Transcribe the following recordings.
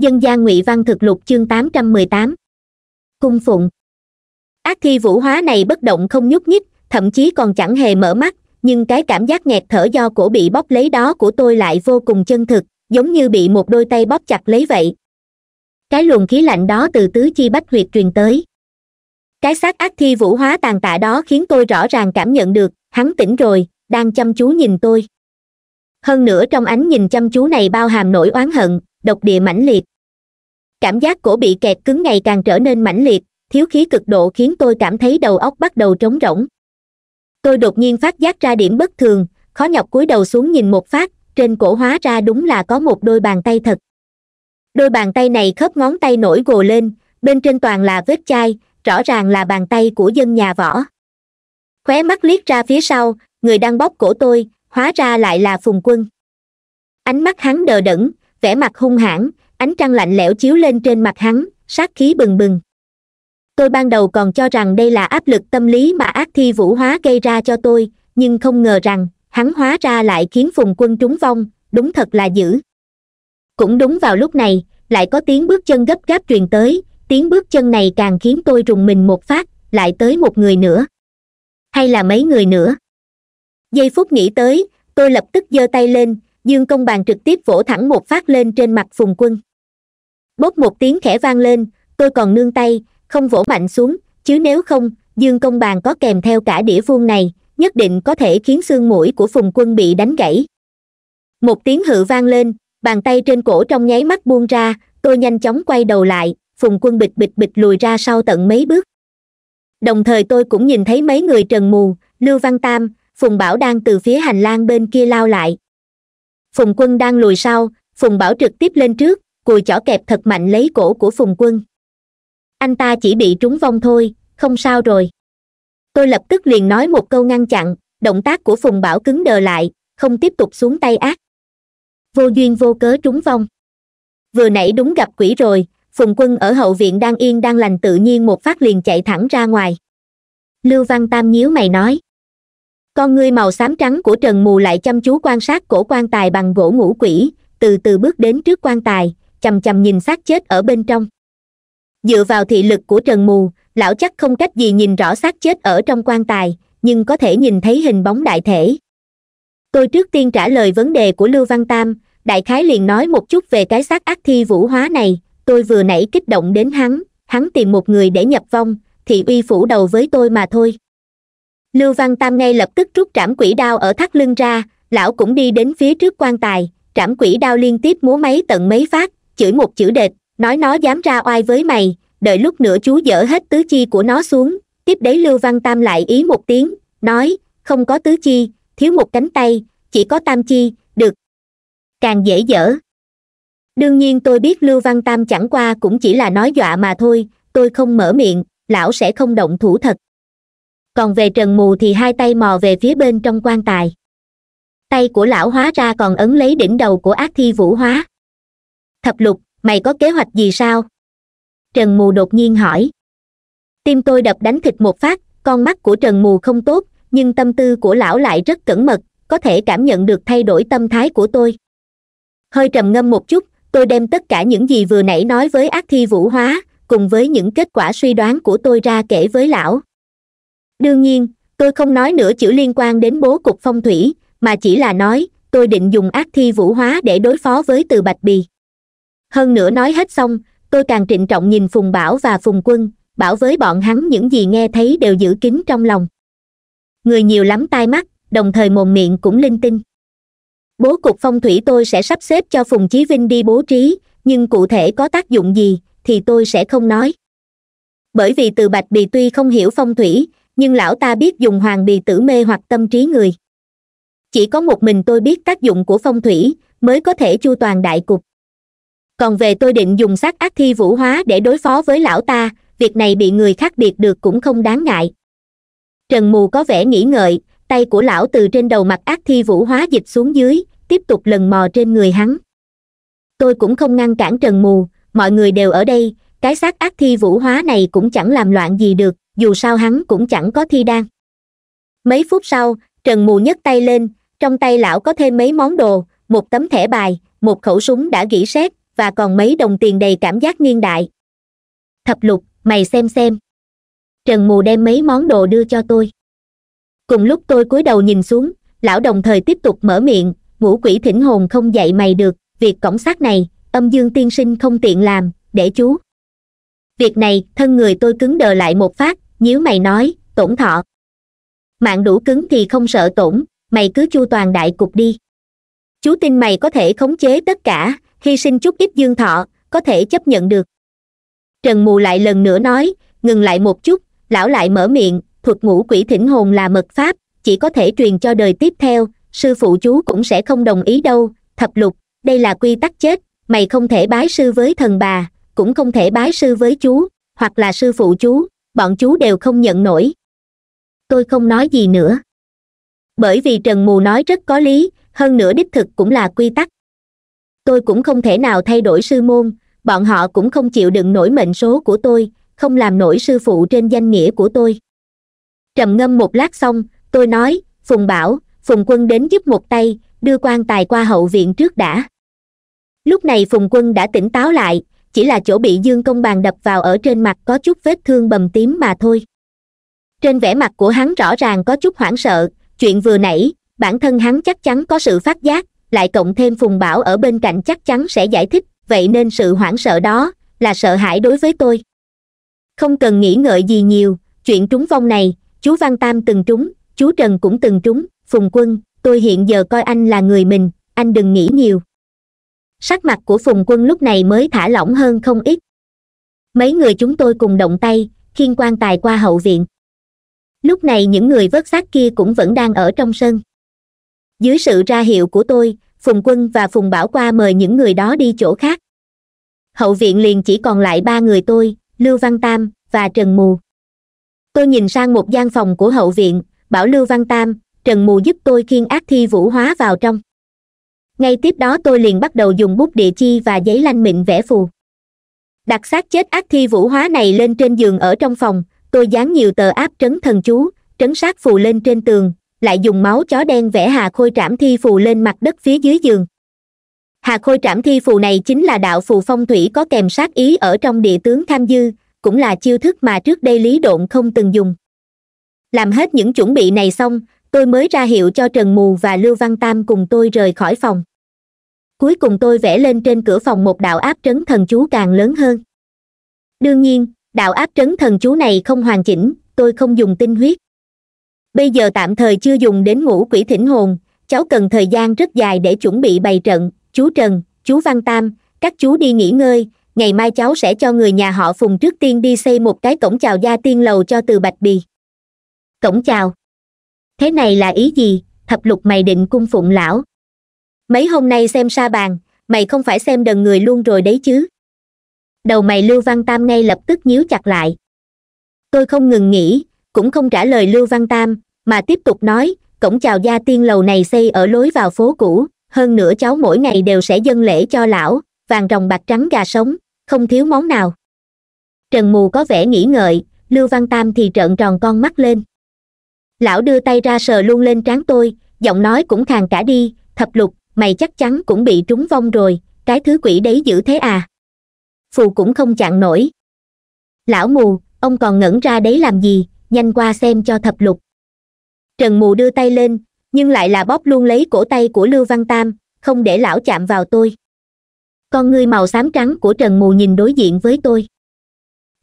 dân gian ngụy văn thực lục chương 818. cung phụng ác thi vũ hóa này bất động không nhúc nhích thậm chí còn chẳng hề mở mắt nhưng cái cảm giác nghẹt thở do cổ bị bóp lấy đó của tôi lại vô cùng chân thực giống như bị một đôi tay bóp chặt lấy vậy cái luồng khí lạnh đó từ tứ chi bách huyệt truyền tới cái xác ác thi vũ hóa tàn tạ đó khiến tôi rõ ràng cảm nhận được hắn tỉnh rồi đang chăm chú nhìn tôi hơn nữa trong ánh nhìn chăm chú này bao hàm nỗi oán hận độc địa mãnh liệt cảm giác cổ bị kẹt cứng ngày càng trở nên mãnh liệt thiếu khí cực độ khiến tôi cảm thấy đầu óc bắt đầu trống rỗng tôi đột nhiên phát giác ra điểm bất thường khó nhọc cúi đầu xuống nhìn một phát trên cổ hóa ra đúng là có một đôi bàn tay thật đôi bàn tay này khớp ngón tay nổi gồ lên bên trên toàn là vết chai rõ ràng là bàn tay của dân nhà võ khóe mắt liếc ra phía sau người đang bóp cổ tôi hóa ra lại là phùng quân ánh mắt hắn đờ đẫn vẻ mặt hung hãn ánh trăng lạnh lẽo chiếu lên trên mặt hắn sát khí bừng bừng tôi ban đầu còn cho rằng đây là áp lực tâm lý mà ác thi vũ hóa gây ra cho tôi nhưng không ngờ rằng hắn hóa ra lại khiến phùng quân trúng vong đúng thật là dữ cũng đúng vào lúc này lại có tiếng bước chân gấp gáp truyền tới tiếng bước chân này càng khiến tôi rùng mình một phát lại tới một người nữa hay là mấy người nữa giây phút nghĩ tới tôi lập tức giơ tay lên dương công bàn trực tiếp vỗ thẳng một phát lên trên mặt phùng quân bốc một tiếng khẽ vang lên tôi còn nương tay không vỗ mạnh xuống chứ nếu không dương công bàn có kèm theo cả đĩa vuông này nhất định có thể khiến xương mũi của phùng quân bị đánh gãy một tiếng hự vang lên bàn tay trên cổ trong nháy mắt buông ra tôi nhanh chóng quay đầu lại phùng quân bịch bịch bịch lùi ra sau tận mấy bước đồng thời tôi cũng nhìn thấy mấy người trần mù lưu văn tam phùng bảo đang từ phía hành lang bên kia lao lại phùng quân đang lùi sau phùng bảo trực tiếp lên trước cùi chỏ kẹp thật mạnh lấy cổ của phùng quân anh ta chỉ bị trúng vong thôi không sao rồi tôi lập tức liền nói một câu ngăn chặn động tác của phùng bảo cứng đờ lại không tiếp tục xuống tay ác vô duyên vô cớ trúng vong vừa nãy đúng gặp quỷ rồi phùng quân ở hậu viện đang yên đang lành tự nhiên một phát liền chạy thẳng ra ngoài lưu văn tam nhíu mày nói con ngươi màu xám trắng của trần mù lại chăm chú quan sát cổ quan tài bằng gỗ ngũ quỷ từ từ bước đến trước quan tài chằm chằm nhìn xác chết ở bên trong dựa vào thị lực của trần mù lão chắc không cách gì nhìn rõ xác chết ở trong quan tài nhưng có thể nhìn thấy hình bóng đại thể tôi trước tiên trả lời vấn đề của lưu văn tam đại khái liền nói một chút về cái xác ác thi vũ hóa này tôi vừa nãy kích động đến hắn hắn tìm một người để nhập vong thì uy phủ đầu với tôi mà thôi lưu văn tam ngay lập tức rút trảm quỷ đao ở thắt lưng ra lão cũng đi đến phía trước quan tài trảm quỷ đao liên tiếp múa máy tận mấy phát chửi một chữ đệt nói nó dám ra oai với mày đợi lúc nữa chú dỡ hết tứ chi của nó xuống tiếp đấy lưu văn tam lại ý một tiếng nói không có tứ chi thiếu một cánh tay chỉ có tam chi được càng dễ dở đương nhiên tôi biết lưu văn tam chẳng qua cũng chỉ là nói dọa mà thôi tôi không mở miệng lão sẽ không động thủ thật còn về trần mù thì hai tay mò về phía bên trong quan tài tay của lão hóa ra còn ấn lấy đỉnh đầu của ác thi vũ hóa thập lục mày có kế hoạch gì sao trần mù đột nhiên hỏi tim tôi đập đánh thịt một phát con mắt của trần mù không tốt nhưng tâm tư của lão lại rất cẩn mật có thể cảm nhận được thay đổi tâm thái của tôi hơi trầm ngâm một chút tôi đem tất cả những gì vừa nãy nói với ác thi vũ hóa cùng với những kết quả suy đoán của tôi ra kể với lão đương nhiên tôi không nói nửa chữ liên quan đến bố cục phong thủy mà chỉ là nói tôi định dùng ác thi vũ hóa để đối phó với từ bạch bì hơn nữa nói hết xong tôi càng trịnh trọng nhìn phùng bảo và phùng quân bảo với bọn hắn những gì nghe thấy đều giữ kín trong lòng người nhiều lắm tai mắt đồng thời mồm miệng cũng linh tinh bố cục phong thủy tôi sẽ sắp xếp cho phùng chí vinh đi bố trí nhưng cụ thể có tác dụng gì thì tôi sẽ không nói bởi vì từ bạch bì tuy không hiểu phong thủy nhưng lão ta biết dùng hoàng bì tử mê hoặc tâm trí người chỉ có một mình tôi biết tác dụng của phong thủy mới có thể chu toàn đại cục còn về tôi định dùng xác ác thi vũ hóa để đối phó với lão ta việc này bị người khác biệt được cũng không đáng ngại trần mù có vẻ nghĩ ngợi tay của lão từ trên đầu mặt ác thi vũ hóa dịch xuống dưới tiếp tục lần mò trên người hắn tôi cũng không ngăn cản trần mù mọi người đều ở đây cái xác ác thi vũ hóa này cũng chẳng làm loạn gì được dù sao hắn cũng chẳng có thi đan mấy phút sau trần mù nhấc tay lên trong tay lão có thêm mấy món đồ một tấm thẻ bài một khẩu súng đã gỉ sét và còn mấy đồng tiền đầy cảm giác niên đại thập lục mày xem xem trần mù đem mấy món đồ đưa cho tôi cùng lúc tôi cúi đầu nhìn xuống lão đồng thời tiếp tục mở miệng ngũ quỷ thỉnh hồn không dạy mày được việc cổng xác này âm dương tiên sinh không tiện làm để chú việc này thân người tôi cứng đờ lại một phát nhíu mày nói tổn thọ mạng đủ cứng thì không sợ tổn mày cứ chu toàn đại cục đi chú tin mày có thể khống chế tất cả hy sinh chút ít dương thọ có thể chấp nhận được trần mù lại lần nữa nói ngừng lại một chút lão lại mở miệng thuật ngũ quỷ thỉnh hồn là mật pháp chỉ có thể truyền cho đời tiếp theo sư phụ chú cũng sẽ không đồng ý đâu thập lục đây là quy tắc chết mày không thể bái sư với thần bà cũng không thể bái sư với chú hoặc là sư phụ chú bọn chú đều không nhận nổi tôi không nói gì nữa bởi vì trần mù nói rất có lý hơn nữa đích thực cũng là quy tắc tôi cũng không thể nào thay đổi sư môn bọn họ cũng không chịu đựng nổi mệnh số của tôi không làm nổi sư phụ trên danh nghĩa của tôi trầm ngâm một lát xong tôi nói phùng bảo phùng quân đến giúp một tay đưa quan tài qua hậu viện trước đã lúc này phùng quân đã tỉnh táo lại chỉ là chỗ bị dương công bàn đập vào ở trên mặt có chút vết thương bầm tím mà thôi trên vẻ mặt của hắn rõ ràng có chút hoảng sợ chuyện vừa nãy bản thân hắn chắc chắn có sự phát giác lại cộng thêm phùng bảo ở bên cạnh chắc chắn sẽ giải thích vậy nên sự hoảng sợ đó là sợ hãi đối với tôi không cần nghĩ ngợi gì nhiều chuyện trúng vong này chú văn tam từng trúng chú trần cũng từng trúng phùng quân tôi hiện giờ coi anh là người mình anh đừng nghĩ nhiều sắc mặt của phùng quân lúc này mới thả lỏng hơn không ít mấy người chúng tôi cùng động tay khiên quan tài qua hậu viện lúc này những người vớt xác kia cũng vẫn đang ở trong sân dưới sự ra hiệu của tôi phùng quân và phùng bảo qua mời những người đó đi chỗ khác hậu viện liền chỉ còn lại ba người tôi lưu văn tam và trần mù tôi nhìn sang một gian phòng của hậu viện bảo lưu văn tam trần mù giúp tôi khiên ác thi vũ hóa vào trong ngay tiếp đó tôi liền bắt đầu dùng bút địa chi và giấy lanh mịn vẽ phù đặt xác chết ác thi vũ hóa này lên trên giường ở trong phòng tôi dán nhiều tờ áp trấn thần chú trấn sát phù lên trên tường lại dùng máu chó đen vẽ hà khôi trảm thi phù lên mặt đất phía dưới giường hà khôi trảm thi phù này chính là đạo phù phong thủy có kèm sát ý ở trong địa tướng tham dư cũng là chiêu thức mà trước đây lý độn không từng dùng làm hết những chuẩn bị này xong tôi mới ra hiệu cho trần mù và lưu văn tam cùng tôi rời khỏi phòng cuối cùng tôi vẽ lên trên cửa phòng một đạo áp trấn thần chú càng lớn hơn đương nhiên đạo áp trấn thần chú này không hoàn chỉnh tôi không dùng tinh huyết bây giờ tạm thời chưa dùng đến ngũ quỷ thỉnh hồn cháu cần thời gian rất dài để chuẩn bị bày trận chú trần chú văn tam các chú đi nghỉ ngơi ngày mai cháu sẽ cho người nhà họ phùng trước tiên đi xây một cái cổng chào gia tiên lầu cho từ bạch bì cổng chào thế này là ý gì thập lục mày định cung phụng lão mấy hôm nay xem sa bàn mày không phải xem đần người luôn rồi đấy chứ đầu mày lưu văn tam ngay lập tức nhíu chặt lại tôi không ngừng nghĩ cũng không trả lời lưu văn tam mà tiếp tục nói cổng chào gia tiên lầu này xây ở lối vào phố cũ hơn nữa cháu mỗi ngày đều sẽ dâng lễ cho lão vàng rồng bạc trắng gà sống không thiếu món nào trần mù có vẻ nghĩ ngợi lưu văn tam thì trợn tròn con mắt lên lão đưa tay ra sờ luôn lên trán tôi giọng nói cũng khàn cả đi thập lục mày chắc chắn cũng bị trúng vong rồi cái thứ quỷ đấy giữ thế à phù cũng không chặn nổi lão mù ông còn ngẩn ra đấy làm gì nhanh qua xem cho thập lục trần mù đưa tay lên nhưng lại là bóp luôn lấy cổ tay của lưu văn tam không để lão chạm vào tôi con ngươi màu xám trắng của trần mù nhìn đối diện với tôi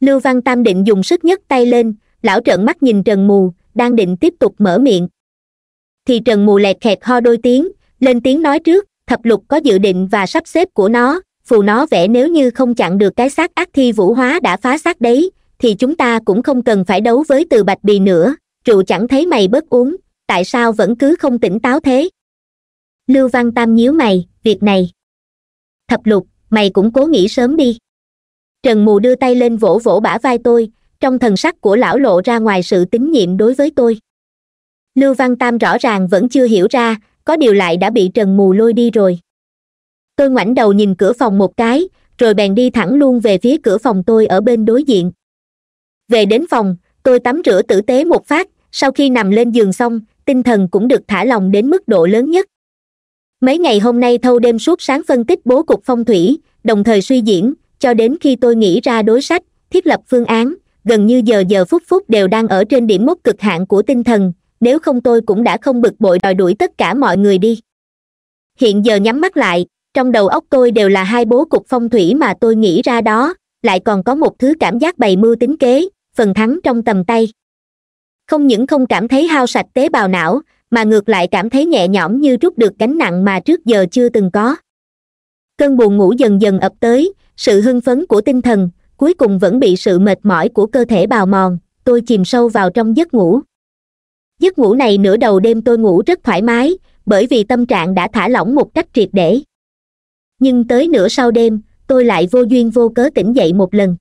lưu văn tam định dùng sức nhất tay lên lão trợn mắt nhìn trần mù đang định tiếp tục mở miệng thì trần mù lẹt khẹt ho đôi tiếng lên tiếng nói trước thập lục có dự định và sắp xếp của nó phù nó vẽ nếu như không chặn được cái xác ác thi vũ hóa đã phá xác đấy thì chúng ta cũng không cần phải đấu với từ bạch bì nữa rượu chẳng thấy mày bớt uống tại sao vẫn cứ không tỉnh táo thế lưu văn tam nhíu mày việc này thập lục mày cũng cố nghĩ sớm đi trần mù đưa tay lên vỗ vỗ bả vai tôi trong thần sắc của lão lộ ra ngoài sự tín nhiệm đối với tôi lưu văn tam rõ ràng vẫn chưa hiểu ra có điều lại đã bị trần mù lôi đi rồi tôi ngoảnh đầu nhìn cửa phòng một cái rồi bèn đi thẳng luôn về phía cửa phòng tôi ở bên đối diện về đến phòng tôi tắm rửa tử tế một phát sau khi nằm lên giường xong tinh thần cũng được thả lòng đến mức độ lớn nhất mấy ngày hôm nay thâu đêm suốt sáng phân tích bố cục phong thủy đồng thời suy diễn cho đến khi tôi nghĩ ra đối sách thiết lập phương án gần như giờ giờ phút phút đều đang ở trên điểm mốc cực hạn của tinh thần nếu không tôi cũng đã không bực bội đòi đuổi tất cả mọi người đi hiện giờ nhắm mắt lại trong đầu óc tôi đều là hai bố cục phong thủy mà tôi nghĩ ra đó lại còn có một thứ cảm giác bày mưu tính kế phần thắng trong tầm tay không những không cảm thấy hao sạch tế bào não mà ngược lại cảm thấy nhẹ nhõm như rút được gánh nặng mà trước giờ chưa từng có cơn buồn ngủ dần dần ập tới sự hưng phấn của tinh thần cuối cùng vẫn bị sự mệt mỏi của cơ thể bào mòn tôi chìm sâu vào trong giấc ngủ giấc ngủ này nửa đầu đêm tôi ngủ rất thoải mái bởi vì tâm trạng đã thả lỏng một cách triệt để nhưng tới nửa sau đêm tôi lại vô duyên vô cớ tỉnh dậy một lần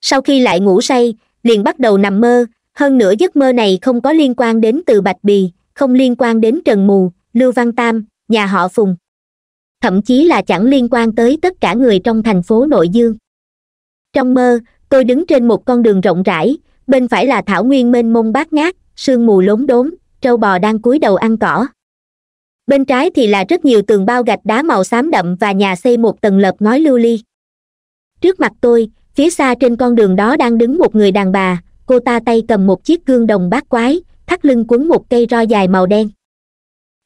sau khi lại ngủ say liền bắt đầu nằm mơ hơn nữa giấc mơ này không có liên quan đến từ bạch bì không liên quan đến trần mù lưu văn tam nhà họ phùng thậm chí là chẳng liên quan tới tất cả người trong thành phố nội dương trong mơ tôi đứng trên một con đường rộng rãi bên phải là thảo nguyên mênh mông bát ngát sương mù lốm đốm trâu bò đang cúi đầu ăn cỏ bên trái thì là rất nhiều tường bao gạch đá màu xám đậm và nhà xây một tầng lợp ngói lưu ly trước mặt tôi phía xa trên con đường đó đang đứng một người đàn bà cô ta tay cầm một chiếc gương đồng bát quái thắt lưng quấn một cây roi dài màu đen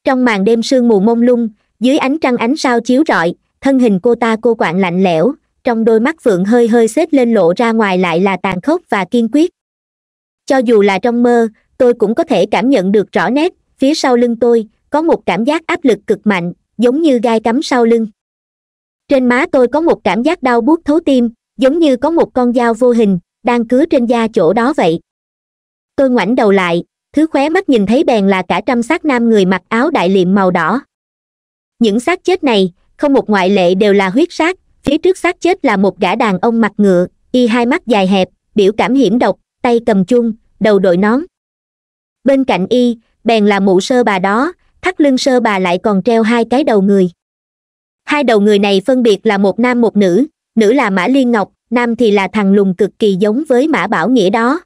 trong màn đêm sương mù mông lung dưới ánh trăng ánh sao chiếu rọi thân hình cô ta cô quạng lạnh lẽo trong đôi mắt phượng hơi hơi xếp lên lộ ra ngoài lại là tàn khốc và kiên quyết cho dù là trong mơ tôi cũng có thể cảm nhận được rõ nét phía sau lưng tôi có một cảm giác áp lực cực mạnh giống như gai cắm sau lưng trên má tôi có một cảm giác đau buốt thấu tim giống như có một con dao vô hình đang cứa trên da chỗ đó vậy tôi ngoảnh đầu lại thứ khóe mắt nhìn thấy bèn là cả trăm xác nam người mặc áo đại liệm màu đỏ những xác chết này không một ngoại lệ đều là huyết sát phía trước xác chết là một gã đàn ông mặt ngựa y hai mắt dài hẹp biểu cảm hiểm độc tay cầm chuông đầu đội nón bên cạnh y bèn là mụ sơ bà đó thắt lưng sơ bà lại còn treo hai cái đầu người hai đầu người này phân biệt là một nam một nữ nữ là mã liên ngọc nam thì là thằng lùng cực kỳ giống với mã bảo nghĩa đó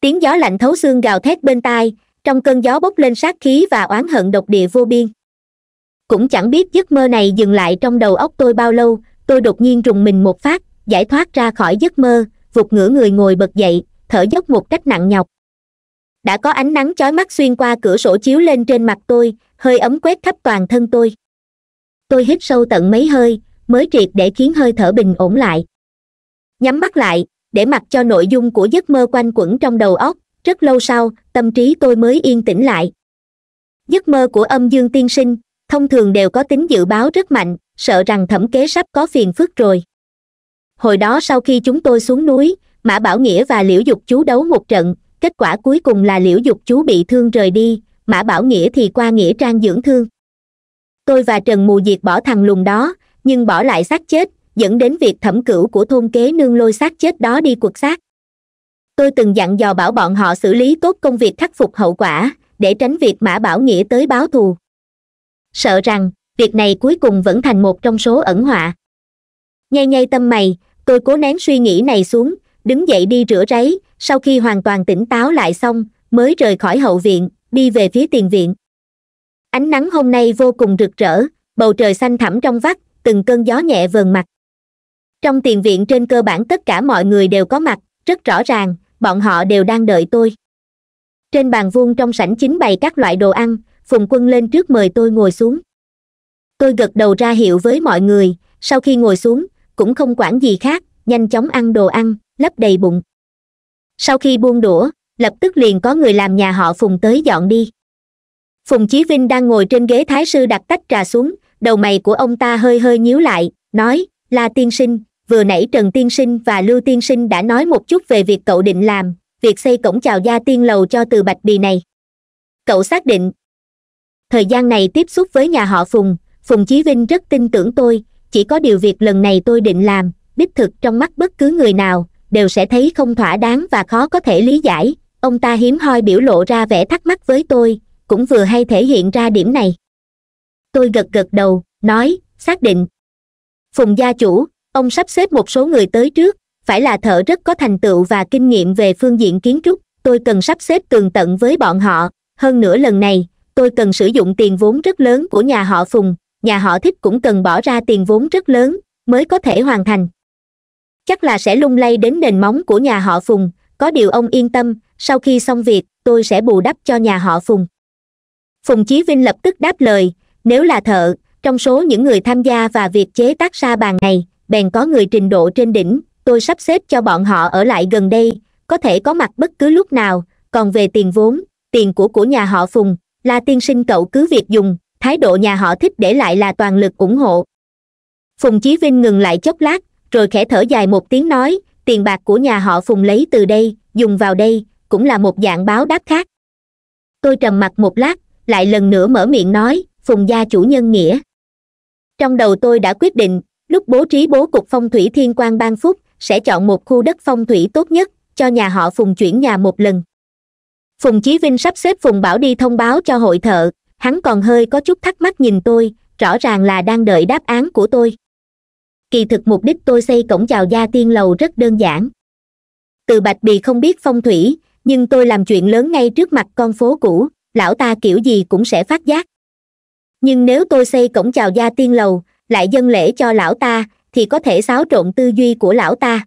tiếng gió lạnh thấu xương gào thét bên tai trong cơn gió bốc lên sát khí và oán hận độc địa vô biên cũng chẳng biết giấc mơ này dừng lại trong đầu óc tôi bao lâu tôi đột nhiên rùng mình một phát giải thoát ra khỏi giấc mơ vụt ngửa người ngồi bật dậy thở dốc một cách nặng nhọc đã có ánh nắng chói mắt xuyên qua cửa sổ chiếu lên trên mặt tôi hơi ấm quét khắp toàn thân tôi tôi hít sâu tận mấy hơi mới triệt để khiến hơi thở bình ổn lại nhắm mắt lại để mặc cho nội dung của giấc mơ quanh quẩn trong đầu óc rất lâu sau tâm trí tôi mới yên tĩnh lại giấc mơ của âm dương tiên sinh thông thường đều có tính dự báo rất mạnh sợ rằng thẩm kế sắp có phiền phức rồi hồi đó sau khi chúng tôi xuống núi mã bảo nghĩa và liễu dục chú đấu một trận kết quả cuối cùng là liễu dục chú bị thương rời đi mã bảo nghĩa thì qua nghĩa trang dưỡng thương tôi và trần mù diệt bỏ thằng lùng đó nhưng bỏ lại xác chết dẫn đến việc thẩm cửu của thôn kế nương lôi xác chết đó đi cuộc xác tôi từng dặn dò bảo bọn họ xử lý tốt công việc khắc phục hậu quả để tránh việc mã bảo nghĩa tới báo thù sợ rằng việc này cuối cùng vẫn thành một trong số ẩn họa nhay nhay tâm mày tôi cố nén suy nghĩ này xuống đứng dậy đi rửa ráy sau khi hoàn toàn tỉnh táo lại xong mới rời khỏi hậu viện đi về phía tiền viện ánh nắng hôm nay vô cùng rực rỡ bầu trời xanh thẳm trong vắt từng cơn gió nhẹ vờn mặt trong tiền viện trên cơ bản tất cả mọi người đều có mặt rất rõ ràng bọn họ đều đang đợi tôi trên bàn vuông trong sảnh chính bày các loại đồ ăn phùng quân lên trước mời tôi ngồi xuống tôi gật đầu ra hiệu với mọi người sau khi ngồi xuống cũng không quản gì khác nhanh chóng ăn đồ ăn lấp đầy bụng sau khi buông đũa lập tức liền có người làm nhà họ phùng tới dọn đi phùng chí vinh đang ngồi trên ghế thái sư đặt tách trà xuống đầu mày của ông ta hơi hơi nhíu lại nói la tiên sinh vừa nãy trần tiên sinh và lưu tiên sinh đã nói một chút về việc cậu định làm việc xây cổng chào gia tiên lầu cho từ bạch bì này cậu xác định thời gian này tiếp xúc với nhà họ phùng phùng chí vinh rất tin tưởng tôi chỉ có điều việc lần này tôi định làm đích thực trong mắt bất cứ người nào đều sẽ thấy không thỏa đáng và khó có thể lý giải ông ta hiếm hoi biểu lộ ra vẻ thắc mắc với tôi cũng vừa hay thể hiện ra điểm này tôi gật gật đầu nói xác định phùng gia chủ ông sắp xếp một số người tới trước phải là thợ rất có thành tựu và kinh nghiệm về phương diện kiến trúc tôi cần sắp xếp tường tận với bọn họ hơn nữa lần này tôi cần sử dụng tiền vốn rất lớn của nhà họ phùng nhà họ thích cũng cần bỏ ra tiền vốn rất lớn mới có thể hoàn thành chắc là sẽ lung lay đến nền móng của nhà họ phùng có điều ông yên tâm sau khi xong việc tôi sẽ bù đắp cho nhà họ phùng phùng chí vinh lập tức đáp lời nếu là thợ trong số những người tham gia và việc chế tác sa bàn này bèn có người trình độ trên đỉnh tôi sắp xếp cho bọn họ ở lại gần đây có thể có mặt bất cứ lúc nào còn về tiền vốn tiền của của nhà họ phùng là tiên sinh cậu cứ việc dùng thái độ nhà họ thích để lại là toàn lực ủng hộ phùng chí vinh ngừng lại chốc lát rồi khẽ thở dài một tiếng nói tiền bạc của nhà họ phùng lấy từ đây dùng vào đây cũng là một dạng báo đáp khác tôi trầm mặt một lát lại lần nữa mở miệng nói phùng gia chủ nhân nghĩa trong đầu tôi đã quyết định lúc bố trí bố cục phong thủy thiên quan ban phúc sẽ chọn một khu đất phong thủy tốt nhất cho nhà họ phùng chuyển nhà một lần phùng chí vinh sắp xếp phùng bảo đi thông báo cho hội thợ hắn còn hơi có chút thắc mắc nhìn tôi rõ ràng là đang đợi đáp án của tôi kỳ thực mục đích tôi xây cổng chào gia tiên lầu rất đơn giản từ bạch bì không biết phong thủy nhưng tôi làm chuyện lớn ngay trước mặt con phố cũ lão ta kiểu gì cũng sẽ phát giác nhưng nếu tôi xây cổng chào gia tiên lầu lại dân lễ cho lão ta thì có thể xáo trộn tư duy của lão ta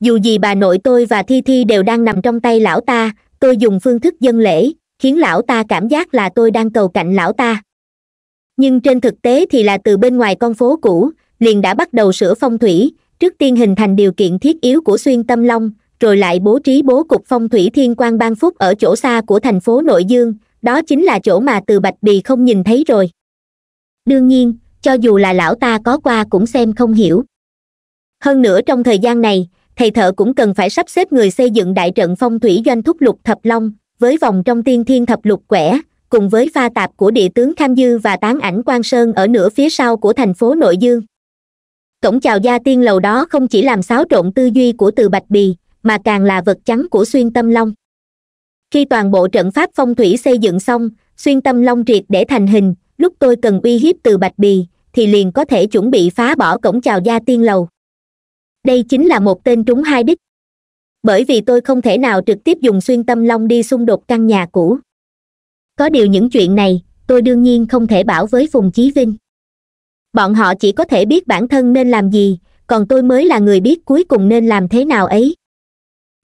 dù gì bà nội tôi và thi thi đều đang nằm trong tay lão ta tôi dùng phương thức dân lễ khiến lão ta cảm giác là tôi đang cầu cạnh lão ta nhưng trên thực tế thì là từ bên ngoài con phố cũ liền đã bắt đầu sửa phong thủy trước tiên hình thành điều kiện thiết yếu của xuyên tâm long rồi lại bố trí bố cục phong thủy thiên quan ban phúc ở chỗ xa của thành phố nội dương đó chính là chỗ mà từ bạch bì không nhìn thấy rồi đương nhiên cho dù là lão ta có qua cũng xem không hiểu hơn nữa trong thời gian này thầy thợ cũng cần phải sắp xếp người xây dựng đại trận phong thủy doanh thúc lục thập long với vòng trong tiên thiên thập lục quẻ cùng với pha tạp của địa tướng kham dư và tán ảnh quan sơn ở nửa phía sau của thành phố nội dương cổng chào gia tiên lầu đó không chỉ làm xáo trộn tư duy của từ bạch bì mà càng là vật trắng của xuyên tâm long khi toàn bộ trận pháp phong thủy xây dựng xong xuyên tâm long triệt để thành hình lúc tôi cần uy hiếp từ bạch bì thì liền có thể chuẩn bị phá bỏ cổng chào gia tiên lầu đây chính là một tên trúng hai đích bởi vì tôi không thể nào trực tiếp dùng xuyên tâm long đi xung đột căn nhà cũ có điều những chuyện này tôi đương nhiên không thể bảo với phùng chí vinh bọn họ chỉ có thể biết bản thân nên làm gì còn tôi mới là người biết cuối cùng nên làm thế nào ấy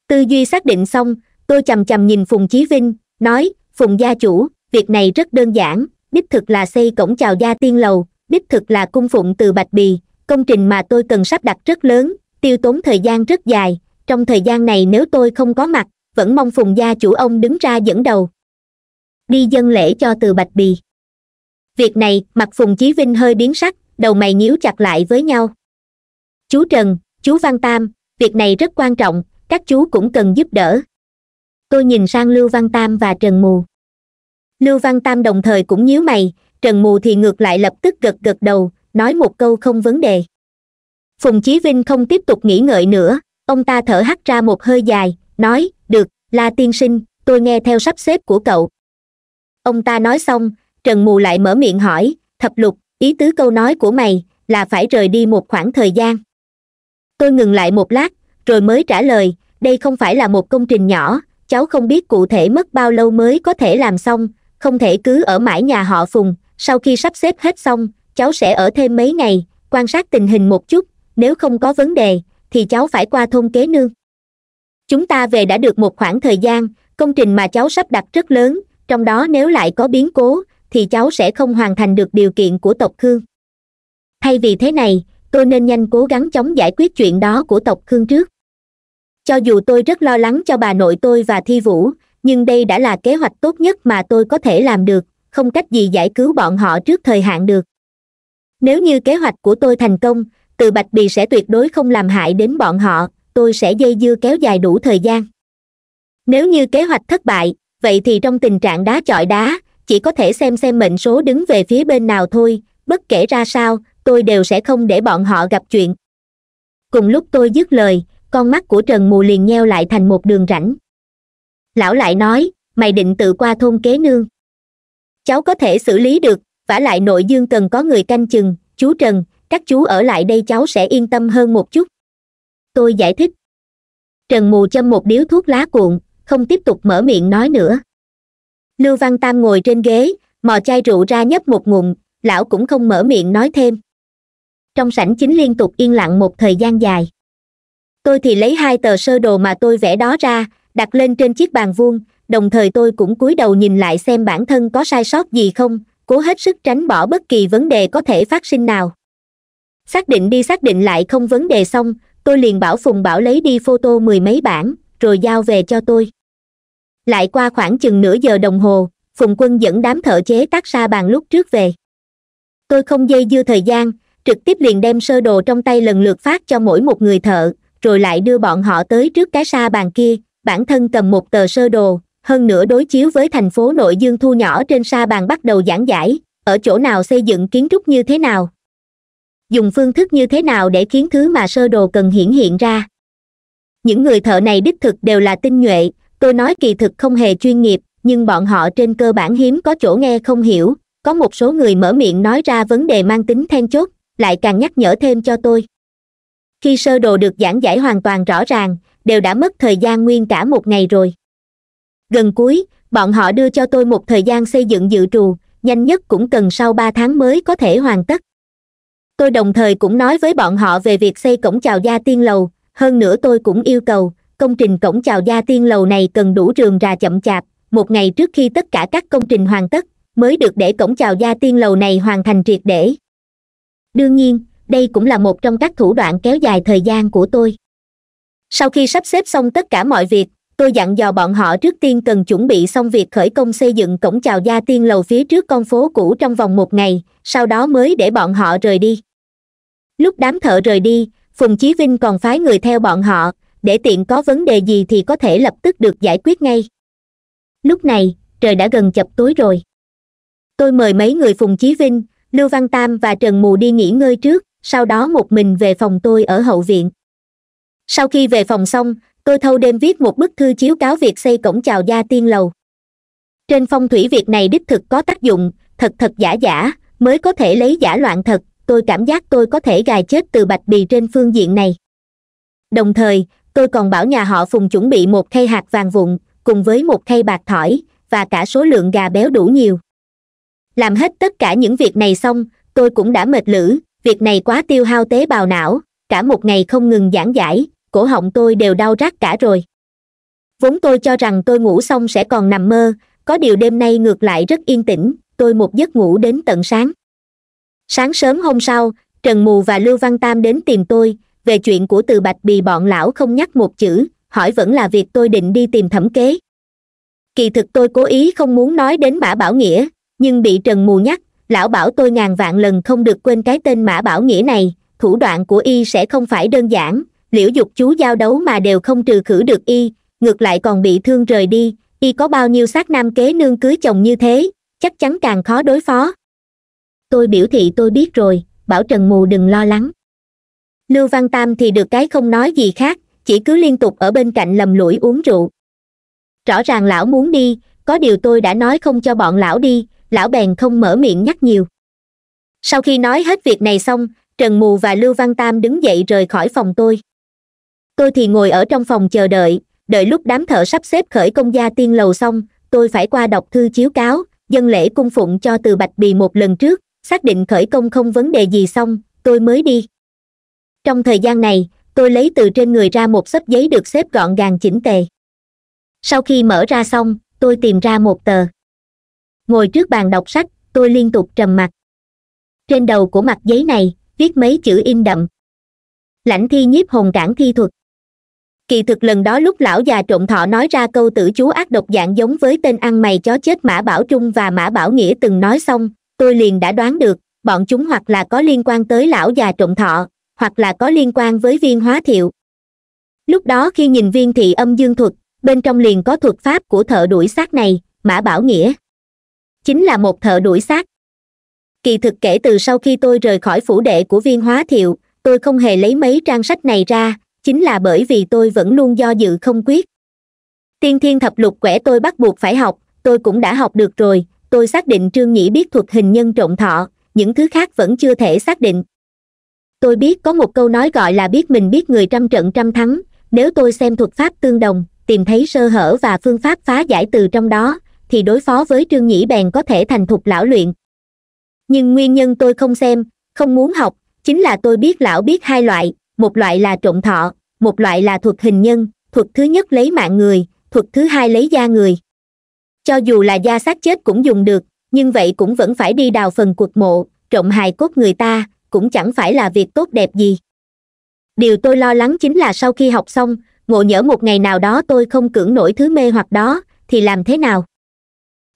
tư duy xác định xong tôi c h nhìn phùng chí vinh nói phùng gia chủ việc này rất đơn giản đích thực là xây cổng chào gia tiên lầu đích thực là cung phụng từ bạch bì công trình mà tôi cần sắp đặt rất lớn tiêu tốn thời gian rất dài trong thời gian này nếu tôi không có mặt vẫn mong phùng gia chủ ông đứng ra dẫn đầu đi dân lễ cho từ bạch bì việc này mặt phùng chí vinh hơi biến sắc đầu mày nhíu chặt lại với nhau chú trần chú văn tam việc này rất quan trọng các chú cũng cần giúp đỡ tôi nhìn sang lưu văn tam và trần mù lưu văn tam đồng thời cũng nhíu mày trần mù thì ngược lại lập tức gật gật đầu nói một câu không vấn đề phùng chí vinh không tiếp tục nghĩ ngợi nữa ông ta thở hắt ra một hơi dài nói được la tiên sinh tôi nghe theo sắp xếp của cậu ông ta nói xong trần mù lại mở miệng hỏi thập lục ý tứ câu nói của mày là phải rời đi một khoảng thời gian tôi ngừng lại một lát rồi mới trả lời đây không phải là một công trình nhỏ cháu không biết cụ thể mất bao lâu mới có thể làm xong không thể cứ ở mãi nhà họ phùng sau khi sắp xếp hết xong cháu sẽ ở thêm mấy ngày quan sát tình hình một chút nếu không có vấn đề thì cháu phải qua thôn kế nương chúng ta về đã được một khoảng thời gian công trình mà cháu sắp đặt rất lớn trong đó nếu lại có biến cố thì cháu sẽ không hoàn thành được điều kiện của tộc khương thay vì thế này tôi nên nhanh cố gắng chống giải quyết chuyện đó của tộc khương trước cho dù tôi rất lo lắng cho bà nội tôi và thi vũ nhưng đây đã là kế hoạch tốt nhất mà tôi có thể làm được không cách gì giải cứu bọn họ trước thời hạn được nếu như kế hoạch của tôi thành công từ bạch bì sẽ tuyệt đối không làm hại đến bọn họ tôi sẽ dây dưa kéo dài đủ thời gian nếu như kế hoạch thất bại vậy thì trong tình trạng đá chọi đá chỉ có thể xem xem mệnh số đứng về phía bên nào thôi bất kể ra sao tôi đều sẽ không để bọn họ gặp chuyện cùng lúc tôi dứt lời con mắt của trần mù liền nheo lại thành một đường rãnh lão lại nói mày định tự qua thôn kế nương cháu có thể xử lý được vả lại nội dương cần có người canh chừng chú trần các chú ở lại đây cháu sẽ yên tâm hơn một chút tôi giải thích trần mù châm một điếu thuốc lá cuộn không tiếp tục mở miệng nói nữa lưu văn tam ngồi trên ghế mò chai rượu ra nhấp một ngụm lão cũng không mở miệng nói thêm trong sảnh chính liên tục yên lặng một thời gian dài tôi thì lấy hai tờ sơ đồ mà tôi vẽ đó ra đặt lên trên chiếc bàn vuông đồng thời tôi cũng cúi đầu nhìn lại xem bản thân có sai sót gì không cố hết sức tránh bỏ bất kỳ vấn đề có thể phát sinh nào xác định đi xác định lại không vấn đề xong tôi liền bảo phùng bảo lấy đi photo mười mấy bản rồi giao về cho tôi lại qua khoảng chừng nửa giờ đồng hồ phùng quân dẫn đám thợ chế tác sa bàn lúc trước về tôi không dây dưa thời gian trực tiếp liền đem sơ đồ trong tay lần lượt phát cho mỗi một người thợ rồi lại đưa bọn họ tới trước cái sa bàn kia bản thân cầm một tờ sơ đồ hơn nữa đối chiếu với thành phố nội dương thu nhỏ trên sa bàn bắt đầu giảng giải ở chỗ nào xây dựng kiến trúc như thế nào dùng phương thức như thế nào để khiến thứ mà sơ đồ cần hiển hiện ra những người thợ này đích thực đều là tinh nhuệ tôi nói kỳ thực không hề chuyên nghiệp nhưng bọn họ trên cơ bản hiếm có chỗ nghe không hiểu có một số người mở miệng nói ra vấn đề mang tính then chốt lại càng nhắc nhở thêm cho tôi khi sơ đồ được giảng giải hoàn toàn rõ ràng đều đã mất thời gian nguyên cả một ngày rồi gần cuối bọn họ đưa cho tôi một thời gian xây dựng dự trù nhanh nhất cũng cần sau ba tháng mới có thể hoàn tất tôi đồng thời cũng nói với bọn họ về việc xây cổng chào gia tiên lầu hơn nữa tôi cũng yêu cầu công trình cổng chào gia tiên lầu này cần đủ rườm rà chậm chạp một ngày trước khi tất cả các công trình hoàn tất mới được để cổng chào gia tiên lầu này hoàn thành triệt để đương nhiên đây cũng là một trong các thủ đoạn kéo dài thời gian của tôi sau khi sắp xếp xong tất cả mọi việc tôi dặn dò bọn họ trước tiên cần chuẩn bị xong việc khởi công xây dựng cổng chào gia tiên lầu phía trước con phố cũ trong vòng một ngày sau đó mới để bọn họ rời đi lúc đám thợ rời đi phùng chí vinh còn phái người theo bọn họ để tiện có vấn đề gì thì có thể lập tức được giải quyết ngay lúc này trời đã gần chập tối rồi tôi mời mấy người phùng chí vinh lưu văn tam và trần mù đi nghỉ ngơi trước sau đó một mình về phòng tôi ở hậu viện sau khi về phòng xong tôi thâu đêm viết một bức thư chiếu cáo việc xây cổng chào gia tiên lầu trên phong thủy việc này đích thực có tác dụng thật thật giả giả mới có thể lấy giả loạn thật tôi cảm giác tôi có thể gài chết từ bạch bì trên phương diện này đồng thời tôi còn bảo nhà họ phùng chuẩn bị một khay hạt vàng vụn cùng với một khay bạc thỏi và cả số lượng gà béo đủ nhiều làm hết tất cả những việc này xong tôi cũng đã mệt lử việc này quá tiêu hao tế bào não cả một ngày không ngừng giảng giải cổ họng tôi đều đau rát cả rồi vốn tôi cho rằng tôi ngủ xong sẽ còn nằm mơ có điều đêm nay ngược lại rất yên tĩnh tôi một giấc ngủ đến tận sáng sáng sớm hôm sau trần mù và lưu văn tam đến tìm tôi về chuyện của từ bạch bì bọn lão không nhắc một chữ hỏi vẫn là việc tôi định đi tìm thẩm kế kỳ thực tôi cố ý không muốn nói đến mã bảo nghĩa nhưng bị trần mù nhắc lão bảo tôi ngàn vạn lần không được quên cái tên mã bảo nghĩa này thủ đoạn của y sẽ không phải đơn giản liễu dục chú giao đấu mà đều không trừ khử được y ngược lại còn bị thương rời đi y có bao nhiêu xác nam kế nương cưới chồng như thế chắc chắn càng khó đối phó tôi biểu thị tôi biết rồi bảo trần mù đừng lo lắng lưu văn tam thì được cái không nói gì khác chỉ cứ liên tục ở bên cạnh lầm lũi uống rượu rõ ràng lão muốn đi có điều tôi đã nói không cho bọn lão đi lão bèn không mở miệng nhắc nhiều sau khi nói hết việc này xong trần mù và lưu văn tam đứng dậy rời khỏi phòng tôi tôi thì ngồi ở trong phòng chờ đợi đợi lúc đám thợ sắp xếp khởi công gia tiên lầu xong tôi phải qua đọc thư chiếu cáo dân lễ cung phụng cho từ bạch bì một lần trước xác định khởi công không vấn đề gì xong tôi mới đi trong thời gian này tôi lấy từ trên người ra một xấp giấy được xếp gọn gàng chỉnh tề sau khi mở ra xong tôi tìm ra một tờ ngồi trước bàn đọc sách tôi liên tục trầm mặc trên đầu của mặt giấy này viết mấy chữ in đậm lãnh thi nhiếp hồn cản thi thuật kỳ thực lần đó lúc lão già trộm thọ nói ra câu tử chú ác độc dạng giống với tên ăn mày chó chết mã bảo trung và mã bảo nghĩa từng nói xong tôi liền đã đoán được bọn chúng hoặc là có liên quan tới lão già trộm thọ hoặc là có liên quan với viên hóa thiệu lúc đó khi nhìn viên thị âm dương thuật bên trong liền có thuật pháp của thợ đuổi xác này mã bảo nghĩa chính là một thợ đuổi xác kỳ thực kể từ sau khi tôi rời khỏi phủ đệ của viên hóa thiệu tôi không hề lấy mấy trang sách này ra chính là bởi vì tôi vẫn luôn do dự không quyết tiên thiên thập lục quẻ tôi bắt buộc phải học tôi cũng đã học được rồi tôi xác định trương nhĩ biết thuật hình nhân trộn thọ những thứ khác vẫn chưa thể xác định tôi biết có một câu nói gọi là biết mình biết người trăm trận trăm thắng nếu tôi xem thuật pháp tương đồng tìm thấy sơ hở và phương pháp phá giải từ trong đó thì đối phó với trương nhĩ bèn có thể thành thục lão luyện nhưng nguyên nhân tôi không xem không muốn học chính là tôi biết lão biết hai loại một loại là trộn thọ một loại là thuật hình nhân thuật thứ nhất lấy mạng người thuật thứ hai lấy da người cho dù là da xác chết cũng dùng được nhưng vậy cũng vẫn phải đi đào phần cuộc mộ trộm hài cốt người ta cũng chẳng phải là việc tốt đẹp gì điều tôi lo lắng chính là sau khi học xong ngộ nhỡ một ngày nào đó tôi không cưỡng nổi thứ mê hoặc đó thì làm thế nào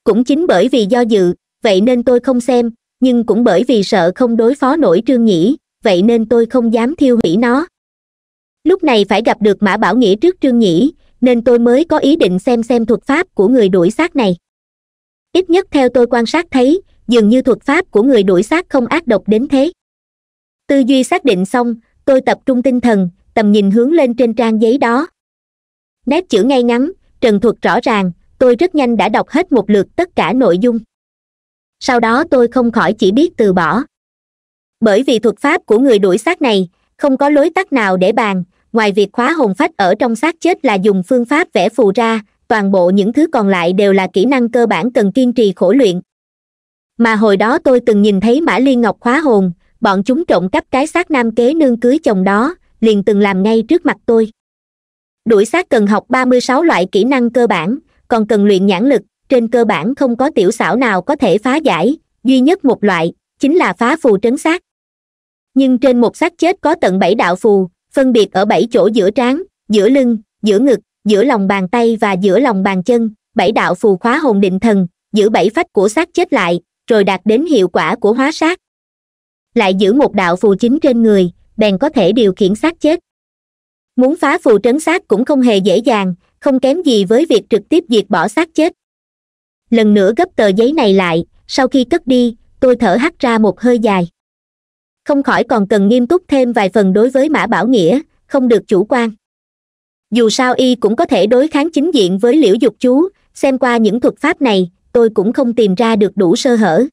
cũng chính bởi vì do dự vậy nên tôi không xem nhưng cũng bởi vì sợ không đối phó nổi trương nhĩ vậy nên tôi không dám thiêu hủy nó lúc này phải gặp được mã bảo nghĩa trước trương nhĩ nên tôi mới có ý định xem xem thuật pháp của người đuổi xác này ít nhất theo tôi quan sát thấy dường như thuật pháp của người đuổi xác không ác độc đến thế tư duy xác định xong tôi tập trung tinh thần tầm nhìn hướng lên trên trang giấy đó nét chữ ngay ngắn trần thuật rõ ràng tôi rất nhanh đã đọc hết một lượt tất cả nội dung sau đó tôi không khỏi chỉ biết từ bỏ bởi vì thuật pháp của người đuổi xác này không có lối tắt nào để bàn ngoài việc khóa hồn phách ở trong xác chết là dùng phương pháp vẽ phù ra toàn bộ những thứ còn lại đều là kỹ năng cơ bản cần kiên trì khổ luyện mà hồi đó tôi từng nhìn thấy mã liên ngọc khóa hồn bọn chúng trộm cắp cái xác nam kế nương cưới chồng đó liền từng làm ngay trước mặt tôi đuổi xác cần học 36 loại kỹ năng cơ bản còn cần luyện nhãn lực trên cơ bản không có tiểu xảo nào có thể phá giải duy nhất một loại chính là phá phù trấn xác nhưng trên một xác chết có tận bảy đạo phù phân biệt ở bảy chỗ giữa trán giữa lưng giữa ngực giữa lòng bàn tay và giữa lòng bàn chân bảy đạo phù khóa hồn định thần giữ bảy phách của xác chết lại rồi đạt đến hiệu quả của hóa xác. lại giữ một đạo phù chính trên người bèn có thể điều khiển xác chết muốn phá phù trấn xác cũng không hề dễ dàng không kém gì với việc trực tiếp diệt bỏ xác chết lần nữa gấp tờ giấy này lại sau khi cất đi tôi thở hắt ra một hơi dài không khỏi còn cần nghiêm túc thêm vài phần đối với mã bảo nghĩa không được chủ quan dù sao y cũng có thể đối kháng chính diện với liễu dục chú xem qua những thuật pháp này tôi cũng không tìm ra được đủ sơ hở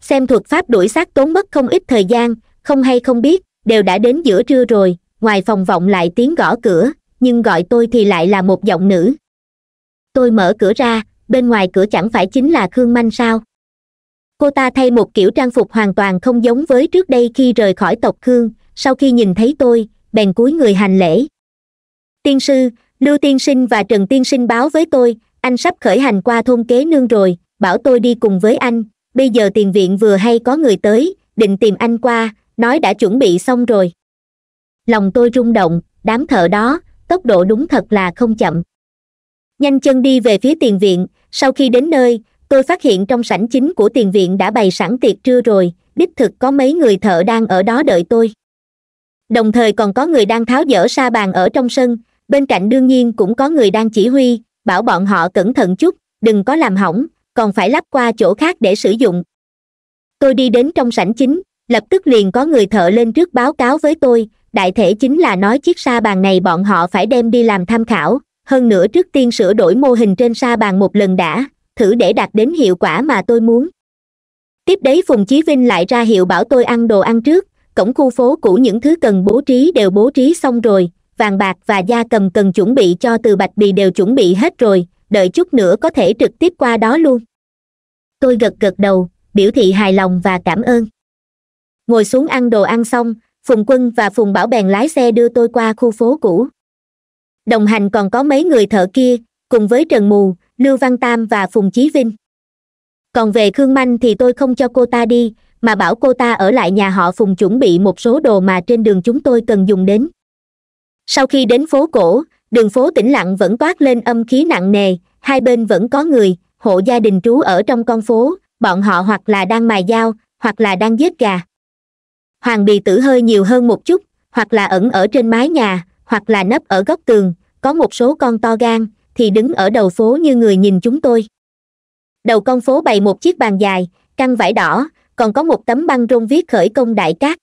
xem thuật pháp đuổi sát tốn mất không ít thời gian không hay không biết đều đã đến giữa trưa rồi ngoài phòng vọng lại tiếng gõ cửa nhưng gọi tôi thì lại là một giọng nữ tôi mở cửa ra bên ngoài cửa chẳng phải chính là khương manh sao cô ta thay một kiểu trang phục hoàn toàn không giống với trước đây khi rời khỏi tộc khương sau khi nhìn thấy tôi bèn cúi người hành lễ tiên sư lưu tiên sinh và trần tiên sinh báo với tôi anh sắp khởi hành qua thôn kế nương rồi bảo tôi đi cùng với anh bây giờ tiền viện vừa hay có người tới định tìm anh qua nói đã chuẩn bị xong rồi lòng tôi rung động đám thợ đó tốc độ đúng thật là không chậm nhanh chân đi về phía tiền viện sau khi đến nơi tôi phát hiện trong sảnh chính của tiền viện đã bày sẵn tiệc trưa rồi đích thực có mấy người thợ đang ở đó đợi tôi đồng thời còn có người đang tháo dỡ sa bàn ở trong sân bên cạnh đương nhiên cũng có người đang chỉ huy bảo bọn họ cẩn thận chút đừng có làm hỏng còn phải lắp qua chỗ khác để sử dụng tôi đi đến trong sảnh chính lập tức liền có người thợ lên trước báo cáo với tôi đại thể chính là nói chiếc sa bàn này bọn họ phải đem đi làm tham khảo hơn nữa trước tiên sửa đổi mô hình trên sa bàn một lần đã thử để đạt đến hiệu quả mà tôi muốn tiếp đấy phùng chí vinh lại ra hiệu bảo tôi ăn đồ ăn trước cổng khu phố cũ những thứ cần bố trí đều bố trí xong rồi vàng bạc và da cầm cần chuẩn bị cho từ bạch bì đều chuẩn bị hết rồi đợi chút nữa có thể trực tiếp qua đó luôn tôi gật gật đầu biểu thị hài lòng và cảm ơn ngồi xuống ăn đồ ăn xong phùng quân và phùng bảo bèn lái xe đưa tôi qua khu phố cũ đồng hành còn có mấy người thợ kia cùng với trần mù lưu văn tam và phùng chí vinh còn về khương manh thì tôi không cho cô ta đi mà bảo cô ta ở lại nhà họ phùng chuẩn bị một số đồ mà trên đường chúng tôi cần dùng đến sau khi đến phố cổ đường phố tĩnh lặng vẫn toát lên âm khí nặng nề hai bên vẫn có người hộ gia đình trú ở trong con phố bọn họ hoặc là đang mài dao hoặc là đang giết gà hoàng bì tử hơi nhiều hơn một chút hoặc là ẩn ở trên mái nhà hoặc là nấp ở góc tường có một số con to gan thì đứng ở đầu phố như người nhìn chúng tôi đầu con phố bày một chiếc bàn dài căng vải đỏ còn có một tấm băng rôn viết khởi công đại cát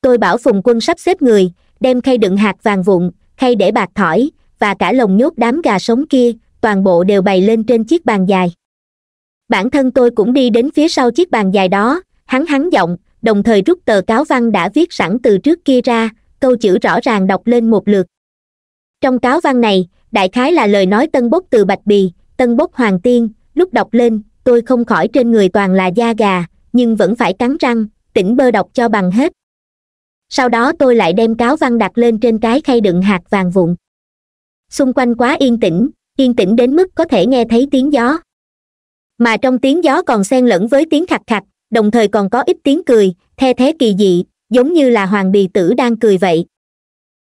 tôi bảo phùng quân sắp xếp người đem khay đựng hạt vàng vụn khay để bạc thỏi và cả lồng nhốt đám gà sống kia toàn bộ đều bày lên trên chiếc bàn dài bản thân tôi cũng đi đến phía sau chiếc bàn dài đó hắn hắn giọng đồng thời rút tờ cáo văn đã viết sẵn từ trước kia ra câu chữ rõ ràng đọc lên một lượt trong cáo văn này đại khái là lời nói tân bốc từ bạch bì tân bốc hoàng tiên lúc đọc lên tôi không khỏi trên người toàn là da gà nhưng vẫn phải cắn răng tỉnh bơ đọc cho bằng hết sau đó tôi lại đem cáo văn đặt lên trên cái khay đựng hạt vàng vụn xung quanh quá yên tĩnh yên tĩnh đến mức có thể nghe thấy tiếng gió mà trong tiếng gió còn xen lẫn với tiếng khặt khặt đồng thời còn có ít tiếng cười the thế kỳ dị giống như là hoàng bì tử đang cười vậy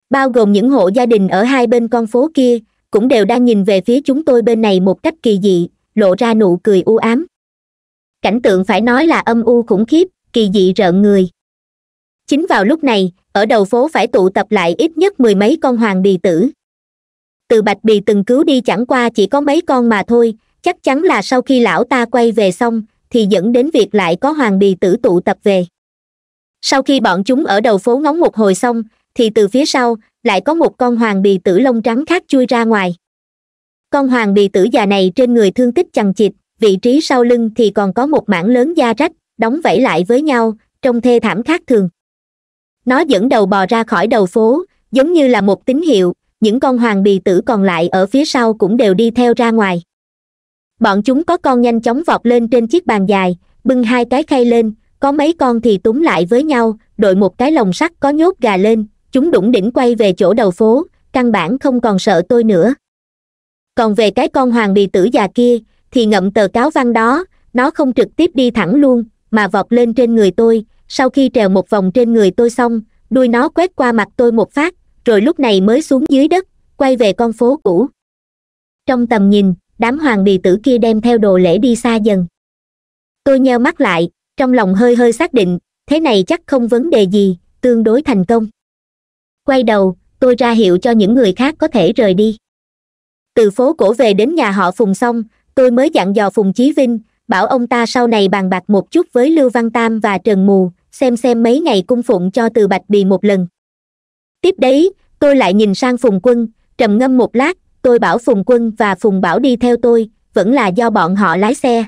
bao gồm những hộ gia đình ở hai bên con phố kia cũng đều đang nhìn về phía chúng tôi bên này một cách kỳ dị lộ ra nụ cười u ám cảnh tượng phải nói là âm u khủng khiếp kỳ dị rợn người chính vào lúc này ở đầu phố phải tụ tập lại ít nhất mười mấy con hoàng bì tử từ bạch bì từng cứu đi chẳng qua chỉ có mấy con mà thôi chắc chắn là sau khi lão ta quay về xong thì dẫn đến việc lại có hoàng bì tử tụ tập về sau khi bọn chúng ở đầu phố ngóng một hồi xong thì từ phía sau lại có một con hoàng bì tử lông trắng khác chui ra ngoài con hoàng bì tử già này trên người thương tích chằng chịt vị trí sau lưng thì còn có một mảng lớn da rách đóng vẫy lại với nhau trông thê thảm khác thường nó dẫn đầu bò ra khỏi đầu phố giống như là một tín hiệu những con hoàng bì tử còn lại ở phía sau cũng đều đi theo ra ngoài bọn chúng có con nhanh chóng vọt lên trên chiếc bàn dài bưng hai cái khay lên có mấy con thì túm lại với nhau đội một cái lồng sắt có nhốt gà lên chúng đủng đỉnh quay về chỗ đầu phố căn bản không còn sợ tôi nữa còn về cái con hoàng bì tử già kia thì ngậm tờ cáo văn đó nó không trực tiếp đi thẳng luôn mà vọt lên trên người tôi sau khi trèo một vòng trên người tôi xong đuôi nó quét qua mặt tôi một phát rồi lúc này mới xuống dưới đất quay về con phố cũ trong tầm nhìn đám hoàng bì tử kia đem theo đồ lễ đi xa dần tôi nheo mắt lại trong lòng hơi hơi xác định thế này chắc không vấn đề gì tương đối thành công quay đầu tôi ra hiệu cho những người khác có thể rời đi từ phố cổ về đến nhà họ phùng xong tôi mới dặn dò phùng chí vinh bảo ông ta sau này bàn bạc một chút với lưu văn tam và trần mù xem xem mấy ngày cung phụng cho từ bạch bì một lần tiếp đấy tôi lại nhìn sang phùng quân trầm ngâm một lát tôi bảo phùng quân và phùng bảo đi theo tôi vẫn là do bọn họ lái xe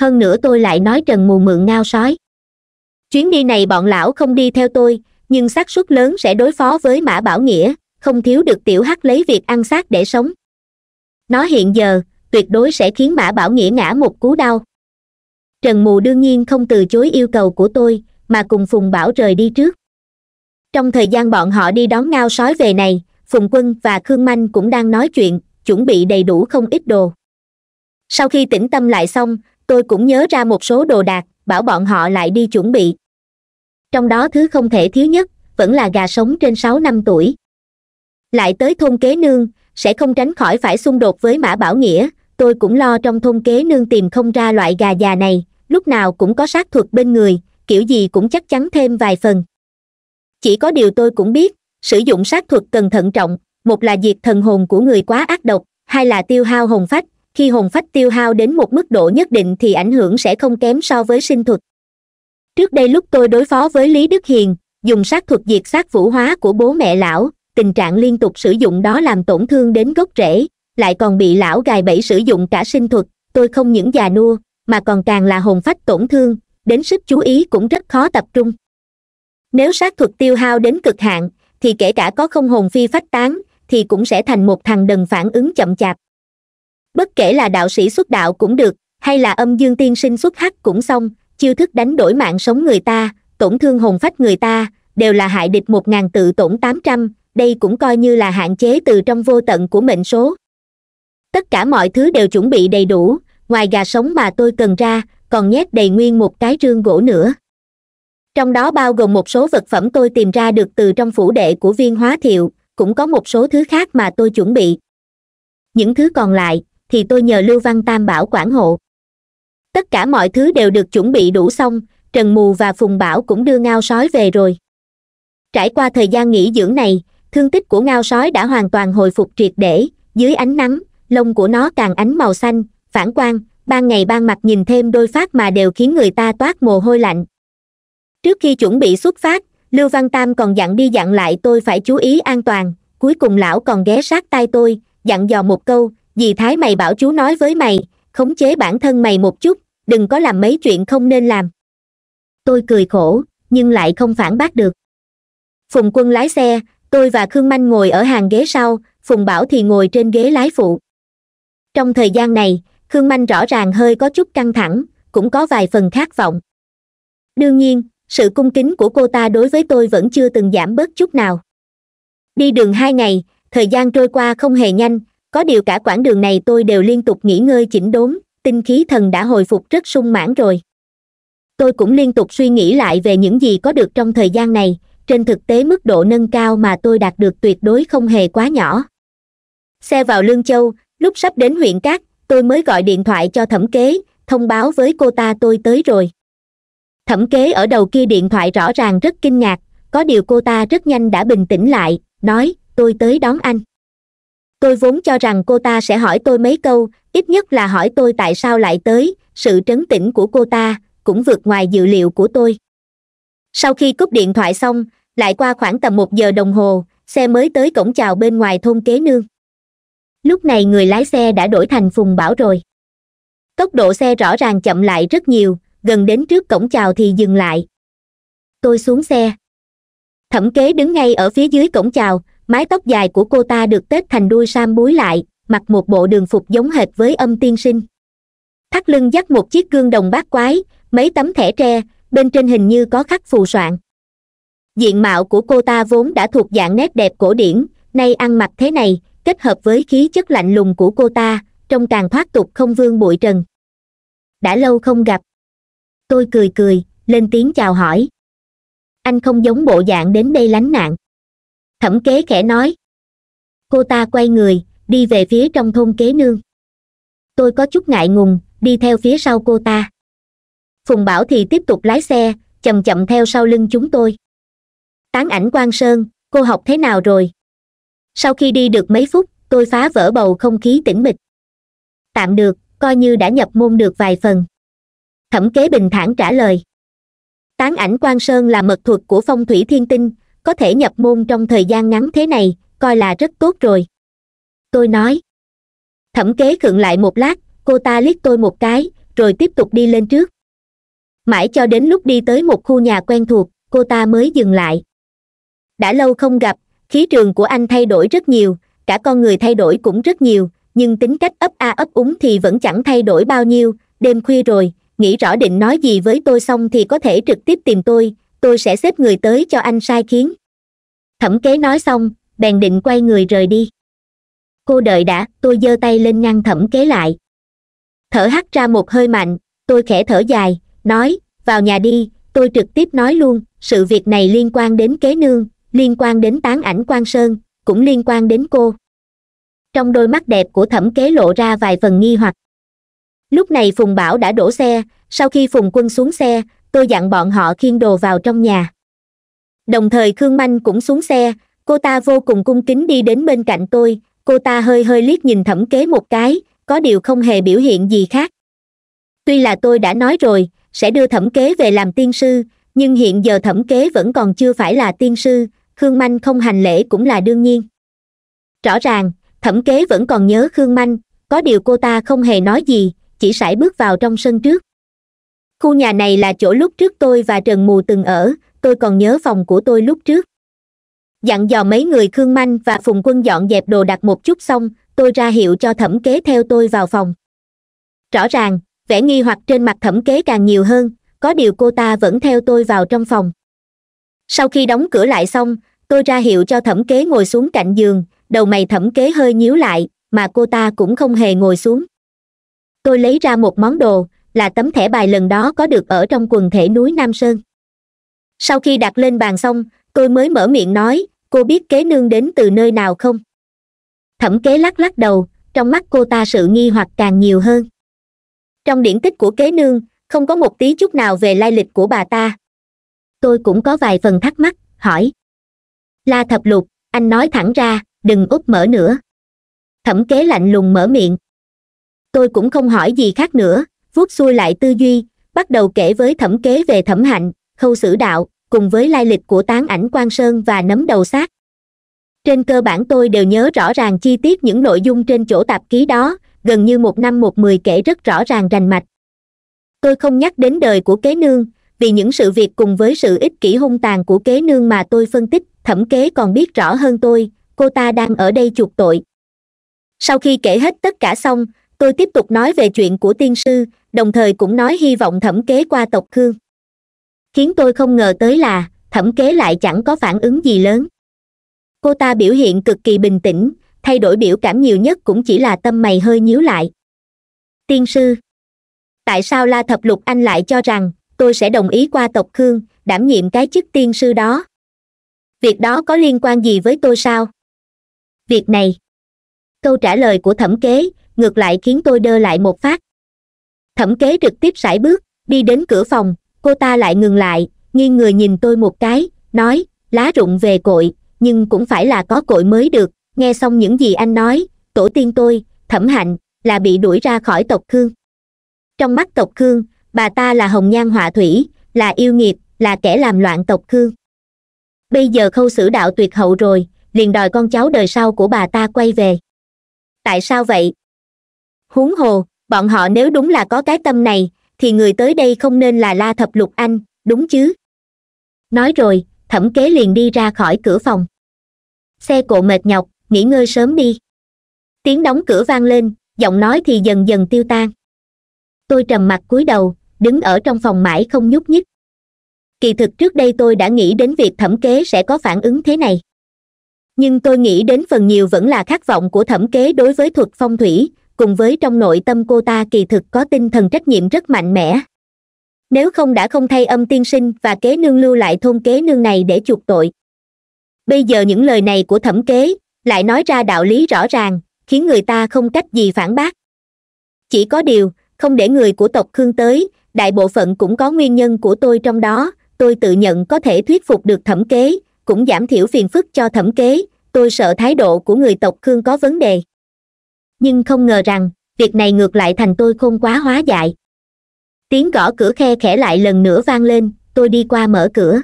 hơn nữa tôi lại nói trần mù mượn ngao sói chuyến đi này bọn lão không đi theo tôi nhưng xác suất lớn sẽ đối phó với mã bảo nghĩa không thiếu được tiểu hắc lấy việc ăn xác để sống nó hiện giờ tuyệt đối sẽ khiến mã bảo nghĩa ngã một cú đau trần mù đương nhiên không từ chối yêu cầu của tôi mà cùng phùng bảo rời đi trước trong thời gian bọn họ đi đón ngao sói về này phùng quân và khương manh cũng đang nói chuyện chuẩn bị đầy đủ không ít đồ sau khi tĩnh tâm lại xong tôi cũng nhớ ra một số đồ đạc bảo bọn họ lại đi chuẩn bị trong đó thứ không thể thiếu nhất vẫn là gà sống trên sáu năm tuổi lại tới thôn kế nương sẽ không tránh khỏi phải xung đột với mã bảo nghĩa tôi cũng lo trong thôn kế nương tìm không ra loại gà già này lúc nào cũng có sát thuật bên người kiểu gì cũng chắc chắn thêm vài phần chỉ có điều tôi cũng biết sử dụng sát thuật cần thận trọng một là diệt thần hồn của người quá ác độc hai là tiêu hao hồn phách khi hồn phách tiêu hao đến một mức độ nhất định thì ảnh hưởng sẽ không kém so với sinh thuật trước đây lúc tôi đối phó với lý đức hiền dùng sát thuật diệt sát vũ hóa của bố mẹ lão tình trạng liên tục sử dụng đó làm tổn thương đến gốc rễ lại còn bị lão gài bẫy sử dụng cả sinh thuật tôi không những già nua mà còn càng là hồn phách tổn thương đến sức chú ý cũng rất khó tập trung nếu sát thuật tiêu hao đến cực hạn thì kể cả có không hồn phi phách tán thì cũng sẽ thành một thằng đần phản ứng chậm chạp bất kể là đạo sĩ xuất đạo cũng được hay là âm dương tiên sinh xuất hắc cũng xong chiêu thức đánh đổi mạng sống người ta tổn thương hồn phách người ta đều là hại địch một ngàn tự tổn tám trăm đây cũng coi như là hạn chế từ trong vô tận của mệnh số tất cả mọi thứ đều chuẩn bị đầy đủ ngoài gà sống mà tôi cần ra còn nhét đầy nguyên một cái rương gỗ nữa trong đó bao gồm một số vật phẩm tôi tìm ra được từ trong phủ đệ của viên hóa thiệu cũng có một số thứ khác mà tôi chuẩn bị những thứ còn lại thì tôi nhờ lưu văn tam bảo quản hộ tất cả mọi thứ đều được chuẩn bị đủ xong trần mù và phùng bảo cũng đưa ngao sói về rồi trải qua thời gian nghỉ dưỡng này thương tích của ngao sói đã hoàn toàn hồi phục triệt để dưới ánh nắng lông của nó càng ánh màu xanh phản quang ban ngày ban mặt nhìn thêm đôi phát mà đều khiến người ta toát mồ hôi lạnh trước khi chuẩn bị xuất phát lưu văn tam còn dặn đi dặn lại tôi phải chú ý an toàn cuối cùng lão còn ghé sát tay tôi dặn dò một câu dì thái mày bảo chú nói với mày khống chế bản thân mày một chút đừng có làm mấy chuyện không nên làm tôi cười khổ nhưng lại không phản bác được phùng quân lái xe tôi và khương manh ngồi ở hàng ghế sau phùng bảo thì ngồi trên ghế lái phụ trong thời gian này khương manh rõ ràng hơi có chút căng thẳng cũng có vài phần khát vọng đương nhiên sự cung kính của cô ta đối với tôi vẫn chưa từng giảm bớt chút nào đi đường hai ngày thời gian trôi qua không hề nhanh có điều cả quãng đường này tôi đều liên tục nghỉ ngơi chỉnh đốn tinh khí thần đã hồi phục rất sung mãn rồi tôi cũng liên tục suy nghĩ lại về những gì có được trong thời gian này trên thực tế mức độ nâng cao mà tôi đạt được tuyệt đối không hề quá nhỏ xe vào lương châu lúc sắp đến huyện cát tôi mới gọi điện thoại cho thẩm kế thông báo với cô ta tôi tới rồi thẩm kế ở đầu kia điện thoại rõ ràng rất kinh ngạc có điều cô ta rất nhanh đã bình tĩnh lại nói tôi tới đón anh tôi vốn cho rằng cô ta sẽ hỏi tôi mấy câu ít nhất là hỏi tôi tại sao lại tới sự trấn tĩnh của cô ta cũng vượt ngoài dự liệu của tôi sau khi cúp điện thoại xong lại qua khoảng tầm một giờ đồng hồ xe mới tới cổng chào bên ngoài thôn kế nương lúc này người lái xe đã đổi thành phùng bảo rồi tốc độ xe rõ ràng chậm lại rất nhiều gần đến trước cổng chào thì dừng lại tôi xuống xe thẩm kế đứng ngay ở phía dưới cổng chào mái tóc dài của cô ta được tết thành đuôi sam búi lại mặc một bộ đường phục giống hệt với âm tiên sinh thắt lưng dắt một chiếc gương đồng bát quái mấy tấm thẻ tre bên trên hình như có khắc phù soạn diện mạo của cô ta vốn đã thuộc dạng nét đẹp cổ điển nay ăn mặc thế này kết hợp với khí chất lạnh lùng của cô ta trông càng thoát tục không vương bụi trần đã lâu không gặp tôi cười cười lên tiếng chào hỏi anh không giống bộ dạng đến đây lánh nạn thẩm kế khẽ nói cô ta quay người đi về phía trong thôn kế nương tôi có chút ngại ngùng đi theo phía sau cô ta phùng bảo thì tiếp tục lái xe chậm chậm theo sau lưng chúng tôi tán ảnh quan sơn cô học thế nào rồi sau khi đi được mấy phút tôi phá vỡ bầu không khí tĩnh mịch tạm được coi như đã nhập môn được vài phần thẩm kế bình thản trả lời tán ảnh quan sơn là mật thuật của phong thủy thiên tinh có thể nhập môn trong thời gian ngắn thế này coi là rất tốt rồi tôi nói thẩm kế khựng lại một lát cô ta liếc tôi một cái rồi tiếp tục đi lên trước mãi cho đến lúc đi tới một khu nhà quen thuộc cô ta mới dừng lại đã lâu không gặp khí trường của anh thay đổi rất nhiều cả con người thay đổi cũng rất nhiều nhưng tính cách ấp a ấp úng thì vẫn chẳng thay đổi bao nhiêu đêm khuya rồi nghĩ rõ định nói gì với tôi xong thì có thể trực tiếp tìm tôi tôi sẽ xếp người tới cho anh sai khiến thẩm kế nói xong bèn định quay người rời đi cô đợi đã tôi giơ tay lên ngăn thẩm kế lại thở hắt ra một hơi mạnh tôi khẽ thở dài nói vào nhà đi tôi trực tiếp nói luôn sự việc này liên quan đến kế nương liên quan đến tán ảnh quan sơn cũng liên quan đến cô trong đôi mắt đẹp của thẩm kế lộ ra vài phần nghi hoặc lúc này phùng bảo đã đổ xe sau khi phùng quân xuống xe tôi dặn bọn họ khiêng đồ vào trong nhà đồng thời khương manh cũng xuống xe cô ta vô cùng cung kính đi đến bên cạnh tôi cô ta hơi hơi liếc nhìn thẩm kế một cái có điều không hề biểu hiện gì khác tuy là tôi đã nói rồi sẽ đưa thẩm kế về làm tiên sư nhưng hiện giờ thẩm kế vẫn còn chưa phải là tiên sư khương manh không hành lễ cũng là đương nhiên rõ ràng thẩm kế vẫn còn nhớ khương manh có điều cô ta không hề nói gì chỉ sải bước vào trong sân trước khu nhà này là chỗ lúc trước tôi và trần mù từng ở tôi còn nhớ phòng của tôi lúc trước dặn dò mấy người khương manh và phùng quân dọn dẹp đồ đặt một chút xong tôi ra hiệu cho thẩm kế theo tôi vào phòng rõ ràng vẻ nghi hoặc trên mặt thẩm kế càng nhiều hơn có điều cô ta vẫn theo tôi vào trong phòng sau khi đóng cửa lại xong tôi ra hiệu cho thẩm kế ngồi xuống cạnh giường đầu mày thẩm kế hơi nhíu lại mà cô ta cũng không hề ngồi xuống tôi lấy ra một món đồ là tấm thẻ bài lần đó có được ở trong quần thể núi nam sơn sau khi đặt lên bàn xong tôi mới mở miệng nói cô biết kế nương đến từ nơi nào không thẩm kế lắc lắc đầu trong mắt cô ta sự nghi hoặc càng nhiều hơn trong điển tích của kế nương không có một tí chút nào về lai lịch của bà ta tôi cũng có vài phần thắc mắc hỏi la thập lục anh nói thẳng ra đừng úp mở nữa thẩm kế lạnh lùng mở miệng tôi cũng không hỏi gì khác nữa vuốt xuôi lại tư duy bắt đầu kể với thẩm kế về thẩm hạnh khâu xử đạo cùng với lai lịch của tán ảnh quan sơn và nấm đầu xác trên cơ bản tôi đều nhớ rõ ràng chi tiết những nội dung trên chỗ tạp ký đó gần như một năm một mười kể rất rõ ràng rành mạch tôi không nhắc đến đời của kế nương vì những sự việc cùng với sự ích kỷ hung tàn của kế nương mà tôi phân tích thẩm kế còn biết rõ hơn tôi cô ta đang ở đây chuộc tội sau khi kể hết tất cả xong tôi tiếp tục nói về chuyện của tiên sư đồng thời cũng nói hy vọng thẩm kế qua tộc khương khiến tôi không ngờ tới là thẩm kế lại chẳng có phản ứng gì lớn cô ta biểu hiện cực kỳ bình tĩnh thay đổi biểu cảm nhiều nhất cũng chỉ là tâm mày hơi nhíu lại tiên sư tại sao la thập lục anh lại cho rằng tôi sẽ đồng ý qua tộc khương đảm nhiệm cái chức tiên sư đó việc đó có liên quan gì với tôi sao việc này câu trả lời của thẩm kế ngược lại khiến tôi đơ lại một phát thẩm kế trực tiếp sải bước đi đến cửa phòng cô ta lại ngừng lại nghiêng người nhìn tôi một cái nói lá rụng về cội nhưng cũng phải là có cội mới được nghe xong những gì anh nói tổ tiên tôi thẩm hạnh là bị đuổi ra khỏi tộc khương trong mắt tộc khương bà ta là hồng nhan họa thủy là yêu nghiệt là kẻ làm loạn tộc khương bây giờ khâu xử đạo tuyệt hậu rồi liền đòi con cháu đời sau của bà ta quay về tại sao vậy huống hồ bọn họ nếu đúng là có cái tâm này thì người tới đây không nên là la thập lục anh đúng chứ nói rồi thẩm kế liền đi ra khỏi cửa phòng xe cộ mệt nhọc nghỉ ngơi sớm đi tiếng đóng cửa vang lên giọng nói thì dần dần tiêu tan tôi trầm mặt cúi đầu đứng ở trong phòng mãi không nhúc nhích kỳ thực trước đây tôi đã nghĩ đến việc thẩm kế sẽ có phản ứng thế này nhưng tôi nghĩ đến phần nhiều vẫn là khát vọng của thẩm kế đối với thuật phong thủy cùng với trong nội tâm cô ta kỳ thực có tinh thần trách nhiệm rất mạnh mẽ nếu không đã không thay âm tiên sinh và kế nương lưu lại thôn kế nương này để chuộc tội bây giờ những lời này của thẩm kế lại nói ra đạo lý rõ ràng khiến người ta không cách gì phản bác chỉ có điều không để người của tộc khương tới đại bộ phận cũng có nguyên nhân của tôi trong đó tôi tự nhận có thể thuyết phục được thẩm kế cũng giảm thiểu phiền phức cho thẩm kế tôi sợ thái độ của người tộc khương có vấn đề nhưng không ngờ rằng việc này ngược lại thành tôi khôn quá hóa dại tiếng gõ cửa khe khẽ lại lần nữa vang lên tôi đi qua mở cửa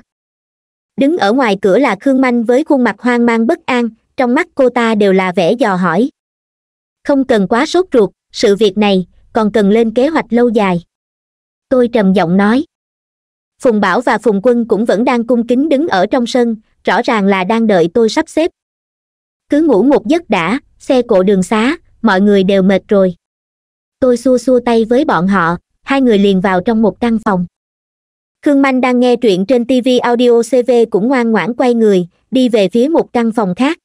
đứng ở ngoài cửa là khương manh với khuôn mặt hoang mang bất an trong mắt cô ta đều là vẻ dò hỏi không cần quá sốt ruột sự việc này còn cần lên kế hoạch lâu dài tôi trầm giọng nói phùng bảo và phùng quân cũng vẫn đang cung kính đứng ở trong sân rõ ràng là đang đợi tôi sắp xếp cứ ngủ một giấc đã xe cộ đường xá mọi người đều mệt rồi tôi xua xua tay với bọn họ hai người liền vào trong một căn phòng khương manh đang nghe truyện trên tv audio cv cũng ngoan ngoãn quay người đi về phía một căn phòng khác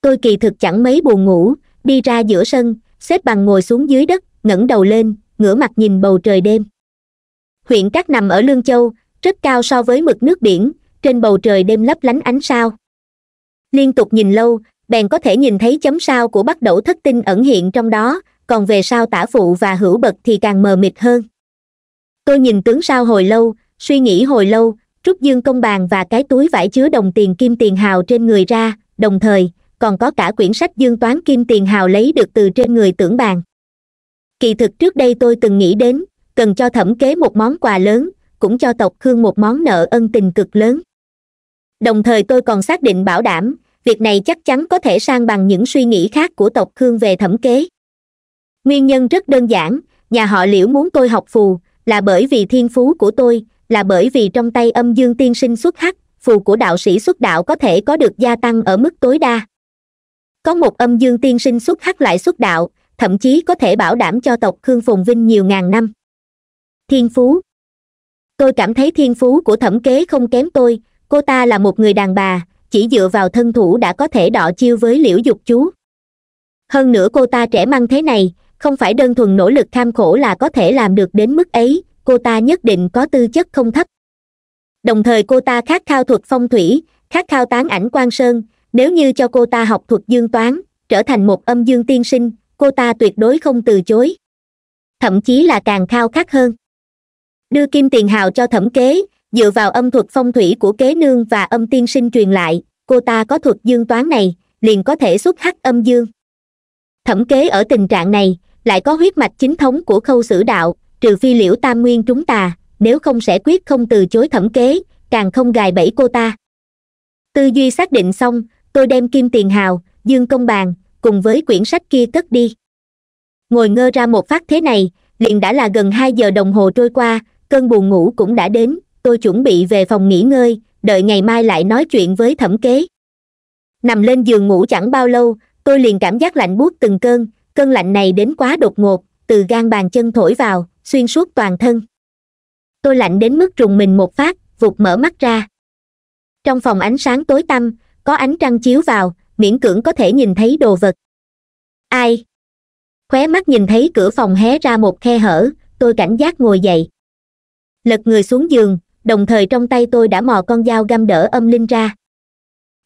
tôi kỳ thực chẳng mấy buồn ngủ đi ra giữa sân xếp bằng ngồi xuống dưới đất ngẩng đầu lên ngửa mặt nhìn bầu trời đêm huyện cát nằm ở lương châu rất cao so với mực nước biển trên bầu trời đêm lấp lánh ánh sao liên tục nhìn lâu bèn có thể nhìn thấy chấm sao của bắt đẩu thất tinh ẩn hiện trong đó còn về sao tả phụ và hữu bậc thì càng mờ mịt hơn tôi nhìn tướng sao hồi lâu suy nghĩ hồi lâu rút dương công bàn và cái túi vải chứa đồng tiền kim tiền hào trên người ra đồng thời còn có cả quyển sách dương toán kim tiền hào lấy được từ trên người tưởng bàn kỳ thực trước đây tôi từng nghĩ đến cần cho thẩm kế một món quà lớn cũng cho tộc khương một món nợ ân tình cực lớn đồng thời tôi còn xác định bảo đảm việc này chắc chắn có thể sang bằng những suy nghĩ khác của tộc khương về thẩm kế nguyên nhân rất đơn giản nhà họ liễu muốn tôi học phù là bởi vì thiên phú của tôi là bởi vì trong tay âm dương tiên sinh xuất hắc phù của đạo sĩ xuất đạo có thể có được gia tăng ở mức tối đa có một âm dương tiên sinh xuất hắc lại xuất đạo thậm chí có thể bảo đảm cho tộc khương phồn vinh nhiều ngàn năm thiên phú tôi cảm thấy thiên phú của thẩm kế không kém tôi cô ta là một người đàn bà chỉ dựa vào thân thủ đã có thể đọ chiêu với liễu dục chú hơn nữa cô ta trẻ măng thế này không phải đơn thuần nỗ lực kham khổ là có thể làm được đến mức ấy cô ta nhất định có tư chất không thấp đồng thời cô ta khát khao thuật phong thủy khát khao tán ảnh quan sơn nếu như cho cô ta học thuật dương toán trở thành một âm dương tiên sinh cô ta tuyệt đối không từ chối thậm chí là càng khao khát hơn đưa kim tiền hào cho thẩm kế dựa vào âm thuật phong thủy của kế nương và âm tiên sinh truyền lại cô ta có thuật dương toán này liền có thể xuất hắc âm dương thẩm kế ở tình trạng này lại có huyết mạch chính thống của khâu sử đạo trừ phi liễu tam nguyên chúng ta nếu không sẽ quyết không từ chối thẩm kế càng không gài bẫy cô ta tư duy xác định xong tôi đem kim tiền hào dương công bàn cùng với quyển sách kia cất đi ngồi ngơ ra một phát thế này liền đã là gần hai giờ đồng hồ trôi qua cơn buồn ngủ cũng đã đến tôi chuẩn bị về phòng nghỉ ngơi đợi ngày mai lại nói chuyện với thẩm kế nằm lên giường ngủ chẳng bao lâu tôi liền cảm giác lạnh buốt từng cơn cơn lạnh này đến quá đột ngột từ gan bàn chân thổi vào xuyên suốt toàn thân tôi lạnh đến mức rùng mình một phát vụt mở mắt ra trong phòng ánh sáng tối tăm có ánh trăng chiếu vào miễn cưỡng có thể nhìn thấy đồ vật ai khóe mắt nhìn thấy cửa phòng hé ra một khe hở tôi cảnh giác ngồi dậy lật người xuống giường đồng thời trong tay tôi đã mò con dao găm đỡ âm linh ra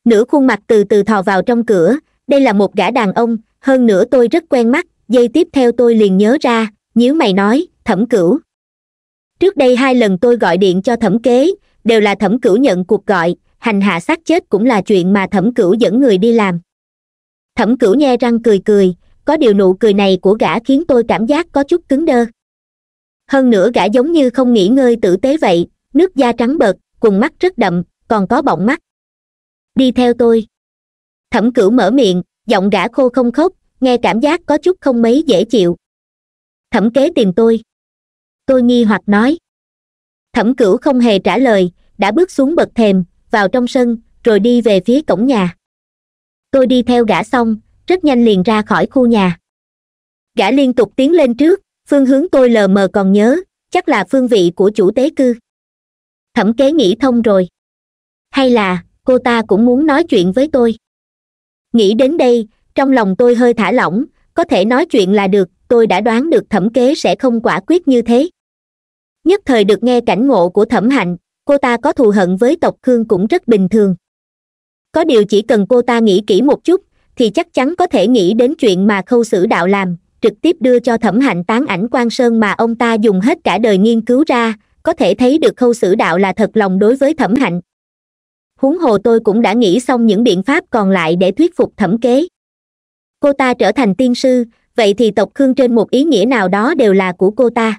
nửa khuôn mặt từ từ thò vào trong cửa đây là một gã đàn ông hơn nữa tôi rất quen mắt dây tiếp theo tôi liền nhớ ra nhíu mày nói thẩm cửu trước đây hai lần tôi gọi điện cho thẩm kế đều là thẩm cửu nhận cuộc gọi hành hạ xác chết cũng là chuyện mà thẩm cửu dẫn người đi làm thẩm cửu nghe răng cười cười có điều nụ cười này của gã khiến tôi cảm giác có chút cứng đơ hơn nữa gã giống như không nghỉ ngơi tử tế vậy nước da trắng bợt quần mắt rất đậm còn có bọng mắt đi theo tôi thẩm cửu mở miệng giọng gã khô không khóc nghe cảm giác có chút không mấy dễ chịu thẩm kế tìm tôi tôi nghi hoặc nói thẩm cửu không hề trả lời đã bước xuống bậc thềm vào trong sân rồi đi về phía cổng nhà tôi đi theo gã xong rất nhanh liền ra khỏi khu nhà gã liên tục tiến lên trước phương hướng tôi lờ mờ còn nhớ chắc là phương vị của chủ tế cư thẩm kế nghĩ thông rồi hay là cô ta cũng muốn nói chuyện với tôi nghĩ đến đây trong lòng tôi hơi thả lỏng có thể nói chuyện là được tôi đã đoán được thẩm kế sẽ không quả quyết như thế nhất thời được nghe cảnh ngộ của thẩm hạnh cô ta có thù hận với tộc khương cũng rất bình thường có điều chỉ cần cô ta nghĩ kỹ một chút thì chắc chắn có thể nghĩ đến chuyện mà khâu sử đạo làm trực tiếp đưa cho thẩm hạnh tán ảnh quan sơn mà ông ta dùng hết cả đời nghiên cứu ra có thể thấy được khâu xử đạo là thật lòng đối với thẩm hạnh huống hồ tôi cũng đã nghĩ xong những biện pháp còn lại để thuyết phục thẩm kế cô ta trở thành tiên sư vậy thì tộc khương trên một ý nghĩa nào đó đều là của cô ta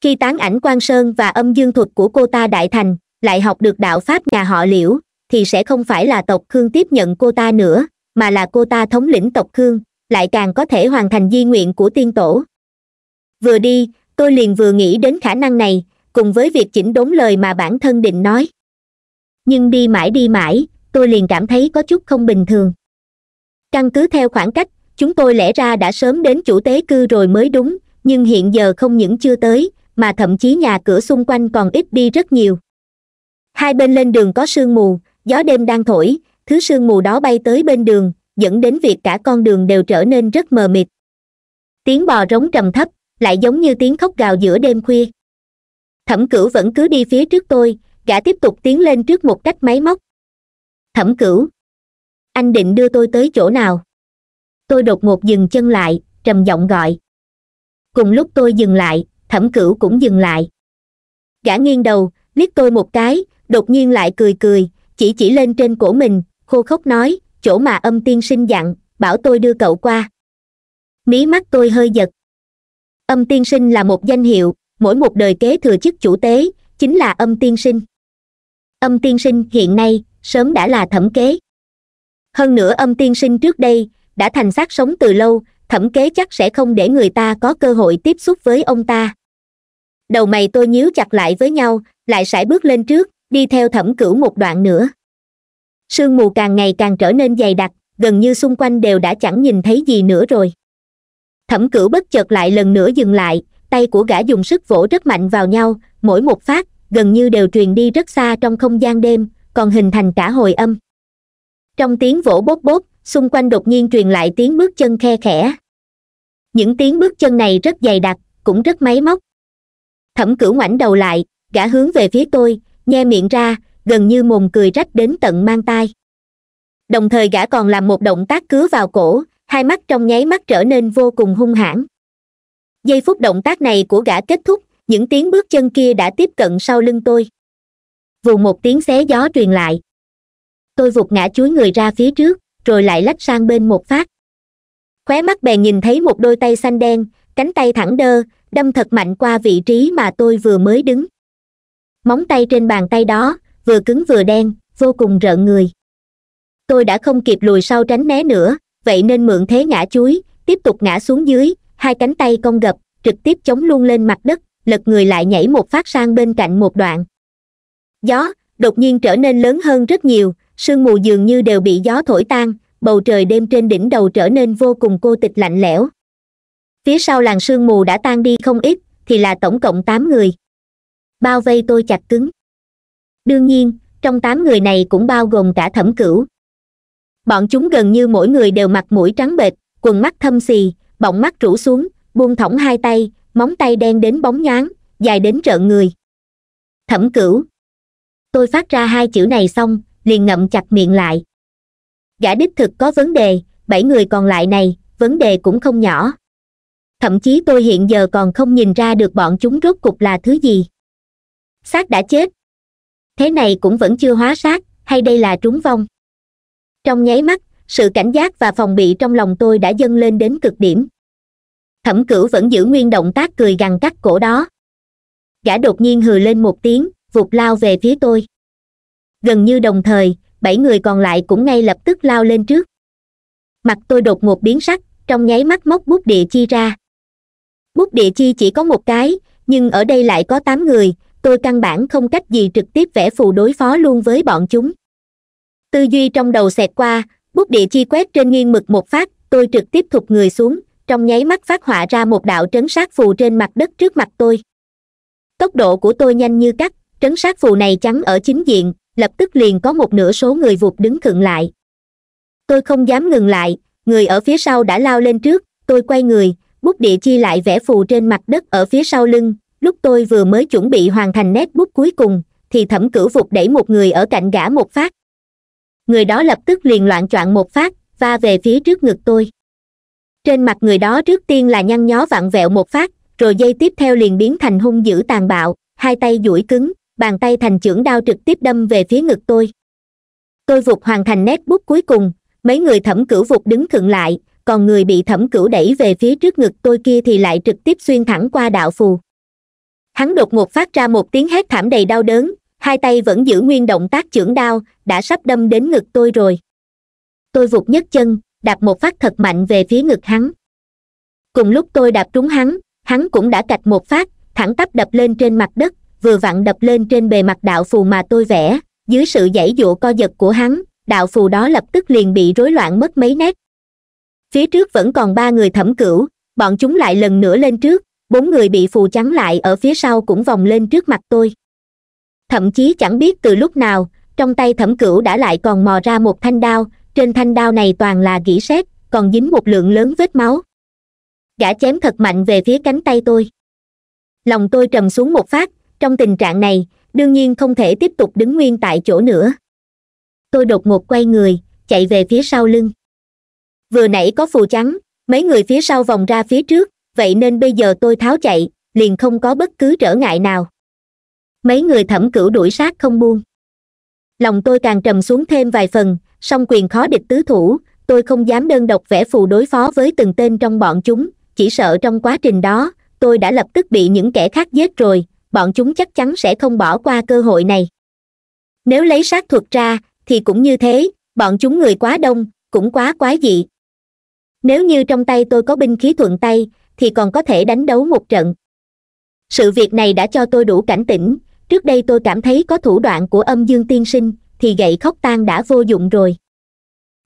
khi tán ảnh quan sơn và âm dương thuật của cô ta đại thành lại học được đạo pháp nhà họ liễu thì sẽ không phải là tộc khương tiếp nhận cô ta nữa mà là cô ta thống lĩnh tộc khương lại càng có thể hoàn thành di nguyện của tiên tổ vừa đi tôi liền vừa nghĩ đến khả năng này cùng với việc chỉnh đốn lời mà bản thân định nói nhưng đi mãi đi mãi tôi liền cảm thấy có chút không bình thường căn cứ theo khoảng cách chúng tôi lẽ ra đã sớm đến chủ tế cư rồi mới đúng nhưng hiện giờ không những chưa tới mà thậm chí nhà cửa xung quanh còn ít đi rất nhiều hai bên lên đường có sương mù gió đêm đang thổi thứ sương mù đó bay tới bên đường dẫn đến việc cả con đường đều trở nên rất mờ mịt tiếng bò rống trầm thấp lại giống như tiếng khóc gào giữa đêm khuya thẩm cửu vẫn cứ đi phía trước tôi gã tiếp tục tiến lên trước một cách máy móc thẩm cửu anh định đưa tôi tới chỗ nào tôi đột ngột dừng chân lại trầm giọng gọi cùng lúc tôi dừng lại thẩm cửu cũng dừng lại gã nghiêng đầu liếc tôi một cái đột nhiên lại cười cười chỉ chỉ lên trên cổ mình khô khốc nói chỗ mà âm tiên sinh dặn bảo tôi đưa cậu qua mí mắt tôi hơi giật âm tiên sinh là một danh hiệu mỗi một đời kế thừa chức chủ tế chính là âm tiên sinh âm tiên sinh hiện nay sớm đã là thẩm kế hơn nữa âm tiên sinh trước đây đã thành xác sống từ lâu thẩm kế chắc sẽ không để người ta có cơ hội tiếp xúc với ông ta đầu mày tôi nhíu chặt lại với nhau lại sải bước lên trước đi theo thẩm cửu một đoạn nữa sương mù càng ngày càng trở nên dày đặc gần như xung quanh đều đã chẳng nhìn thấy gì nữa rồi thẩm cửu bất chợt lại lần nữa dừng lại tay của gã dùng sức vỗ rất mạnh vào nhau mỗi một phát gần như đều truyền đi rất xa trong không gian đêm còn hình thành cả hồi âm trong tiếng vỗ bốp bốp xung quanh đột nhiên truyền lại tiếng bước chân khe khẽ những tiếng bước chân này rất dày đặc cũng rất máy móc thẩm cửu ngoảnh đầu lại gã hướng về phía tôi nhe miệng ra gần như mồm cười rách đến tận mang tai đồng thời gã còn làm một động tác cứa vào cổ hai mắt trong nháy mắt trở nên vô cùng hung hãn giây phút động tác này của gã kết thúc những tiếng bước chân kia đã tiếp cận sau lưng tôi vù một tiếng xé gió truyền lại tôi vụt ngã chuối người ra phía trước rồi lại lách sang bên một phát khóe mắt bèn nhìn thấy một đôi tay xanh đen cánh tay thẳng đơ đâm thật mạnh qua vị trí mà tôi vừa mới đứng móng tay trên bàn tay đó vừa cứng vừa đen vô cùng rợn người tôi đã không kịp lùi sau tránh né nữa vậy nên mượn thế ngã chuối tiếp tục ngã xuống dưới hai cánh tay cong gập trực tiếp chống luôn lên mặt đất lật người lại nhảy một phát sang bên cạnh một đoạn gió đột nhiên trở nên lớn hơn rất nhiều sương mù dường như đều bị gió thổi tan bầu trời đêm trên đỉnh đầu trở nên vô cùng cô tịch lạnh lẽo phía sau làng sương mù đã tan đi không ít thì là tổng cộng tám người bao vây tôi chặt cứng đương nhiên trong tám người này cũng bao gồm cả thẩm cửu bọn chúng gần như mỗi người đều mặc mũi trắng bệch quần mắt thâm xì bọng mắt rũ xuống buông thõng hai tay móng tay đen đến bóng nhoáng dài đến trợn người thẩm cửu tôi phát ra hai chữ này xong liền ngậm chặt miệng lại gã đích thực có vấn đề bảy người còn lại này vấn đề cũng không nhỏ thậm chí tôi hiện giờ còn không nhìn ra được bọn chúng rốt cục là thứ gì xác đã chết thế này cũng vẫn chưa hóa xác hay đây là trúng vong trong nháy mắt sự cảnh giác và phòng bị trong lòng tôi đã dâng lên đến cực điểm thẩm cửu vẫn giữ nguyên động tác cười gằn cắt cổ đó gã đột nhiên hừ lên một tiếng vụt lao về phía tôi gần như đồng thời bảy người còn lại cũng ngay lập tức lao lên trước mặt tôi đột ngột biến sắc trong nháy mắt móc bút địa chi ra bút địa chi chỉ có một cái nhưng ở đây lại có tám người tôi căn bản không cách gì trực tiếp vẽ phù đối phó luôn với bọn chúng tư duy trong đầu xẹt qua bút địa chi quét trên nghiêng mực một phát tôi trực tiếp thụt người xuống trong nháy mắt phát họa ra một đạo trấn sát phù trên mặt đất trước mặt tôi tốc độ của tôi nhanh như cắt trấn sát phù này chắn ở chính diện lập tức liền có một nửa số người vụt đứng khựng lại tôi không dám ngừng lại người ở phía sau đã lao lên trước tôi quay người bút địa chi lại vẽ phù trên mặt đất ở phía sau lưng lúc tôi vừa mới chuẩn bị hoàn thành nét bút cuối cùng thì thẩm cửu vụt đẩy một người ở cạnh gã một phát người đó lập tức liền loạn choạng một phát va về phía trước ngực tôi trên mặt người đó trước tiên là nhăn nhó vặn vẹo một phát rồi dây tiếp theo liền biến thành hung dữ tàn bạo hai tay duỗi cứng bàn tay thành chưởng đao trực tiếp đâm về phía ngực tôi tôi vụt hoàn thành nét bút cuối cùng mấy người thẩm cửu vụt đứng khựng lại còn người bị thẩm cửu đẩy về phía trước ngực tôi kia thì lại trực tiếp xuyên thẳng qua đạo phù hắn đột ngột phát ra một tiếng hét thảm đầy đau đớn hai tay vẫn giữ nguyên động tác chưởng đao đã sắp đâm đến ngực tôi rồi tôi vụt nhấc chân đạp một phát thật mạnh về phía ngực hắn cùng lúc tôi đạp trúng hắn hắn cũng đã cạch một phát thẳng tắp đập lên trên mặt đất vừa vặn đập lên trên bề mặt đạo phù mà tôi vẽ dưới sự giãy dụa co giật của hắn đạo phù đó lập tức liền bị rối loạn mất mấy nét phía trước vẫn còn ba người thẩm cửu bọn chúng lại lần nữa lên trước bốn người bị phù chắn lại ở phía sau cũng vòng lên trước mặt tôi thậm chí chẳng biết từ lúc nào trong tay thẩm cửu đã lại còn mò ra một thanh đao trên thanh đao này toàn là gỉ sét còn dính một lượng lớn vết máu gã chém thật mạnh về phía cánh tay tôi lòng tôi trầm xuống một phát trong tình trạng này đương nhiên không thể tiếp tục đứng nguyên tại chỗ nữa tôi đột ngột quay người chạy về phía sau lưng vừa nãy có phù trắng mấy người phía sau vòng ra phía trước vậy nên bây giờ tôi tháo chạy liền không có bất cứ trở ngại nào mấy người thẩm cửu đuổi sát không buông lòng tôi càng trầm xuống thêm vài phần song quyền khó địch tứ thủ tôi không dám đơn độc vẽ phù đối phó với từng tên trong bọn chúng chỉ sợ trong quá trình đó tôi đã lập tức bị những kẻ khác giết rồi bọn chúng chắc chắn sẽ không bỏ qua cơ hội này nếu lấy sát thuật ra thì cũng như thế bọn chúng người quá đông cũng quá quái dị nếu như trong tay tôi có binh khí thuận tay thì còn có thể đánh đấu một trận sự việc này đã cho tôi đủ cảnh tỉnh trước đây tôi cảm thấy có thủ đoạn của âm dương tiên sinh thì gậy khóc tan đã vô dụng rồi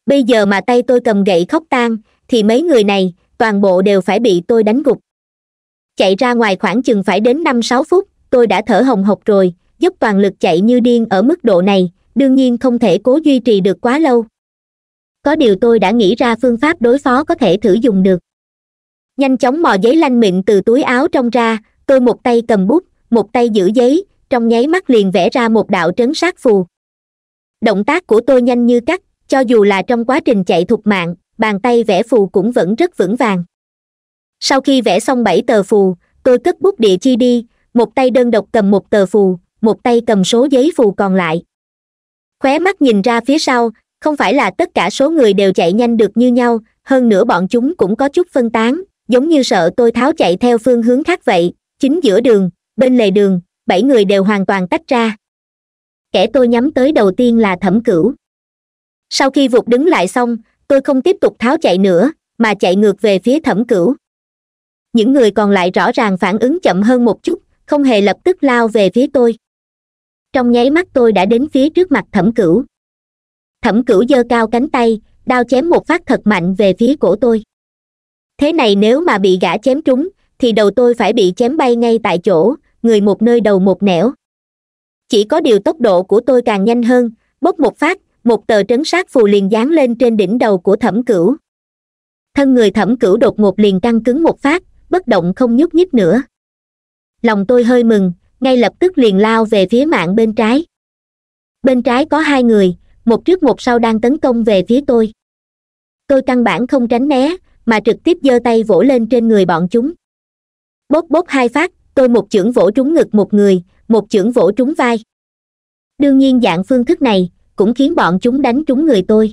bây giờ mà tay tôi cầm gậy khóc tan thì mấy người này toàn bộ đều phải bị tôi đánh gục chạy ra ngoài khoảng chừng phải đến năm sáu phút tôi đã thở hồng hộc rồi giúp toàn lực chạy như điên ở mức độ này đương nhiên không thể cố duy trì được quá lâu có điều tôi đã nghĩ ra phương pháp đối phó có thể thử dùng được nhanh chóng mò giấy lanh mịn từ túi áo trong ra tôi một tay cầm bút một tay giữ giấy trong nháy mắt liền vẽ ra một đạo trấn sát phù động tác của tôi nhanh như cắt cho dù là trong quá trình chạy thục mạng bàn tay vẽ phù cũng vẫn rất vững vàng sau khi vẽ xong bảy tờ phù tôi cất bút địa chi đi một tay đơn độc cầm một tờ phù một tay cầm số giấy phù còn lại khóe mắt nhìn ra phía sau không phải là tất cả số người đều chạy nhanh được như nhau hơn nữa bọn chúng cũng có chút phân tán giống như sợ tôi tháo chạy theo phương hướng khác vậy chính giữa đường bên lề đường bảy người đều hoàn toàn tách ra kẻ tôi nhắm tới đầu tiên là thẩm cửu sau khi vụt đứng lại xong tôi không tiếp tục tháo chạy nữa mà chạy ngược về phía thẩm cửu những người còn lại rõ ràng phản ứng chậm hơn một chút không hề lập tức lao về phía tôi trong nháy mắt tôi đã đến phía trước mặt thẩm cửu thẩm cửu giơ cao cánh tay đao chém một phát thật mạnh về phía cổ tôi thế này nếu mà bị gã chém trúng thì đầu tôi phải bị chém bay ngay tại chỗ người một nơi đầu một nẻo chỉ có điều tốc độ của tôi càng nhanh hơn bốc một phát một tờ trấn sát phù liền dán lên trên đỉnh đầu của thẩm cửu thân người thẩm cửu đột ngột liền căng cứng một phát bất động không nhúc nhích nữa lòng tôi hơi mừng ngay lập tức liền lao về phía mạng bên trái bên trái có hai người một trước một sau đang tấn công về phía tôi tôi căn bản không tránh né mà trực tiếp giơ tay vỗ lên trên người bọn chúng bóp bóp hai phát tôi một chưởng vỗ trúng ngực một người một chưởng vỗ trúng vai đương nhiên dạng phương thức này cũng khiến bọn chúng đánh trúng người tôi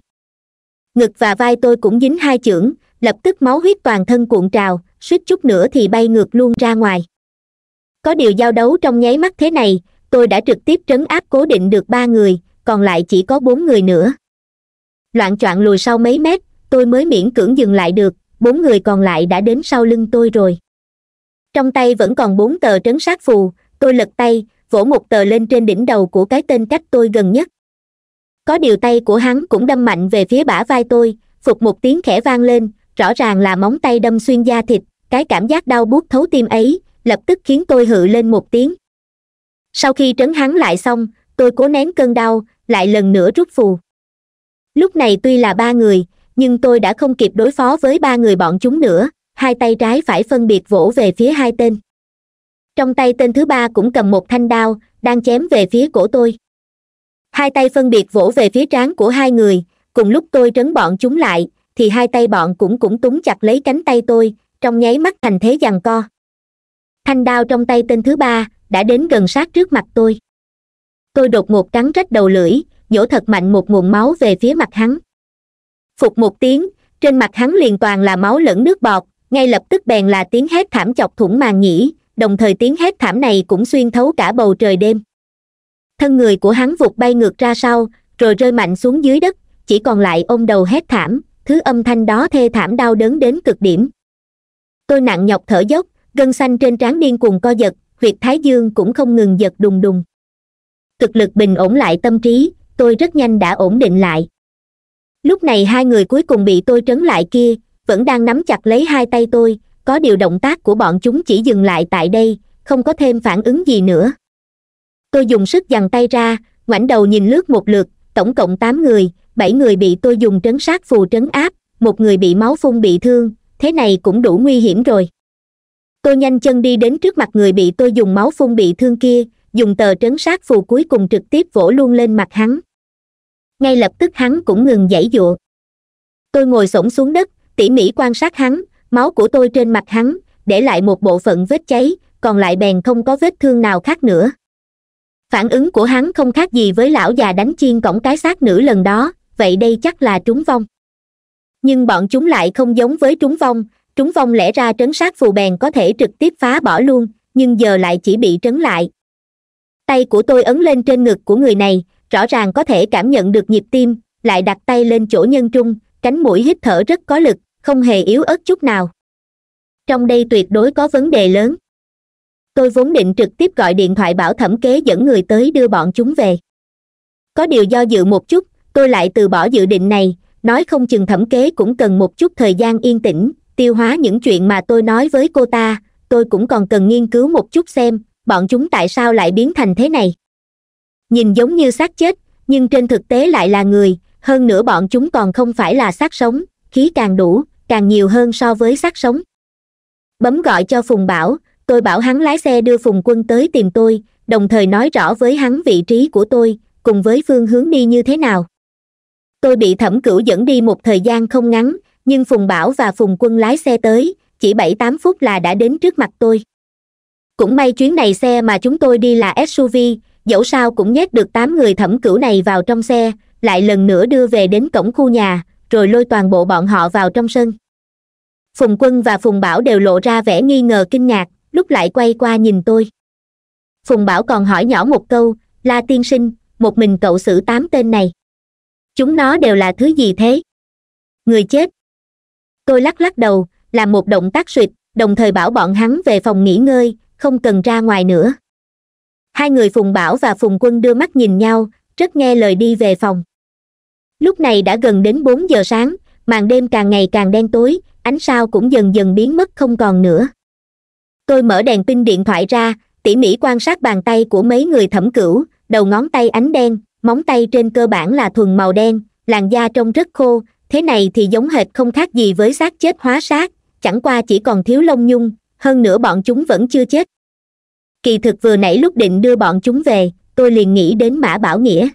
ngực và vai tôi cũng dính hai chưởng lập tức máu huyết toàn thân cuộn trào suýt chút nữa thì bay ngược luôn ra ngoài có điều giao đấu trong nháy mắt thế này tôi đã trực tiếp trấn áp cố định được ba người còn lại chỉ có bốn người nữa loạn o lùi sau mấy mét tôi mới miễn cưỡng dừng lại được bốn người còn lại đã đến sau lưng tôi rồi trong tay vẫn còn bốn tờ trấn sát phù tôi lật tay vỗ một tờ lên trên đỉnh đầu của cái tên cách tôi gần nhất có điều tay của hắn cũng đâm mạnh về phía bả vai tôi phục một tiếng khẽ vang lên rõ ràng là móng tay đâm xuyên da thịt cái cảm giác đau buốt thấu tim ấy lập tức khiến tôi hự lên một tiếng sau khi trấn hắn lại xong tôi cố nén cơn đau lại lần nữa rút phù lúc này tuy là ba người nhưng tôi đã không kịp đối phó với ba người bọn chúng nữa hai tay trái phải phân biệt vỗ về phía hai tên trong tay tên thứ ba cũng cầm một thanh đao đang chém về phía cổ tôi hai tay phân biệt vỗ về phía trán của hai người cùng lúc tôi trấn bọn chúng lại thì hai tay bọn cũng cũng túng chặt lấy cánh tay tôi trong nháy mắt thành thế giằng co thanh đao trong tay tên thứ ba đã đến gần sát trước mặt tôi tôi đột ngột cắn rách đầu lưỡi nhổ thật mạnh một nguồn máu về phía mặt hắn phục một tiếng trên mặt hắn liền toàn là máu lẫn nước bọt ngay lập tức bèn là tiếng hét thảm chọc thủng màn nhĩ đồng thời tiếng hét thảm này cũng xuyên thấu cả bầu trời đêm thân người của hắn vụt bay ngược ra sau rồi rơi mạnh xuống dưới đất chỉ còn lại ôm đầu hét thảm thứ âm thanh đó thê thảm đau đớn đến cực điểm tôi nặng nhọc thở dốc gân xanh trên trán điên cuồng co giật huyệt thái dương cũng không ngừng giật đùng đùng cực lực bình ổn lại tâm trí tôi rất nhanh đã ổn định lại lúc này hai người cuối cùng bị tôi trấn lại kia vẫn đang nắm chặt lấy hai tay tôi có điều động tác của bọn chúng chỉ dừng lại tại đây không có thêm phản ứng gì nữa tôi dùng sức giằng tay ra ngoảnh đầu nhìn lướt một lượt tổng cộng tám người bảy người bị tôi dùng trấn sát phù trấn áp một người bị máu phun bị thương thế này cũng đủ nguy hiểm rồi tôi nhanh chân đi đến trước mặt người bị tôi dùng máu phun bị thương kia dùng tờ trấn sát phù cuối cùng trực tiếp vỗ luôn lên mặt hắn ngay lập tức hắn cũng ngừng giãy giụa tôi ngồi s xuống đất tỉ mỉ quan sát hắn máu của tôi trên mặt hắn để lại một bộ phận vết cháy còn lại bèn không có vết thương nào khác nữa phản ứng của hắn không khác gì với lão già đánh chiên cổng cái xác nữ lần đó vậy đây chắc là trúng vong nhưng bọn chúng lại không giống với trúng vong trúng vong lẽ ra trấn sát phù bèn có thể trực tiếp phá bỏ luôn nhưng giờ lại chỉ bị trấn lại tay của tôi ấn lên trên ngực của người này rõ ràng có thể cảm nhận được nhịp tim lại đặt tay lên chỗ nhân trung cánh mũi hít thở rất có lực không hề yếu ớt chút nào trong đây tuyệt đối có vấn đề lớn tôi vốn định trực tiếp gọi điện thoại bảo thẩm kế dẫn người tới đưa bọn chúng về có điều do dự một chút tôi lại từ bỏ dự định này nói không chừng thẩm kế cũng cần một chút thời gian yên tĩnh tiêu hóa những chuyện mà tôi nói với cô ta tôi cũng còn cần nghiên cứu một chút xem bọn chúng tại sao lại biến thành thế này nhìn giống như xác chết nhưng trên thực tế lại là người hơn nữa bọn chúng còn không phải là xác sống khí càng đủ càng nhiều hơn so với xác sống bấm gọi cho phùng bảo tôi bảo hắn lái xe đưa phùng quân tới tìm tôi đồng thời nói rõ với hắn vị trí của tôi cùng với phương hướng đi như thế nào tôi bị thẩm cửu dẫn đi một thời gian không ngắn nhưng phùng bảo và phùng quân lái xe tới chỉ bảy tám phút là đã đến trước mặt tôi cũng may chuyến này xe mà chúng tôi đi là suv dẫu sao cũng nhét được tám người thẩm cửu này vào trong xe lại lần nữa đưa về đến cổng khu nhà rồi lôi toàn bộ bọn họ vào trong sân phùng quân và phùng bảo đều lộ ra vẻ nghi ngờ kinh ngạc lúc lại quay qua nhìn tôi phùng bảo còn hỏi nhỏ một câu la tiên sinh một mình cậu xử tám tên này chúng nó đều là thứ gì thế người chết tôi lắc lắc đầu làm một động tác suỵt đồng thời bảo bọn hắn về phòng nghỉ ngơi không cần ra ngoài nữa hai người phùng bảo và phùng quân đưa mắt nhìn nhau rất nghe lời đi về phòng lúc này đã gần đến bốn giờ sáng màn đêm càng ngày càng đen tối ánh sao cũng dần dần biến mất không còn nữa tôi mở đèn pin điện thoại ra tỉ mỉ quan sát bàn tay của mấy người thẩm cửu đầu ngón tay ánh đen móng tay trên cơ bản là thuần màu đen làn da trông rất khô thế này thì giống hệt không khác gì với xác chết hóa xác chẳng qua chỉ còn thiếu lông nhung hơn nữa bọn chúng vẫn chưa chết kỳ thực vừa nãy lúc định đưa bọn chúng về tôi liền nghĩ đến mã bảo nghĩa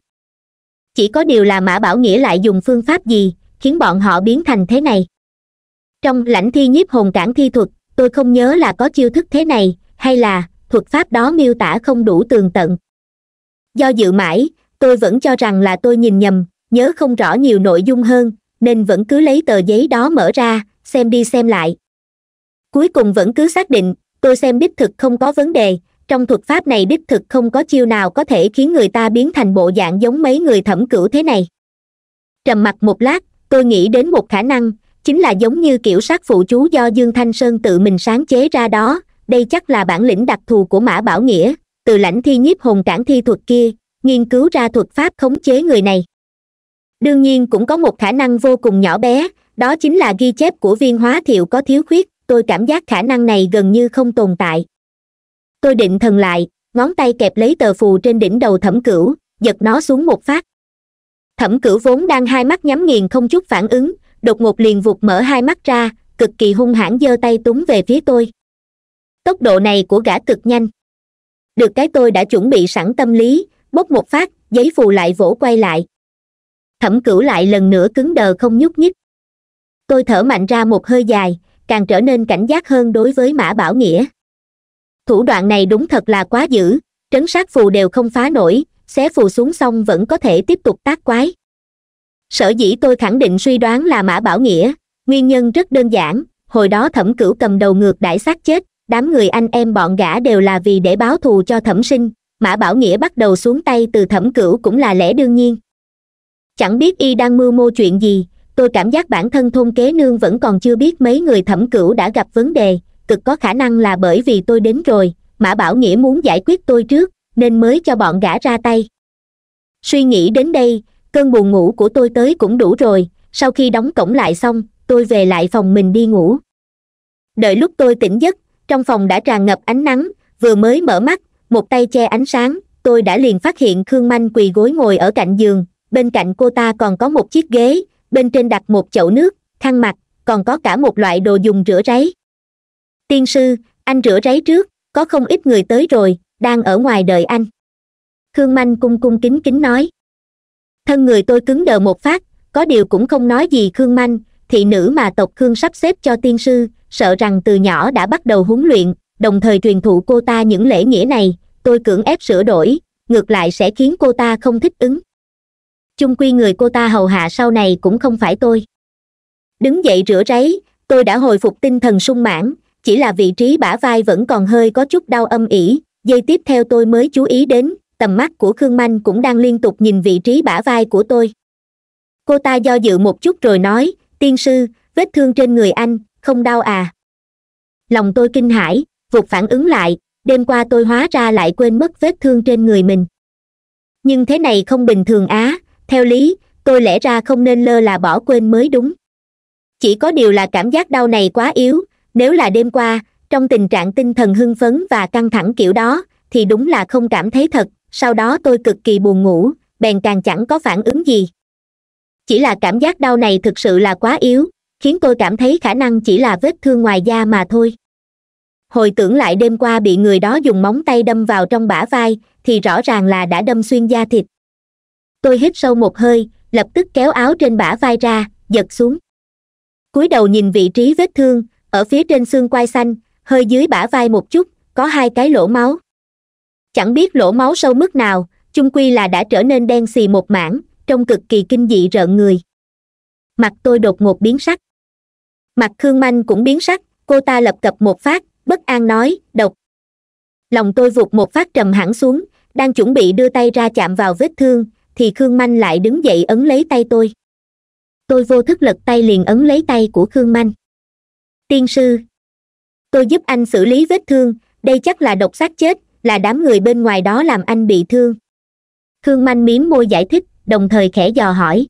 chỉ có điều là mã bảo nghĩa lại dùng phương pháp gì khiến bọn họ biến thành thế này trong lãnh thi nhiếp hồn cản thi thuật tôi không nhớ là có chiêu thức thế này hay là thuật pháp đó miêu tả không đủ tường tận do dự mãi tôi vẫn cho rằng là tôi nhìn nhầm nhớ không rõ nhiều nội dung hơn nên vẫn cứ lấy tờ giấy đó mở ra xem đi xem lại cuối cùng vẫn cứ xác định tôi xem đích thực không có vấn đề trong thuật pháp này đích thực không có chiêu nào có thể khiến người ta biến thành bộ dạng giống mấy người thẩm cửu thế này trầm mặc một lát tôi nghĩ đến một khả năng chính là giống như kiểu sát phụ chú do dương thanh sơn tự mình sáng chế ra đó đây chắc là bản lĩnh đặc thù của mã bảo nghĩa từ lãnh thi nhiếp hồn cản thi thuật kia nghiên cứu ra thuật pháp khống chế người này đương nhiên cũng có một khả năng vô cùng nhỏ bé đó chính là ghi chép của viên hóa thiệu có thiếu khuyết tôi cảm giác khả năng này gần như không tồn tại tôi định thần lại ngón tay kẹp lấy tờ phù trên đỉnh đầu thẩm cửu giật nó xuống một phát thẩm cửu vốn đang hai mắt nhắm nghiền không chút phản ứng đột ngột liền vụt mở hai mắt ra cực kỳ hung hãn giơ tay túng về phía tôi tốc độ này của gã cực nhanh được cái tôi đã chuẩn bị sẵn tâm lý bốc một phát giấy phù lại vỗ quay lại thẩm cửu lại lần nữa cứng đờ không nhúc nhích tôi thở mạnh ra một hơi dài càng trở nên cảnh giác hơn đối với mã bảo nghĩa thủ đoạn này đúng thật là quá dữ trấn sát phù đều không phá nổi xé phù xuống xong vẫn có thể tiếp tục tác quái sở dĩ tôi khẳng định suy đoán là mã bảo nghĩa nguyên nhân rất đơn giản hồi đó thẩm cửu cầm đầu ngược đãi xác chết đám người anh em bọn gã đều là vì để báo thù cho thẩm sinh mã bảo nghĩa bắt đầu xuống tay từ thẩm cửu cũng là lẽ đương nhiên chẳng biết y đang mưu mô chuyện gì tôi cảm giác bản thân thôn kế nương vẫn còn chưa biết mấy người thẩm cửu đã gặp vấn đề cực có khả năng là bởi vì tôi đến rồi mã bảo nghĩa muốn giải quyết tôi trước nên mới cho bọn gã ra tay suy nghĩ đến đây cơn buồn ngủ của tôi tới cũng đủ rồi sau khi đóng cổng lại xong tôi về lại phòng mình đi ngủ đợi lúc tôi tỉnh giấc trong phòng đã tràn ngập ánh nắng vừa mới mở mắt một tay che ánh sáng tôi đã liền phát hiện khương manh quỳ gối ngồi ở cạnh giường bên cạnh cô ta còn có một chiếc ghế bên trên đặt một chậu nước khăn mặt còn có cả một loại đồ dùng rửa ráy tiên sư anh rửa ráy trước có không ít người tới rồi đang ở ngoài đợi anh khương manh cung cung kính kính nói thân người tôi cứng đờ một phát có điều cũng không nói gì khương manh thị nữ mà tộc khương sắp xếp cho tiên sư sợ rằng từ nhỏ đã bắt đầu huấn luyện đồng thời truyền thụ cô ta những lễ nghĩa này tôi cưỡng ép sửa đổi ngược lại sẽ khiến cô ta không thích ứng chung quy người cô ta hầu hạ sau này cũng không phải tôi đứng dậy rửa ráy tôi đã hồi phục tinh thần sung mãn chỉ là vị trí bả vai vẫn còn hơi có chút đau âm ỉ giây tiếp theo tôi mới chú ý đến tầm mắt của khương manh cũng đang liên tục nhìn vị trí bả vai của tôi cô ta do dự một chút rồi nói tiên sư vết thương trên người anh không đau à lòng tôi kinh hãi vụt phản ứng lại đêm qua tôi hóa ra lại quên mất vết thương trên người mình nhưng thế này không bình thường á theo lý tôi lẽ ra không nên lơ là bỏ quên mới đúng chỉ có điều là cảm giác đau này quá yếu nếu là đêm qua trong tình trạng tinh thần hưng phấn và căng thẳng kiểu đó thì đúng là không cảm thấy thật sau đó tôi cực kỳ buồn ngủ bèn càng chẳng có phản ứng gì chỉ là cảm giác đau này thực sự là quá yếu khiến tôi cảm thấy khả năng chỉ là vết thương ngoài da mà thôi hồi tưởng lại đêm qua bị người đó dùng móng tay đâm vào trong bả vai thì rõ ràng là đã đâm xuyên da thịt tôi hít sâu một hơi lập tức kéo áo trên bả vai ra giật xuống cúi đầu nhìn vị trí vết thương ở phía trên xương quai xanh hơi dưới bả vai một chút có hai cái lỗ máu chẳng biết lỗ máu sâu mức nào chung quy là đã trở nên đen xì một mảng trông cực kỳ kinh dị rợn người mặt tôi đột ngột biến sắc mặt khương manh cũng biến sắc cô ta lập cập một phát bất an nói độc lòng tôi vụt một phát trầm hẳn xuống đang chuẩn bị đưa tay ra chạm vào vết thương thì khương manh lại đứng dậy ấn lấy tay tôi tôi vô thức lật tay liền ấn lấy tay của khương manh tiên sư tôi giúp anh xử lý vết thương đây chắc là độc xác chết là đám người bên ngoài đó làm anh bị thương khương manh miếm môi giải thích đồng thời khẽ dò hỏi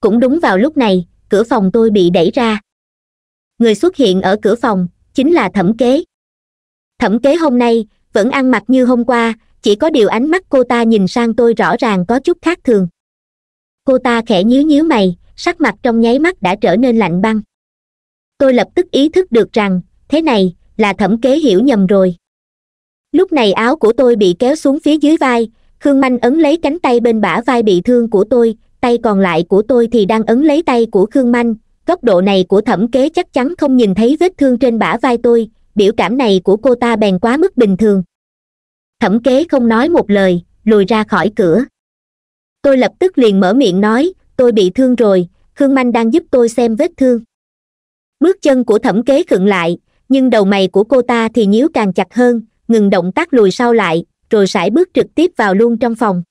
cũng đúng vào lúc này cửa phòng tôi bị đẩy ra người xuất hiện ở cửa phòng chính là thẩm kế thẩm kế hôm nay vẫn ăn mặc như hôm qua chỉ có điều ánh mắt cô ta nhìn sang tôi rõ ràng có chút khác thường cô ta khẽ nhíu nhíu mày sắc mặt trong nháy mắt đã trở nên lạnh băng tôi lập tức ý thức được rằng thế này là thẩm kế hiểu nhầm rồi lúc này áo của tôi bị kéo xuống phía dưới vai khương manh ấn lấy cánh tay bên bả vai bị thương của tôi tay còn lại của tôi thì đang ấn lấy tay của khương manh góc độ này của thẩm kế chắc chắn không nhìn thấy vết thương trên bả vai tôi biểu cảm này của cô ta bèn quá mức bình thường thẩm kế không nói một lời lùi ra khỏi cửa tôi lập tức liền mở miệng nói tôi bị thương rồi khương manh đang giúp tôi xem vết thương bước chân của thẩm kế khựng lại nhưng đầu mày của cô ta thì nhíu càng chặt hơn ngừng động tác lùi sau lại rồi sải bước trực tiếp vào luôn trong phòng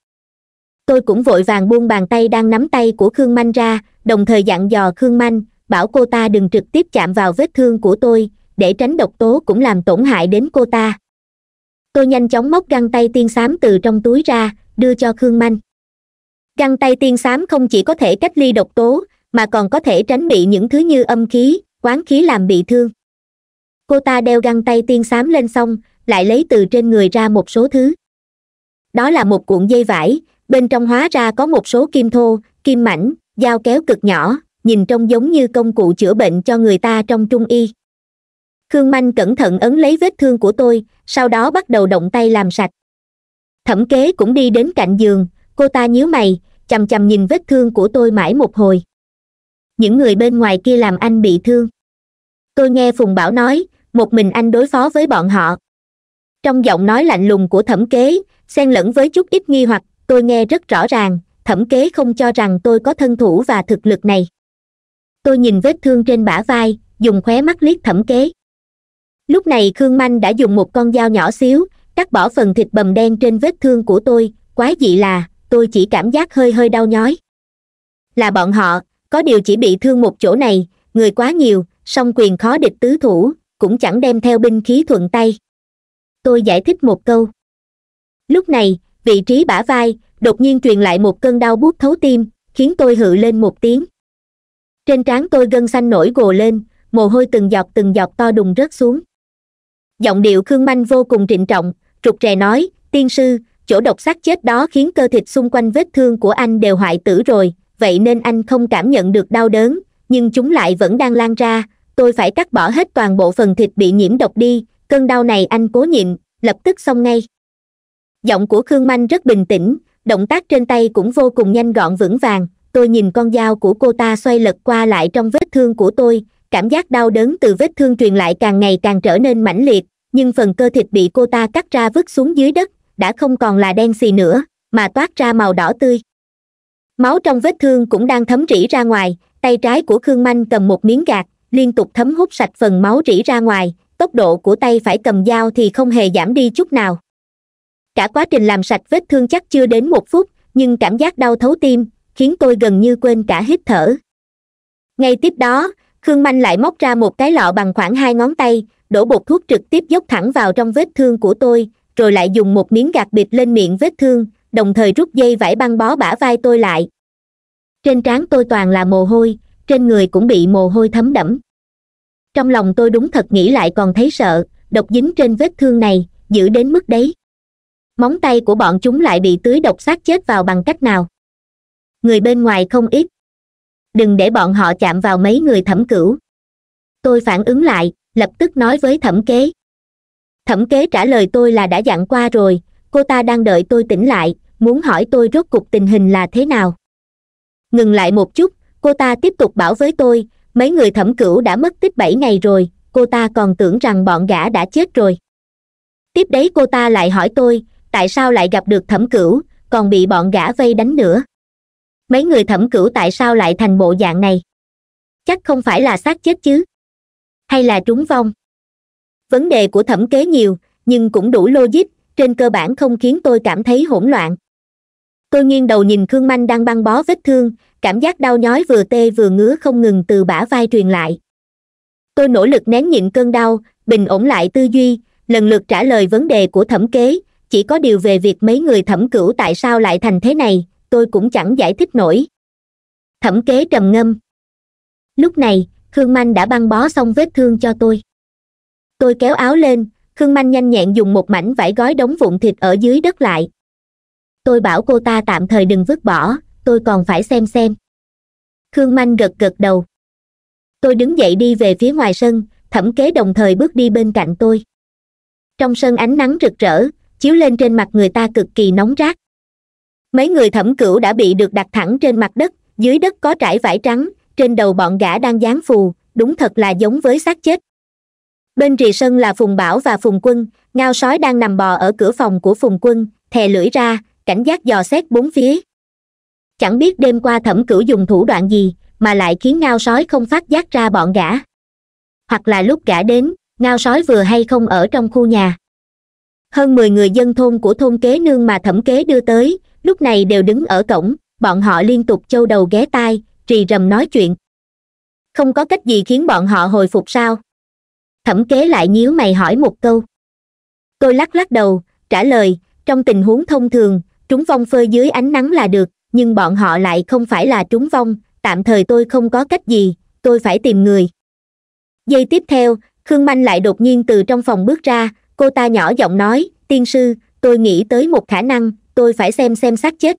tôi cũng vội vàng buông bàn tay đang nắm tay của khương manh ra đồng thời dặn dò khương manh bảo cô ta đừng trực tiếp chạm vào vết thương của tôi để tránh độc tố cũng làm tổn hại đến cô ta tôi nhanh chóng móc găng tay tiên xám từ trong túi ra đưa cho khương manh găng tay tiên xám không chỉ có thể cách ly độc tố mà còn có thể tránh bị những thứ như âm khí quán khí làm bị thương cô ta đeo găng tay tiên xám lên xong lại lấy từ trên người ra một số thứ đó là một cuộn dây vải bên trong hóa ra có một số kim thô kim mảnh dao kéo cực nhỏ nhìn trông giống như công cụ chữa bệnh cho người ta trong trung y khương manh cẩn thận ấn lấy vết thương của tôi sau đó bắt đầu động tay làm sạch thẩm kế cũng đi đến cạnh giường cô ta nhíu mày chằm chằm nhìn vết thương của tôi mãi một hồi những người bên ngoài kia làm anh bị thương tôi nghe phùng bảo nói một mình anh đối phó với bọn họ trong giọng nói lạnh lùng của thẩm kế xen lẫn với chút ít nghi hoặc tôi nghe rất rõ ràng thẩm kế không cho rằng tôi có thân thủ và thực lực này tôi nhìn vết thương trên bả vai dùng khóe mắt liếc thẩm kế lúc này khương manh đã dùng một con dao nhỏ xíu cắt bỏ phần thịt bầm đen trên vết thương của tôi quá dị là tôi chỉ cảm giác hơi hơi đau nhói là bọn họ có điều chỉ bị thương một chỗ này người quá nhiều song quyền khó địch tứ thủ cũng chẳng đem theo binh khí thuận tay tôi giải thích một câu lúc này vị trí bả vai đột nhiên truyền lại một cơn đau buốt thấu tim khiến tôi hự lên một tiếng trên trán tôi gân xanh nổi gồ lên mồ hôi từng giọt từng giọt to đùng rớt xuống giọng điệu khương manh vô cùng trịnh trọng trục trè nói tiên sư chỗ độc sắc chết đó khiến cơ thịt xung quanh vết thương của anh đều hoại tử rồi vậy nên anh không cảm nhận được đau đớn nhưng chúng lại vẫn đang lan ra tôi phải cắt bỏ hết toàn bộ phần thịt bị nhiễm độc đi cơn đau này anh cố nhịn lập tức xong ngay giọng của khương manh rất bình tĩnh động tác trên tay cũng vô cùng nhanh gọn vững vàng tôi nhìn con dao của cô ta xoay lật qua lại trong vết thương của tôi cảm giác đau đớn từ vết thương truyền lại càng ngày càng trở nên mãnh liệt nhưng phần cơ thịt bị cô ta cắt ra vứt xuống dưới đất đã không còn là đen xì nữa mà toát ra màu đỏ tươi máu trong vết thương cũng đang thấm rỉ ra ngoài tay trái của khương manh cầm một miếng gạt liên tục thấm hút sạch phần máu rỉ ra ngoài tốc độ của tay phải cầm dao thì không hề giảm đi chút nào cả quá trình làm sạch vết thương chắc chưa đến một phút nhưng cảm giác đau thấu tim khiến tôi gần như quên cả hít thở ngay tiếp đó khương manh lại móc ra một cái lọ bằng khoảng hai ngón tay đổ bột thuốc trực tiếp dốc thẳng vào trong vết thương của tôi rồi lại dùng một miếng gạt bịt lên miệng vết thương đồng thời rút dây vải băng bó bả vai tôi lại trên trán tôi toàn là mồ hôi trên người cũng bị mồ hôi thấm đẫm trong lòng tôi đúng thật nghĩ lại còn thấy sợ độc dính trên vết thương này giữ đến mức đấy móng tay của bọn chúng lại bị tưới độc sát chết vào bằng cách nào người bên ngoài không ít đừng để bọn họ chạm vào mấy người thẩm cửu tôi phản ứng lại lập tức nói với thẩm kế thẩm kế trả lời tôi là đã dặn qua rồi cô ta đang đợi tôi tỉnh lại muốn hỏi tôi rốt cuộc tình hình là thế nào ngừng lại một chút cô ta tiếp tục bảo với tôi mấy người thẩm cửu đã mất tích bảy ngày rồi cô ta còn tưởng rằng bọn gã đã chết rồi tiếp đấy cô ta lại hỏi tôi tại sao lại gặp được thẩm cửu còn bị bọn gã vây đánh nữa mấy người thẩm cửu tại sao lại thành bộ dạng này chắc không phải là xác chết chứ hay là trúng vong vấn đề của thẩm kế nhiều nhưng cũng đủ logic trên cơ bản không khiến tôi cảm thấy hỗn loạn tôi nghiêng đầu nhìn khương manh đang băng bó vết thương cảm giác đau nhói vừa tê vừa ngứa không ngừng từ bả vai truyền lại tôi nỗ lực nén nhịn cơn đau bình ổn lại tư duy lần lượt trả lời vấn đề của thẩm kế chỉ có điều về việc mấy người thẩm cửu tại sao lại thành thế này tôi cũng chẳng giải thích nổi thẩm kế trầm ngâm lúc này khương manh đã băng bó xong vết thương cho tôi tôi kéo áo lên khương manh nhanh nhẹn dùng một mảnh vải gói đống vụn thịt ở dưới đất lại tôi bảo cô ta tạm thời đừng vứt bỏ tôi còn phải xem xem khương manh gật gật đầu tôi đứng dậy đi về phía ngoài sân thẩm kế đồng thời bước đi bên cạnh tôi trong sân ánh nắng rực rỡ chiếu lên trên mặt người ta cực kỳ nóng rát mấy người thẩm cửu đã bị được đặt thẳng trên mặt đất dưới đất có trải vải trắng trên đầu bọn gã đang dán phù đúng thật là giống với xác chết bên trì sân là phùng bảo và phùng quân ngao sói đang nằm bò ở cửa phòng của phùng quân thè lưỡi ra cảnh giác dò xét bốn phía chẳng biết đêm qua thẩm cửu dùng thủ đoạn gì mà lại khiến ngao sói không phát giác ra bọn gã hoặc là lúc gã đến ngao sói vừa hay không ở trong khu nhà hơn mười người dân thôn của thôn kế nương mà thẩm kế đưa tới lúc này đều đứng ở cổng bọn họ liên tục châu đầu ghé tai rì rầm nói chuyện không có cách gì khiến bọn họ hồi phục sao thẩm kế lại nhíu mày hỏi một câu tôi lắc lắc đầu trả lời trong tình huống thông thường trúng vong phơi dưới ánh nắng là được nhưng bọn họ lại không phải là trúng vong tạm thời tôi không có cách gì tôi phải tìm người giây tiếp theo khương manh lại đột nhiên từ trong phòng bước ra cô ta nhỏ giọng nói tiên sư tôi nghĩ tới một khả năng tôi phải xem xem xác chết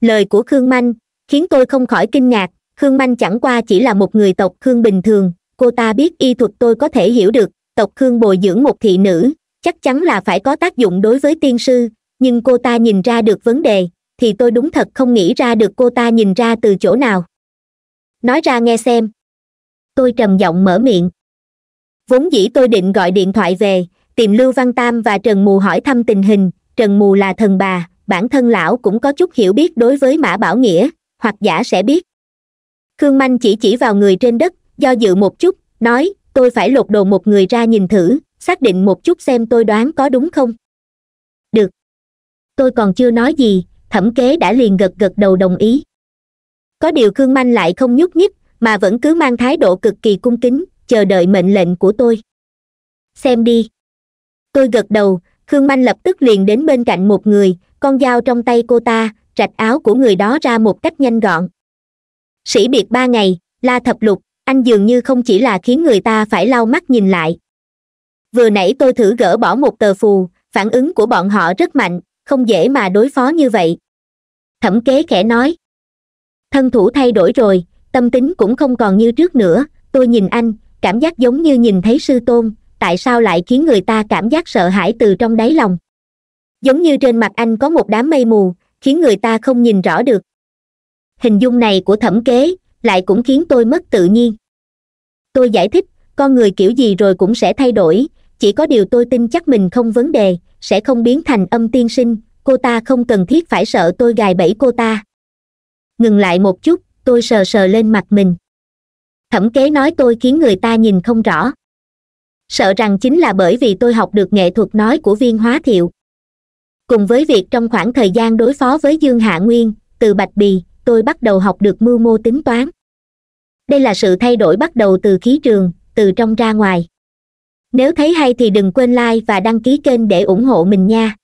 lời của khương manh khiến tôi không khỏi kinh ngạc khương manh chẳng qua chỉ là một người tộc khương bình thường cô ta biết y thuật tôi có thể hiểu được tộc khương bồi dưỡng một thị nữ chắc chắn là phải có tác dụng đối với tiên sư nhưng cô ta nhìn ra được vấn đề thì tôi đúng thật không nghĩ ra được cô ta nhìn ra từ chỗ nào nói ra nghe xem tôi trầm giọng mở miệng vốn dĩ tôi định gọi điện thoại về tìm lưu văn tam và trần mù hỏi thăm tình hình trần mù là thần bà bản thân lão cũng có chút hiểu biết đối với mã bảo nghĩa hoặc giả sẽ biết khương manh chỉ chỉ vào người trên đất do dự một chút nói tôi phải lột đồ một người ra nhìn thử xác định một chút xem tôi đoán có đúng không được tôi còn chưa nói gì thẩm kế đã liền gật gật đầu đồng ý có điều khương manh lại không nhúc nhích mà vẫn cứ mang thái độ cực kỳ cung kính chờ đợi mệnh lệnh của tôi xem đi tôi gật đầu khương manh lập tức liền đến bên cạnh một người con dao trong tay cô ta rạch áo của người đó ra một cách nhanh gọn sĩ biệt ba ngày la thập lục anh dường như không chỉ là khiến người ta phải lau mắt nhìn lại vừa nãy tôi thử gỡ bỏ một tờ phù phản ứng của bọn họ rất mạnh không dễ mà đối phó như vậy thẩm kế khẽ nói thân thủ thay đổi rồi tâm tính cũng không còn như trước nữa tôi nhìn anh cảm giác giống như nhìn thấy sư tôn tại sao lại khiến người ta cảm giác sợ hãi từ trong đáy lòng giống như trên mặt anh có một đám mây mù khiến người ta không nhìn rõ được hình dung này của thẩm kế lại cũng khiến tôi mất tự nhiên tôi giải thích con người kiểu gì rồi cũng sẽ thay đổi chỉ có điều tôi tin chắc mình không vấn đề sẽ không biến thành âm tiên sinh cô ta không cần thiết phải sợ tôi gài bẫy cô ta ngừng lại một chút tôi sờ sờ lên mặt mình thẩm kế nói tôi khiến người ta nhìn không rõ sợ rằng chính là bởi vì tôi học được nghệ thuật nói của viên hóa thiệu cùng với việc trong khoảng thời gian đối phó với dương hạ nguyên từ bạch bì tôi bắt đầu học được mưu mô tính toán đây là sự thay đổi bắt đầu từ khí trường từ trong ra ngoài nếu thấy hay thì đừng quên like và đăng ký kênh để ủng hộ mình nha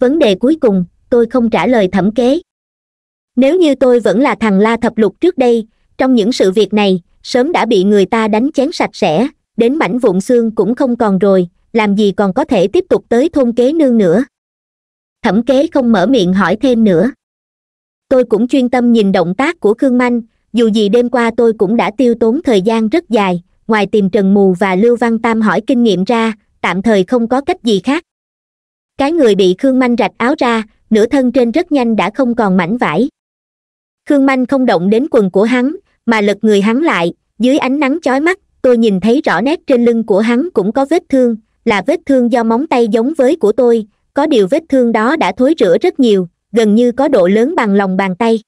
vấn đề cuối cùng tôi không trả lời thẩm kế nếu như tôi vẫn là thằng la thập lục trước đây trong những sự việc này sớm đã bị người ta đánh chén sạch sẽ đến mảnh vụn xương cũng không còn rồi làm gì còn có thể tiếp tục tới thôn kế nương nữa thẩm kế không mở miệng hỏi thêm nữa tôi cũng chuyên tâm nhìn động tác của khương manh dù gì đêm qua tôi cũng đã tiêu tốn thời gian rất dài ngoài tìm trần mù và lưu văn tam hỏi kinh nghiệm ra tạm thời không có cách gì khác cái người bị khương manh rạch áo ra nửa thân trên rất nhanh đã không còn mảnh vải khương manh không động đến quần của hắn mà lật người hắn lại dưới ánh nắng chói mắt tôi nhìn thấy rõ nét trên lưng của hắn cũng có vết thương là vết thương do móng tay giống với của tôi có điều vết thương đó đã thối rữa rất nhiều gần như có độ lớn bằng lòng bàn tay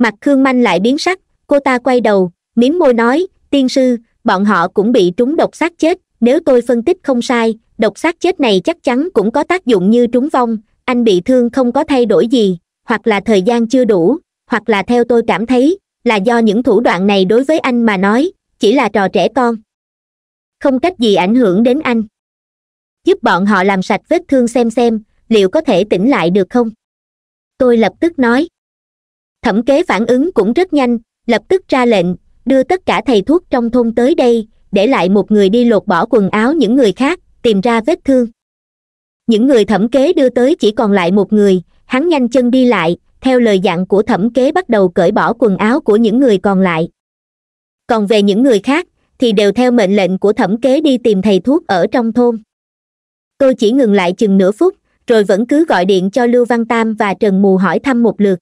mặt khương manh lại biến sắc cô ta quay đầu miếm môi nói tiên sư bọn họ cũng bị trúng độc sát chết nếu tôi phân tích không sai độc sát chết này chắc chắn cũng có tác dụng như trúng vong anh bị thương không có thay đổi gì hoặc là thời gian chưa đủ hoặc là theo tôi cảm thấy là do những thủ đoạn này đối với anh mà nói chỉ là trò trẻ con không cách gì ảnh hưởng đến anh giúp bọn họ làm sạch vết thương xem xem liệu có thể tỉnh lại được không tôi lập tức nói thẩm kế phản ứng cũng rất nhanh lập tức ra lệnh đưa tất cả thầy thuốc trong thôn tới đây để lại một người đi lột bỏ quần áo những người khác tìm ra vết thương những người thẩm kế đưa tới chỉ còn lại một người hắn nhanh chân đi lại theo lời dặn của thẩm kế bắt đầu cởi bỏ quần áo của những người còn lại còn về những người khác thì đều theo mệnh lệnh của thẩm kế đi tìm thầy thuốc ở trong thôn tôi chỉ ngừng lại chừng nửa phút rồi vẫn cứ gọi điện cho lưu văn tam và trần mù hỏi thăm một lượt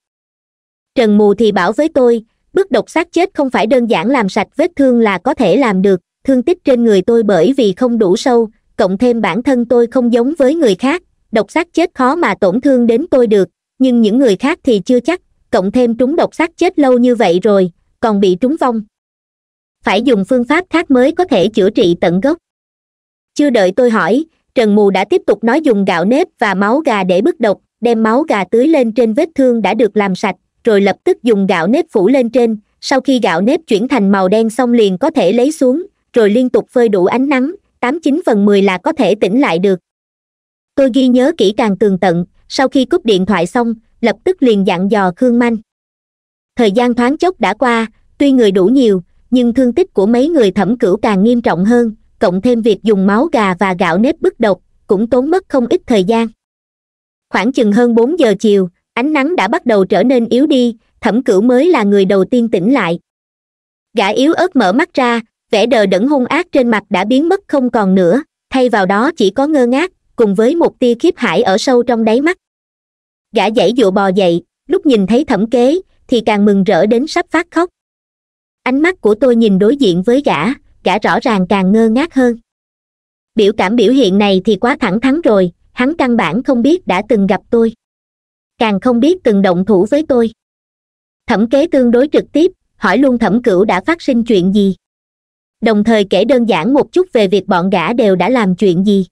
trần mù thì bảo với tôi bước độc xác chết không phải đơn giản làm sạch vết thương là có thể làm được thương tích trên người tôi bởi vì không đủ sâu cộng thêm bản thân tôi không giống với người khác độc xác chết khó mà tổn thương đến tôi được nhưng những người khác thì chưa chắc cộng thêm trúng độc xác chết lâu như vậy rồi còn bị trúng vong phải dùng phương pháp khác mới có thể chữa trị tận gốc chưa đợi tôi hỏi trần mù đã tiếp tục nói dùng gạo nếp và máu gà để bức độc đem máu gà tưới lên trên vết thương đã được làm sạch rồi lập tức dùng gạo nếp phủ lên trên sau khi gạo nếp chuyển thành màu đen xong liền có thể lấy xuống rồi liên tục phơi đủ ánh nắng tám chín phần mười là có thể tỉnh lại được tôi ghi nhớ kỹ càng tường tận sau khi cúp điện thoại xong lập tức liền dặn dò khương manh thời gian thoáng chốc đã qua tuy người đủ nhiều nhưng thương tích của mấy người thẩm cửu càng nghiêm trọng hơn cộng thêm việc dùng máu gà và gạo nếp bức độc cũng tốn mất không ít thời gian khoảng chừng hơn bốn giờ chiều ánh nắng đã bắt đầu trở nên yếu đi thẩm cửu mới là người đầu tiên tỉnh lại gã yếu ớt mở mắt ra vẻ đờ đẫn hung ác trên mặt đã biến mất không còn nữa thay vào đó chỉ có ngơ ngác cùng với một tia khiếp hải ở sâu trong đáy mắt gã dãy dụa bò dậy lúc nhìn thấy thẩm kế thì càng mừng rỡ đến sắp phát khóc ánh mắt của tôi nhìn đối diện với gã gã rõ ràng càng ngơ ngác hơn biểu cảm biểu hiện này thì quá thẳng thắn rồi hắn căn bản không biết đã từng gặp tôi càng không biết từng động thủ với tôi thẩm kế tương đối trực tiếp hỏi luôn thẩm cửu đã phát sinh chuyện gì đồng thời kể đơn giản một chút về việc bọn gã đều đã làm chuyện gì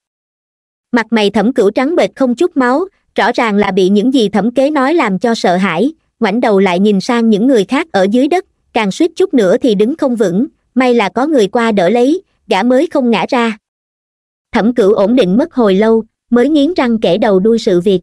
mặt mày thẩm cửu trắng bệch không chút máu rõ ràng là bị những gì thẩm kế nói làm cho sợ hãi ngoảnh đầu lại nhìn sang những người khác ở dưới đất càng suýt chút nữa thì đứng không vững may là có người qua đỡ lấy gã mới không ngã ra thẩm cửu ổn định mất hồi lâu mới nghiến răng kể đầu đuôi sự việc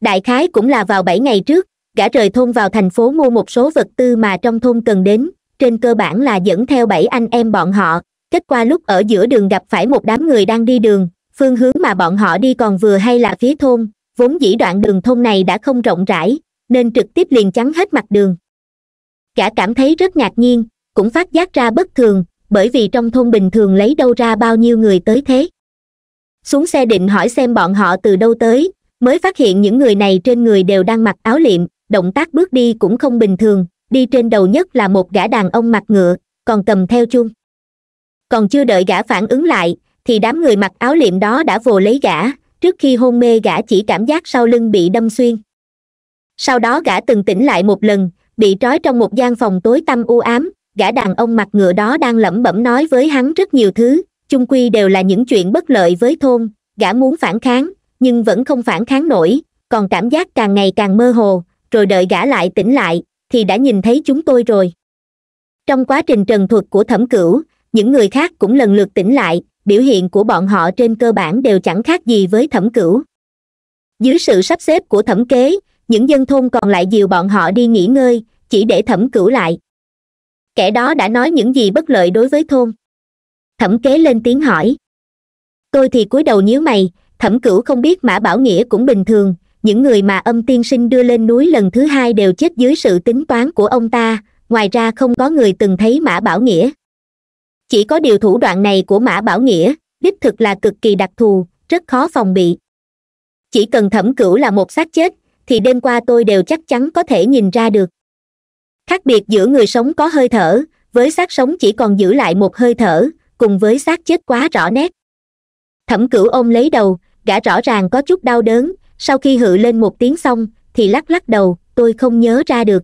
đại khái cũng là vào bảy ngày trước gã rời thôn vào thành phố mua một số vật tư mà trong thôn cần đến trên cơ bản là dẫn theo bảy anh em bọn họ kết quả lúc ở giữa đường gặp phải một đám người đang đi đường phương hướng mà bọn họ đi còn vừa hay là phía thôn vốn dĩ đoạn đường thôn này đã không rộng rãi nên trực tiếp liền chắn hết mặt đường gã cảm thấy rất ngạc nhiên cũng phát giác ra bất thường bởi vì trong thôn bình thường lấy đâu ra bao nhiêu người tới thế xuống xe định hỏi xem bọn họ từ đâu tới mới phát hiện những người này trên người đều đang mặc áo liệm động tác bước đi cũng không bình thường đi trên đầu nhất là một gã đàn ông mặc ngựa còn cầm theo chung còn chưa đợi gã phản ứng lại thì đám người mặc áo liệm đó đã vồ lấy gã trước khi hôn mê gã chỉ cảm giác sau lưng bị đâm xuyên sau đó gã từng tỉnh lại một lần bị trói trong một gian phòng tối tăm u ám gã đàn ông mặc ngựa đó đang lẩm bẩm nói với hắn rất nhiều thứ chung quy đều là những chuyện bất lợi với thôn gã muốn phản kháng nhưng vẫn không phản kháng nổi còn cảm giác càng ngày càng mơ hồ rồi đợi gã lại tỉnh lại thì đã nhìn thấy chúng tôi rồi trong quá trình trần thuật của thẩm cửu những người khác cũng lần lượt tỉnh lại biểu hiện của bọn họ trên cơ bản đều chẳng khác gì với thẩm cửu dưới sự sắp xếp của thẩm kế những dân thôn còn lại dìu bọn họ đi nghỉ ngơi chỉ để thẩm cửu lại kẻ đó đã nói những gì bất lợi đối với thôn thẩm kế lên tiếng hỏi tôi thì cúi đầu nhíu mày thẩm cửu không biết mã bảo nghĩa cũng bình thường những người mà âm tiên sinh đưa lên núi lần thứ hai đều chết dưới sự tính toán của ông ta ngoài ra không có người từng thấy mã bảo nghĩa chỉ có điều thủ đoạn này của mã bảo nghĩa đích thực là cực kỳ đặc thù rất khó phòng bị chỉ cần thẩm cửu là một xác chết thì đêm qua tôi đều chắc chắn có thể nhìn ra được khác biệt giữa người sống có hơi thở với xác sống chỉ còn giữ lại một hơi thở cùng với xác chết quá rõ nét thẩm cửu ôm lấy đầu gã rõ ràng có chút đau đớn sau khi hự lên một tiếng xong thì lắc lắc đầu tôi không nhớ ra được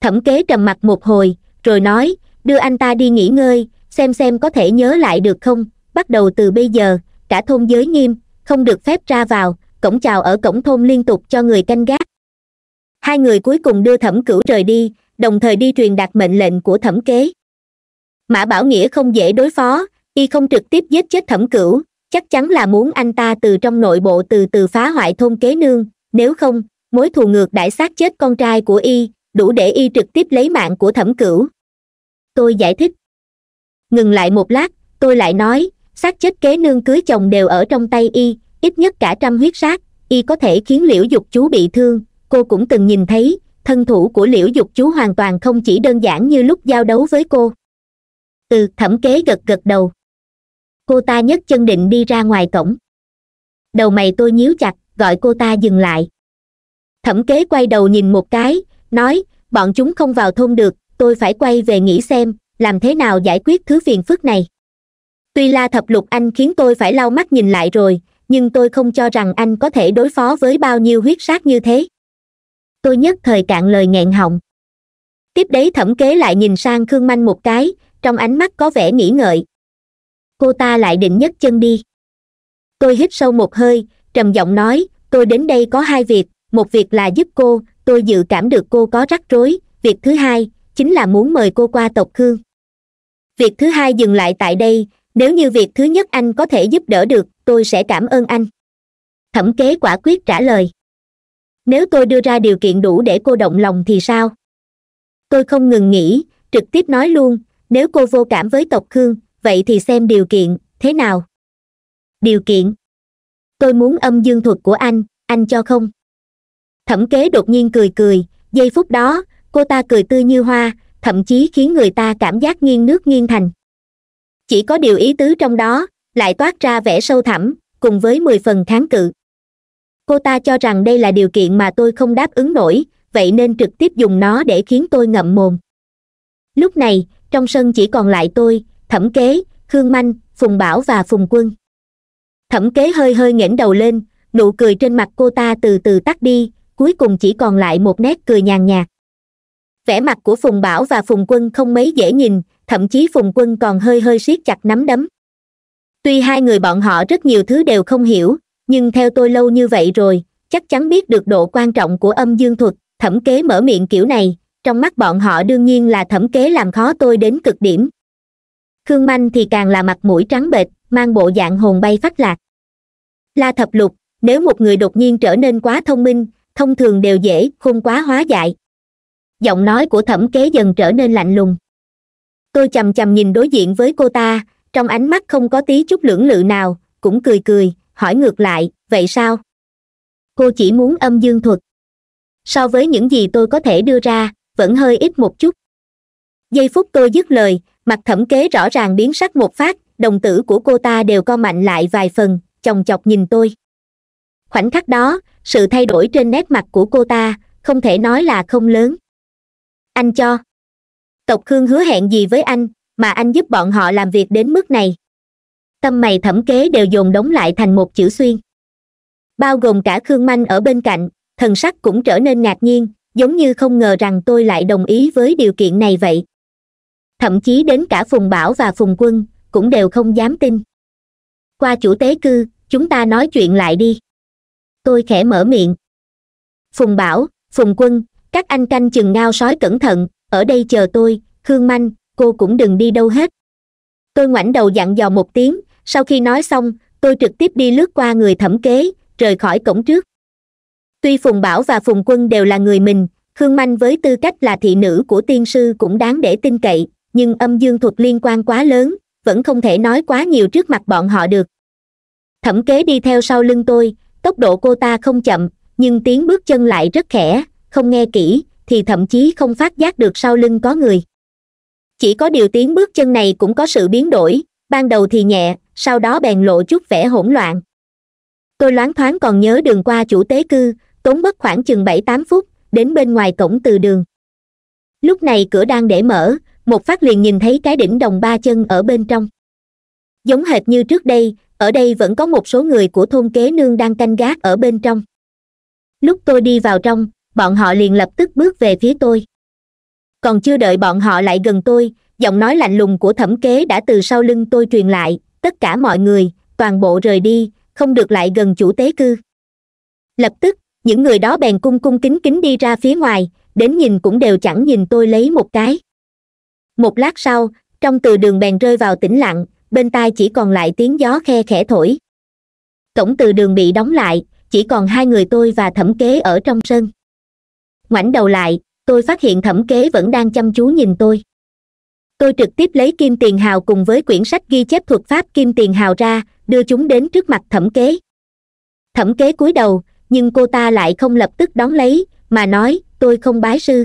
thẩm kế trầm mặt một hồi rồi nói đưa anh ta đi nghỉ ngơi xem xem có thể nhớ lại được không bắt đầu từ bây giờ cả thôn giới nghiêm không được phép ra vào cổng chào ở cổng thôn liên tục cho người canh gác hai người cuối cùng đưa thẩm cửu rời đi đồng thời đi truyền đạt mệnh lệnh của thẩm kế mã bảo nghĩa không dễ đối phó y không trực tiếp giết chết thẩm cửu chắc chắn là muốn anh ta từ trong nội bộ từ từ phá hoại thôn kế nương nếu không mối thù ngược đãi sát chết con trai của y đủ để y trực tiếp lấy mạng của thẩm cửu tôi giải thích ngừng lại một lát tôi lại nói sát chết kế nương cưới chồng đều ở trong tay y ít nhất cả trăm huyết sát y có thể khiến liễu dục chú bị thương cô cũng từng nhìn thấy thân thủ của liễu dục chú hoàn toàn không chỉ đơn giản như lúc giao đấu với cô từ thẩm kế gật gật đầu cô ta nhấc chân định đi ra ngoài cổng đầu mày tôi nhíu chặt gọi cô ta dừng lại thẩm kế quay đầu nhìn một cái nói bọn chúng không vào thôn được tôi phải quay về nghĩ xem làm thế nào giải quyết thứ phiền phức này tuy la thập lục anh khiến tôi phải lau mắt nhìn lại rồi nhưng tôi không cho rằng anh có thể đối phó với bao nhiêu huyết sát như thế tôi nhất thời cạn lời nghẹn họng tiếp đấy thẩm kế lại nhìn sang khương manh một cái trong ánh mắt có vẻ nghĩ ngợi cô ta lại định nhấc chân đi tôi hít sâu một hơi trầm giọng nói tôi đến đây có hai việc một việc là giúp cô tôi dự cảm được cô có rắc rối việc thứ hai chính là muốn mời cô qua tộc khương việc thứ hai dừng lại tại đây nếu như việc thứ nhất anh có thể giúp đỡ được tôi sẽ cảm ơn anh thẩm kế quả quyết trả lời nếu tôi đưa ra điều kiện đủ để cô động lòng thì sao tôi không ngừng nghĩ trực tiếp nói luôn nếu cô vô cảm với tộc khương vậy thì xem điều kiện thế nào điều kiện tôi muốn âm dương thuật của anh anh cho không thẩm kế đột nhiên cười cười giây phút đó cô ta cười tươi như hoa thậm chí khiến người ta cảm giác nghiêng nước nghiêng thành chỉ có điều ý tứ trong đó lại toát ra vẻ sâu thẳm cùng với mười phần kháng cự cô ta cho rằng đây là điều kiện mà tôi không đáp ứng nổi vậy nên trực tiếp dùng nó để khiến tôi ngậm mồm lúc này trong sân chỉ còn lại tôi thẩm kế khương manh phùng bảo và phùng quân thẩm kế hơi hơi ngẩng đầu lên nụ cười trên mặt cô ta từ từ tắt đi cuối cùng chỉ còn lại một nét cười nhàn nhạt vẻ mặt của phùng bảo và phùng quân không mấy dễ nhìn thậm chí phùng quân còn hơi hơi siết chặt nắm đấm tuy hai người bọn họ rất nhiều thứ đều không hiểu nhưng theo tôi lâu như vậy rồi chắc chắn biết được độ quan trọng của âm dương thuật thẩm kế mở miệng kiểu này trong mắt bọn họ đương nhiên là thẩm kế làm khó tôi đến cực điểm khương manh thì càng là mặt mũi trắng bệch mang bộ dạng hồn bay phát lạc la thập lục nếu một người đột nhiên trở nên quá thông minh thông thường đều dễ khôn quá hóa dại giọng nói của thẩm kế dần trở nên lạnh lùng tôi c h nhìn đối diện với cô ta trong ánh mắt không có tí chút lưỡng lự nào cũng cười cười hỏi ngược lại vậy sao cô chỉ muốn âm dương thuật so với những gì tôi có thể đưa ra vẫn hơi ít một chút giây phút tôi dứt lời mặt thẩm kế rõ ràng biến sắc một phát đồng tử của cô ta đều co mạnh lại vài phần chồng chọc nhìn tôi khoảnh khắc đó sự thay đổi trên nét mặt của cô ta không thể nói là không lớn anh cho tộc khương hứa hẹn gì với anh mà anh giúp bọn họ làm việc đến mức này tâm mày thẩm kế đều dồn đóng lại thành một chữ xuyên bao gồm cả khương manh ở bên cạnh thần sắc cũng trở nên ngạc nhiên giống như không ngờ rằng tôi lại đồng ý với điều kiện này vậy thậm chí đến cả phùng bảo và phùng quân cũng đều không dám tin qua chủ tế cư chúng ta nói chuyện lại đi tôi khẽ mở miệng phùng bảo phùng quân các anh canh chừng ngao sói cẩn thận ở đây chờ tôi khương manh cô cũng đừng đi đâu hết tôi ngoảnh đầu dặn dò một tiếng sau khi nói xong tôi trực tiếp đi lướt qua người thẩm kế rời khỏi cổng trước tuy phùng bảo và phùng quân đều là người mình khương manh với tư cách là thị nữ của tiên sư cũng đáng để tin cậy nhưng âm dương thuật liên quan quá lớn vẫn không thể nói quá nhiều trước mặt bọn họ được thẩm kế đi theo sau lưng tôi tốc độ cô ta không chậm nhưng tiếng bước chân lại rất khẽ không nghe kỹ thì thậm chí không phát giác được sau lưng có người chỉ có điều tiếng bước chân này cũng có sự biến đổi ban đầu thì nhẹ sau đó bèn lộ chút vẻ hỗn loạn tôi loáng thoáng còn nhớ đường qua chủ tế cư tốn mất khoảng chừng bảy tám phút đến bên ngoài cổng từ đường lúc này cửa đang để mở một phát liền nhìn thấy cái đỉnh đồng ba chân ở bên trong giống hệt như trước đây ở đây vẫn có một số người của thôn kế nương đang canh gác ở bên trong lúc tôi đi vào trong bọn họ liền lập tức bước về phía tôi còn chưa đợi bọn họ lại gần tôi giọng nói lạnh lùng của thẩm kế đã từ sau lưng tôi truyền lại tất cả mọi người toàn bộ rời đi không được lại gần chủ tế cư lập tức những người đó bèn cung cung kính kính đi ra phía ngoài đến nhìn cũng đều chẳng nhìn tôi lấy một cái một lát sau trong từ đường bèn rơi vào tĩnh lặng bên tai chỉ còn lại tiếng gió khe khẽ thổi cổng từ đường bị đóng lại chỉ còn hai người tôi và thẩm kế ở trong sân ngoảnh đầu lại tôi phát hiện thẩm kế vẫn đang chăm chú nhìn tôi tôi trực tiếp lấy kim tiền hào cùng với quyển sách ghi chép thuật pháp kim tiền hào ra đưa chúng đến trước mặt thẩm kế thẩm kế cúi đầu nhưng cô ta lại không lập tức đón lấy mà nói tôi không bái sư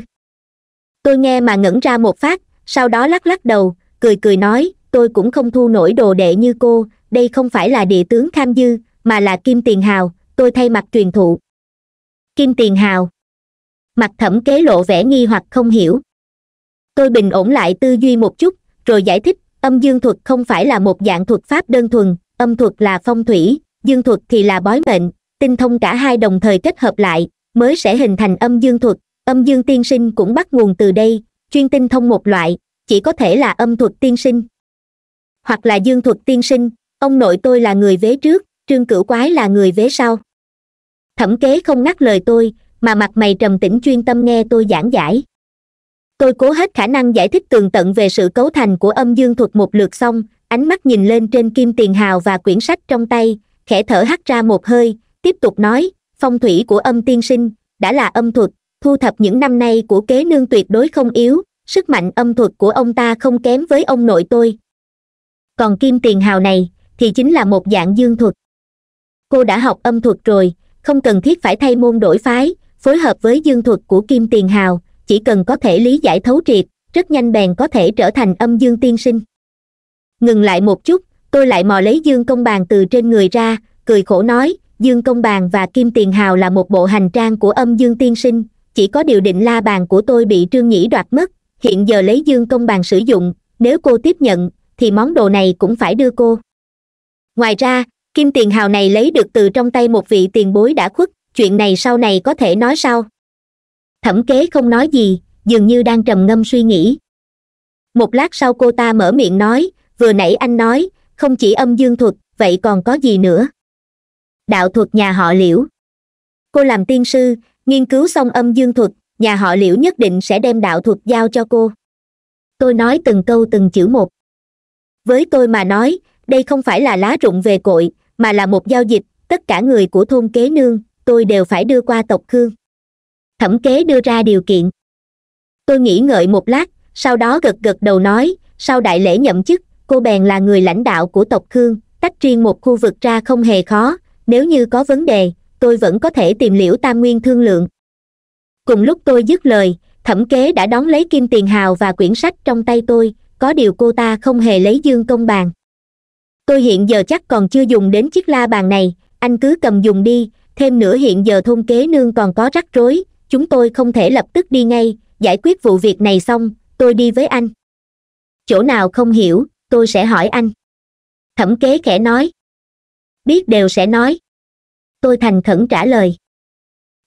tôi nghe mà ngẩn ra một phát sau đó lắc lắc đầu cười cười nói tôi cũng không thu nổi đồ đệ như cô đây không phải là địa tướng tham dư mà là kim tiền hào tôi thay mặt truyền thụ kim tiền hào mặt thẩm kế lộ vẻ nghi hoặc không hiểu tôi bình ổn lại tư duy một chút rồi giải thích âm dương thuật không phải là một dạng thuật pháp đơn thuần âm thuật là phong thủy dương thuật thì là bói mệnh tinh thông cả hai đồng thời kết hợp lại mới sẽ hình thành âm dương thuật âm dương tiên sinh cũng bắt nguồn từ đây chuyên tinh thông một loại chỉ có thể là âm thuật tiên sinh hoặc là dương thuật tiên sinh ông nội tôi là người vế trước trương cửu quái là người vế sau thẩm kế không ngắt lời tôi mà mặt mày trầm tĩnh chuyên tâm nghe tôi giảng giải tôi cố hết khả năng giải thích tường tận về sự cấu thành của âm dương thuật một lượt xong ánh mắt nhìn lên trên kim tiền hào và quyển sách trong tay khẽ thở hắt ra một hơi tiếp tục nói phong thủy của âm tiên sinh đã là âm thuật thu thập những năm nay của kế nương tuyệt đối không yếu sức mạnh âm thuật của ông ta không kém với ông nội tôi còn kim tiền hào này thì chính là một dạng dương thuật cô đã học âm thuật rồi không cần thiết phải thay môn đổi phái phối hợp với dương thuật của kim tiền hào chỉ cần có thể lý giải thấu triệt rất nhanh bèn có thể trở thành âm dương tiên sinh ngừng lại một chút tôi lại mò lấy dương công bàn từ trên người ra cười khổ nói dương công bàn và kim tiền hào là một bộ hành trang của âm dương tiên sinh chỉ có điều định la bàn của tôi bị trương nhĩ đoạt mất hiện giờ lấy dương công bàn sử dụng nếu cô tiếp nhận thì món đồ này cũng phải đưa cô ngoài ra kim tiền hào này lấy được từ trong tay một vị tiền bối đã khuất chuyện này sau này có thể nói sau thẩm kế không nói gì dường như đang trầm ngâm suy nghĩ một lát sau cô ta mở miệng nói vừa nãy anh nói không chỉ âm dương thuật vậy còn có gì nữa đạo thuật nhà họ liễu cô làm tiên sư nghiên cứu xong âm dương thuật nhà họ liễu nhất định sẽ đem đạo thuật giao cho cô tôi nói từng câu từng chữ một với tôi mà nói đây không phải là lá rụng về cội mà là một giao dịch tất cả người của thôn kế nương tôi đều phải đưa qua tộc khương thẩm kế đưa ra điều kiện tôi nghĩ ngợi một lát sau đó gật gật đầu nói sau đại lễ nhậm chức cô bèn là người lãnh đạo của tộc khương tách riêng một khu vực ra không hề khó nếu như có vấn đề tôi vẫn có thể tìm liễu tam nguyên thương lượng cùng lúc tôi dứt lời thẩm kế đã đón lấy kim tiền hào và quyển sách trong tay tôi có điều cô ta không hề lấy dương công bàn tôi hiện giờ chắc còn chưa dùng đến chiếc la bàn này anh cứ cầm dùng đi thêm nữa hiện giờ thôn kế nương còn có rắc rối chúng tôi không thể lập tức đi ngay giải quyết vụ việc này xong tôi đi với anh chỗ nào không hiểu tôi sẽ hỏi anh thẩm kế khẽ nói biết đều sẽ nói tôi thành khẩn trả lời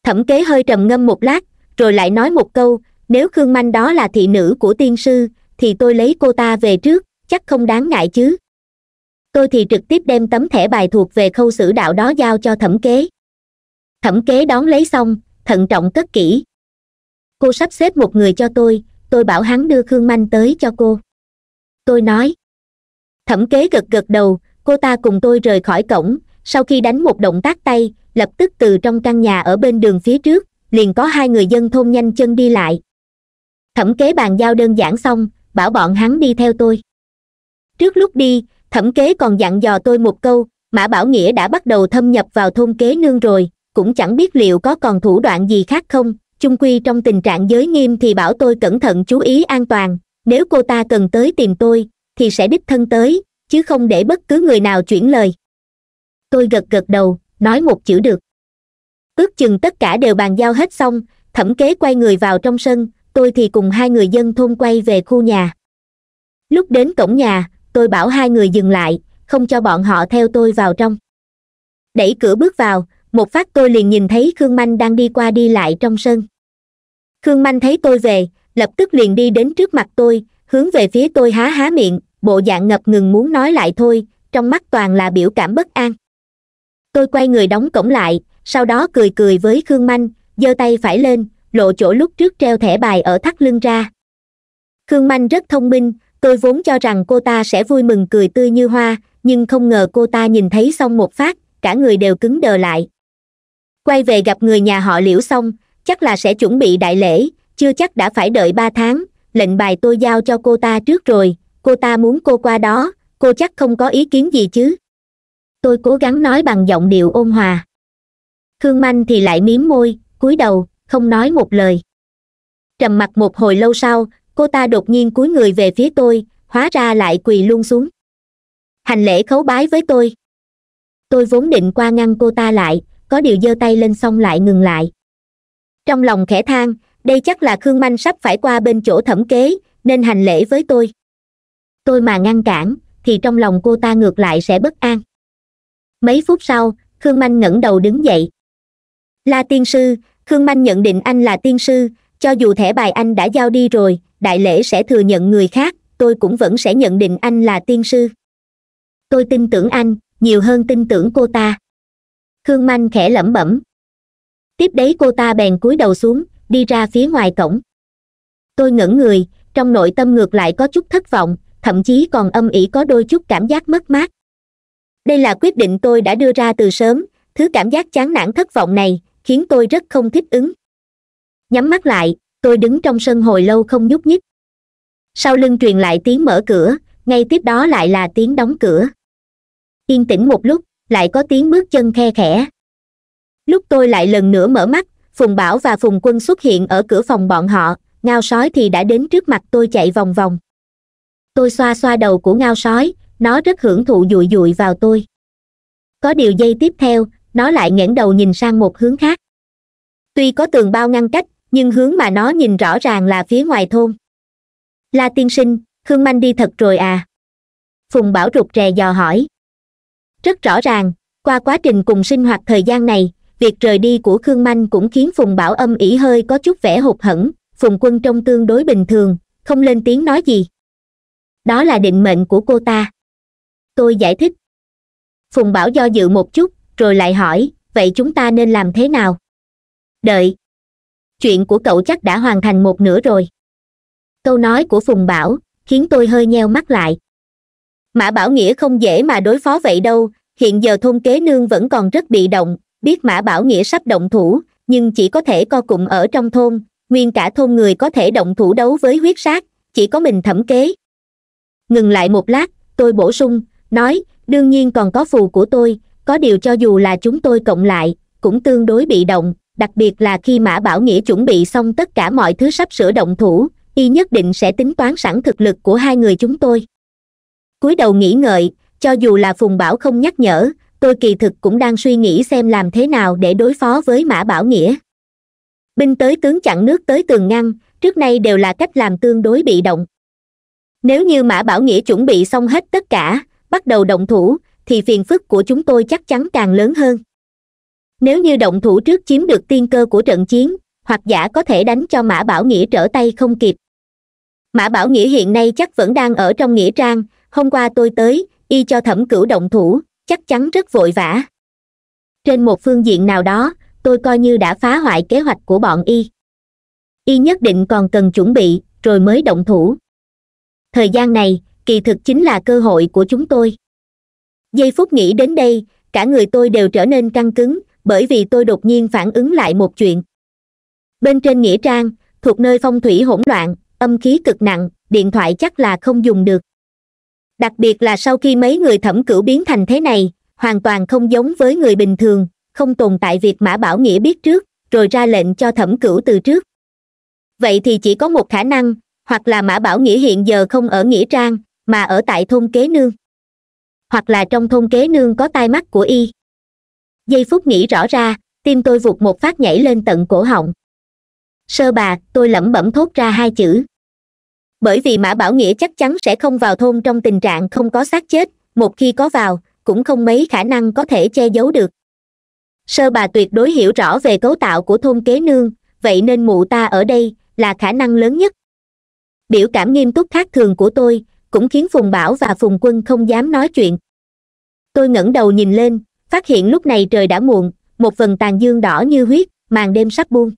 thẩm kế hơi trầm ngâm một lát rồi lại nói một câu nếu khương manh đó là thị nữ của tiên sư thì tôi lấy cô ta về trước chắc không đáng ngại chứ tôi thì trực tiếp đem tấm thẻ bài thuộc về khâu xử đạo đó giao cho thẩm kế thẩm kế đón lấy xong thận trọng cất kỹ cô sắp xếp một người cho tôi tôi bảo hắn đưa khương manh tới cho cô tôi nói thẩm kế gật gật đầu cô ta cùng tôi rời khỏi cổng sau khi đánh một động tác tay lập tức từ trong căn nhà ở bên đường phía trước liền có hai người dân thôn nhanh chân đi lại thẩm kế bàn giao đơn giản xong bảo bọn hắn đi theo tôi trước lúc đi thẩm kế còn dặn dò tôi một câu mã bảo nghĩa đã bắt đầu thâm nhập vào thôn kế nương rồi cũng chẳng biết liệu có còn thủ đoạn gì khác không chung quy trong tình trạng giới nghiêm thì bảo tôi cẩn thận chú ý an toàn nếu cô ta cần tới tìm tôi thì sẽ đích thân tới chứ không để bất cứ người nào chuyển lời tôi gật gật đầu nói một chữ được ước chừng tất cả đều bàn giao hết xong thẩm kế quay người vào trong sân tôi thì cùng hai người dân thôn quay về khu nhà lúc đến cổng nhà tôi bảo hai người dừng lại không cho bọn họ theo tôi vào trong đẩy cửa bước vào một phát tôi liền nhìn thấy khương manh đang đi qua đi lại trong sân khương manh thấy tôi về lập tức liền đi đến trước mặt tôi hướng về phía tôi há há miệng bộ dạng ngập ngừng muốn nói lại thôi trong mắt toàn là biểu cảm bất an tôi quay người đóng cổng lại sau đó cười cười với khương manh giơ tay phải lên lộ chỗ lúc trước treo thẻ bài ở thắt lưng ra khương manh rất thông minh tôi vốn cho rằng cô ta sẽ vui mừng cười tươi như hoa nhưng không ngờ cô ta nhìn thấy xong một phát cả người đều cứng đờ lại quay về gặp người nhà họ liễu xong chắc là sẽ chuẩn bị đại lễ chưa chắc đã phải đợi ba tháng lệnh bài tôi giao cho cô ta trước rồi cô ta muốn cô qua đó cô chắc không có ý kiến gì chứ tôi cố gắng nói bằng giọng điệu ôn hòa khương manh thì lại mím môi cúi đầu không nói một lời trầm mặc một hồi lâu sau cô ta đột nhiên cúi người về phía tôi hóa ra lại quỳ luôn xuống hành lễ khấu bái với tôi tôi vốn định qua ngăn cô ta lại có điều giơ tay lên xong lại ngừng lại trong lòng khẽ thang, đây chắc là khương manh sắp phải qua bên chỗ thẩm kế nên hành lễ với tôi tôi mà ngăn cản thì trong lòng cô ta ngược lại sẽ bất an mấy phút sau khương manh ngẩng đầu đứng dậy la tiên sư khương manh nhận định anh là tiên sư cho dù thẻ bài anh đã giao đi rồi đại lễ sẽ thừa nhận người khác tôi cũng vẫn sẽ nhận định anh là tiên sư tôi tin tưởng anh nhiều hơn tin tưởng cô ta khương manh khẽ lẩm bẩm tiếp đấy cô ta bèn cúi đầu xuống đi ra phía ngoài cổng tôi ngẩng người trong nội tâm ngược lại có chút thất vọng thậm chí còn âm ỉ có đôi chút cảm giác mất mát đây là quyết định tôi đã đưa ra từ sớm thứ cảm giác chán nản thất vọng này khiến tôi rất không thích ứng nhắm mắt lại tôi đứng trong sân hồi lâu không nhúc nhích sau lưng truyền lại tiếng mở cửa ngay tiếp đó lại là tiếng đóng cửa yên tĩnh một lúc lại có tiếng bước chân khe khẽ lúc tôi lại lần nữa mở mắt phùng bảo và phùng quân xuất hiện ở cửa phòng bọn họ ngao sói thì đã đến trước mặt tôi chạy vòng vòng tôi xoa xoa đầu của ngao sói nó rất hưởng thụ dụi dụi vào tôi có điều dây tiếp theo nó lại ngẩng đầu nhìn sang một hướng khác tuy có tường bao ngăn cách nhưng hướng mà nó nhìn rõ ràng là phía ngoài thôn la tiên sinh khương manh đi thật rồi à phùng bảo rụt rè dò hỏi rất rõ ràng qua quá trình cùng sinh hoạt thời gian này việc rời đi của khương manh cũng khiến phùng bảo âm ỉ hơi có chút vẻ hụt hẫng phùng quân trông tương đối bình thường không lên tiếng nói gì đó là định mệnh của cô ta tôi giải thích phùng bảo do dự một chút rồi lại hỏi vậy chúng ta nên làm thế nào đợi chuyện của cậu chắc đã hoàn thành một nửa rồi câu nói của phùng bảo khiến tôi hơi nheo mắt lại mã bảo nghĩa không dễ mà đối phó vậy đâu hiện giờ thôn kế nương vẫn còn rất bị động biết mã bảo nghĩa sắp động thủ nhưng chỉ có thể co cụm ở trong thôn nguyên cả thôn người có thể động thủ đấu với huyết sát chỉ có mình thẩm kế ngừng lại một lát tôi bổ sung nói đương nhiên còn có phù của tôi có điều cho dù là chúng tôi cộng lại cũng tương đối bị động đặc biệt là khi mã bảo nghĩa chuẩn bị xong tất cả mọi thứ sắp sửa động thủ y nhất định sẽ tính toán sẵn thực lực của hai người chúng tôi cúi đầu nghĩ ngợi cho dù là phùng bảo không nhắc nhở tôi kỳ thực cũng đang suy nghĩ xem làm thế nào để đối phó với mã bảo nghĩa binh tới tướng chặn nước tới tường ngăn trước nay đều là cách làm tương đối bị động nếu như mã bảo nghĩa chuẩn bị xong hết tất cả bắt đầu động thủ thì phiền phức của chúng tôi chắc chắn càng lớn hơn nếu như động thủ trước chiếm được tiên cơ của trận chiến hoặc giả có thể đánh cho mã bảo nghĩa trở tay không kịp mã bảo nghĩa hiện nay chắc vẫn đang ở trong nghĩa trang hôm qua tôi tới y cho thẩm cửu động thủ chắc chắn rất vội vã trên một phương diện nào đó tôi coi như đã phá hoại kế hoạch của bọn y y nhất định còn cần chuẩn bị rồi mới động thủ thời gian này kỳ thực chính là cơ hội của chúng tôi giây phút nghĩ đến đây cả người tôi đều trở nên căng cứng bởi vì tôi đột nhiên phản ứng lại một chuyện bên trên nghĩa trang thuộc nơi phong thủy hỗn loạn âm khí cực nặng điện thoại chắc là không dùng được đặc biệt là sau khi mấy người thẩm cửu biến thành thế này hoàn toàn không giống với người bình thường không tồn tại việc mã bảo nghĩa biết trước rồi ra lệnh cho thẩm cửu từ trước vậy thì chỉ có một khả năng hoặc là mã bảo nghĩa hiện giờ không ở nghĩa trang mà ở tại thôn kế nương hoặc là trong thôn kế nương có tai mắt của y giây phút nghĩ rõ ra tim tôi vụt một phát nhảy lên tận cổ họng sơ bà tôi lẩm bẩm thốt ra hai chữ bởi vì mã bảo nghĩa chắc chắn sẽ không vào thôn trong tình trạng không có xác chết một khi có vào cũng không mấy khả năng có thể che giấu được sơ bà tuyệt đối hiểu rõ về cấu tạo của thôn kế nương vậy nên mụ ta ở đây là khả năng lớn nhất biểu cảm nghiêm túc khác thường của tôi cũng khiến phùng bảo và phùng quân không dám nói chuyện tôi ngẩng đầu nhìn lên phát hiện lúc này trời đã muộn một phần tàn dương đỏ như huyết màn đêm sắp buông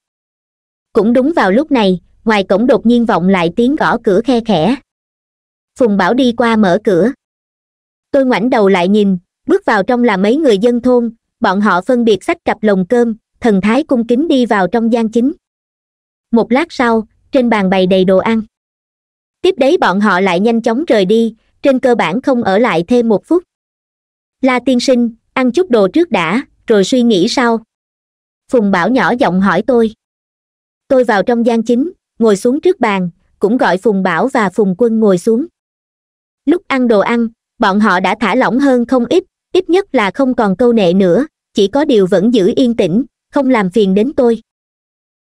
cũng đúng vào lúc này ngoài cổng đột nhiên vọng lại tiếng gõ cửa khe khẽ phùng bảo đi qua mở cửa tôi ngoảnh đầu lại nhìn bước vào trong là mấy người dân thôn bọn họ phân biệt sách cặp lồng cơm thần thái cung kính đi vào trong gian chính một lát sau trên bàn bày đầy đồ ăn tiếp đấy bọn họ lại nhanh chóng rời đi trên cơ bản không ở lại thêm một phút la tiên sinh ăn chút đồ trước đã rồi suy nghĩ sau phùng bảo nhỏ giọng hỏi tôi tôi vào trong gian chính ngồi xuống trước bàn cũng gọi phùng bảo và phùng quân ngồi xuống lúc ăn đồ ăn bọn họ đã thả lỏng hơn không ít ít nhất là không còn câu nệ nữa chỉ có điều vẫn giữ yên tĩnh không làm phiền đến tôi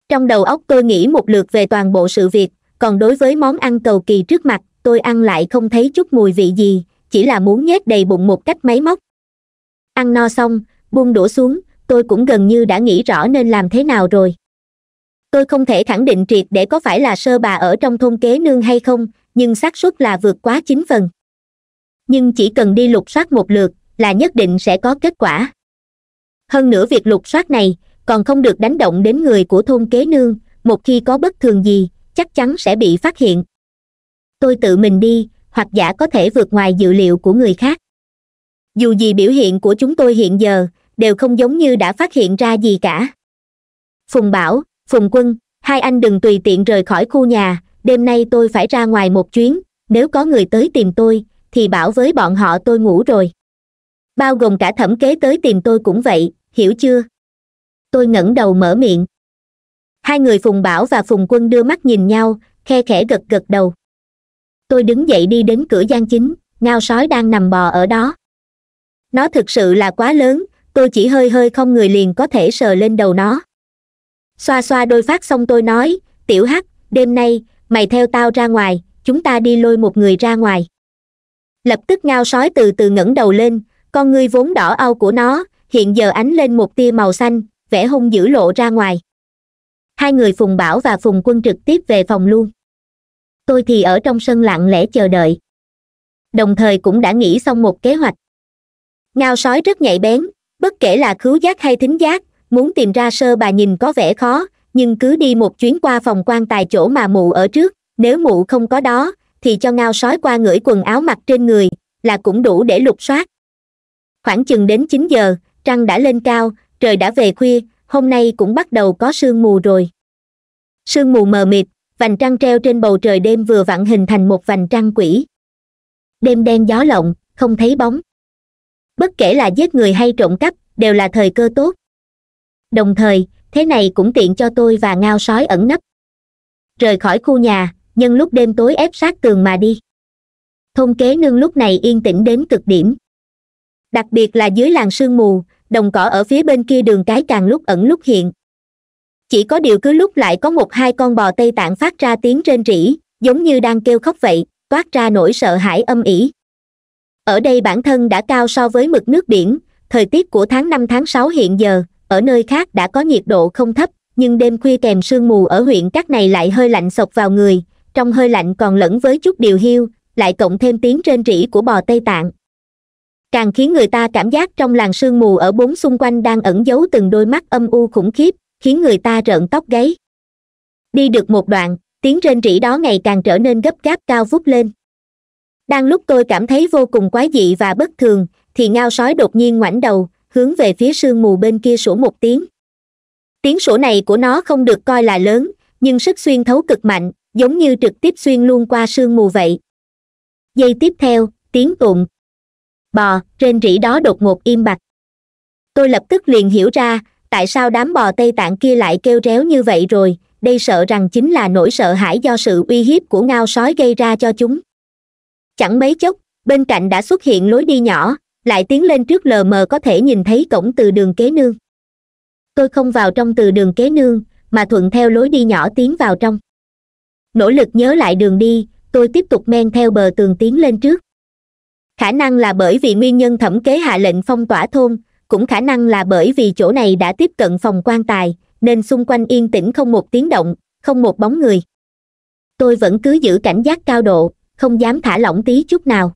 trong đầu óc tôi nghĩ một lượt về toàn bộ sự việc còn đối với món ăn cầu kỳ trước mặt tôi ăn lại không thấy chút mùi vị gì chỉ là muốn nhét đầy bụng một cách máy móc ăn no xong buông đổ xuống tôi cũng gần như đã nghĩ rõ nên làm thế nào rồi tôi không thể khẳng định triệt để có phải là sơ bà ở trong thôn kế nương hay không nhưng xác suất là vượt quá chín phần nhưng chỉ cần đi lục soát một lượt là nhất định sẽ có kết quả hơn nữa việc lục soát này còn không được đánh động đến người của thôn kế nương một khi có bất thường gì chắc chắn sẽ bị phát hiện tôi tự mình đi hoặc giả có thể vượt ngoài dự liệu của người khác dù gì biểu hiện của chúng tôi hiện giờ đều không giống như đã phát hiện ra gì cả phùng bảo phùng quân hai anh đừng tùy tiện rời khỏi khu nhà đêm nay tôi phải ra ngoài một chuyến nếu có người tới tìm tôi thì bảo với bọn họ tôi ngủ rồi bao gồm cả thẩm kế tới tìm tôi cũng vậy hiểu chưa tôi ngẩng đầu mở miệng hai người phùng bảo và phùng quân đưa mắt nhìn nhau khe khẽ gật gật đầu tôi đứng dậy đi đến cửa gian chính ngao sói đang nằm bò ở đó nó thực sự là quá lớn tôi chỉ hơi hơi không người liền có thể sờ lên đầu nó xoa xoa đôi phát xong tôi nói tiểu hắc đêm nay mày theo tao ra ngoài chúng ta đi lôi một người ra ngoài lập tức ngao sói từ từ ngẩng đầu lên con ngươi vốn đỏ au của nó hiện giờ ánh lên một tia màu xanh vẻ hung dữ lộ ra ngoài hai người phùng bảo và phùng quân trực tiếp về phòng luôn tôi thì ở trong sân lặng lẽ chờ đợi đồng thời cũng đã nghĩ xong một kế hoạch ngao sói rất nhạy bén bất kể là khứu giác hay thính giác muốn tìm ra sơ bà nhìn có vẻ khó nhưng cứ đi một chuyến qua phòng quan tài chỗ mà mụ ở trước nếu mụ không có đó thì cho ngao sói qua ngửi quần áo mặc trên người là cũng đủ để lục soát khoảng chừng đến chín giờ trăng đã lên cao trời đã về khuya hôm nay cũng bắt đầu có sương mù rồi sương mù mờ mịt vành trăng treo trên bầu trời đêm vừa vặn hình thành một vành trăng quỷ đêm đen gió lộng không thấy bóng bất kể là giết người hay trộm cắp đều là thời cơ tốt đồng thời thế này cũng tiện cho tôi và ngao sói ẩn nấp rời khỏi khu nhà nhân lúc đêm tối ép sát tường mà đi thôn kế nương lúc này yên tĩnh đến cực điểm đặc biệt là dưới làng sương mù đồng cỏ ở phía bên kia đường cái càng lúc ẩn lúc hiện chỉ có điều cứ lúc lại có một hai con bò tây tạng phát ra tiếng trên rỉ giống như đang kêu khóc vậy toát ra nỗi sợ hãi âm ỉ ở đây bản thân đã cao so với mực nước biển thời tiết của tháng năm tháng sáu hiện giờ ở nơi khác đã có nhiệt độ không thấp nhưng đêm khuya kèm sương mù ở huyện các này lại hơi lạnh sộc vào người trong hơi lạnh còn lẫn với chút điều hiu lại cộng thêm tiếng trên rỉ của bò tây tạng càng khiến người ta cảm giác trong làn sương mù ở bốn xung quanh đang ẩn giấu từng đôi mắt âm u khủng khiếp khiến người ta rợn tóc gáy đi được một đoạn tiếng rên rỉ đó ngày càng trở nên gấp gáp cao vút lên đang lúc tôi cảm thấy vô cùng quái dị và bất thường thì ngao sói đột nhiên ngoảnh đầu hướng về phía sương mù bên kia sủa một tiếng tiếng sủa này của nó không được coi là lớn nhưng sức xuyên thấu cực mạnh giống như trực tiếp xuyên luôn qua sương mù vậy giây tiếp theo tiếng tụng bò trên rỉ đó đột ngột im bặt tôi lập tức liền hiểu ra tại sao đám bò tây tạng kia lại kêu réo như vậy rồi đây sợ rằng chính là nỗi sợ hãi do sự uy hiếp của ngao sói gây ra cho chúng chẳng mấy chốc bên cạnh đã xuất hiện lối đi nhỏ lại tiến lên trước lờ mờ có thể nhìn thấy cổng từ đường kế nương tôi không vào trong từ đường kế nương mà thuận theo lối đi nhỏ tiến vào trong nỗ lực nhớ lại đường đi tôi tiếp tục men theo bờ tường tiến lên trước khả năng là bởi vì nguyên nhân thẩm kế hạ lệnh phong tỏa thôn cũng khả năng là bởi vì chỗ này đã tiếp cận phòng quan tài nên xung quanh yên tĩnh không một tiếng động không một bóng người tôi vẫn cứ giữ cảnh giác cao độ không dám thả lỏng tí chút nào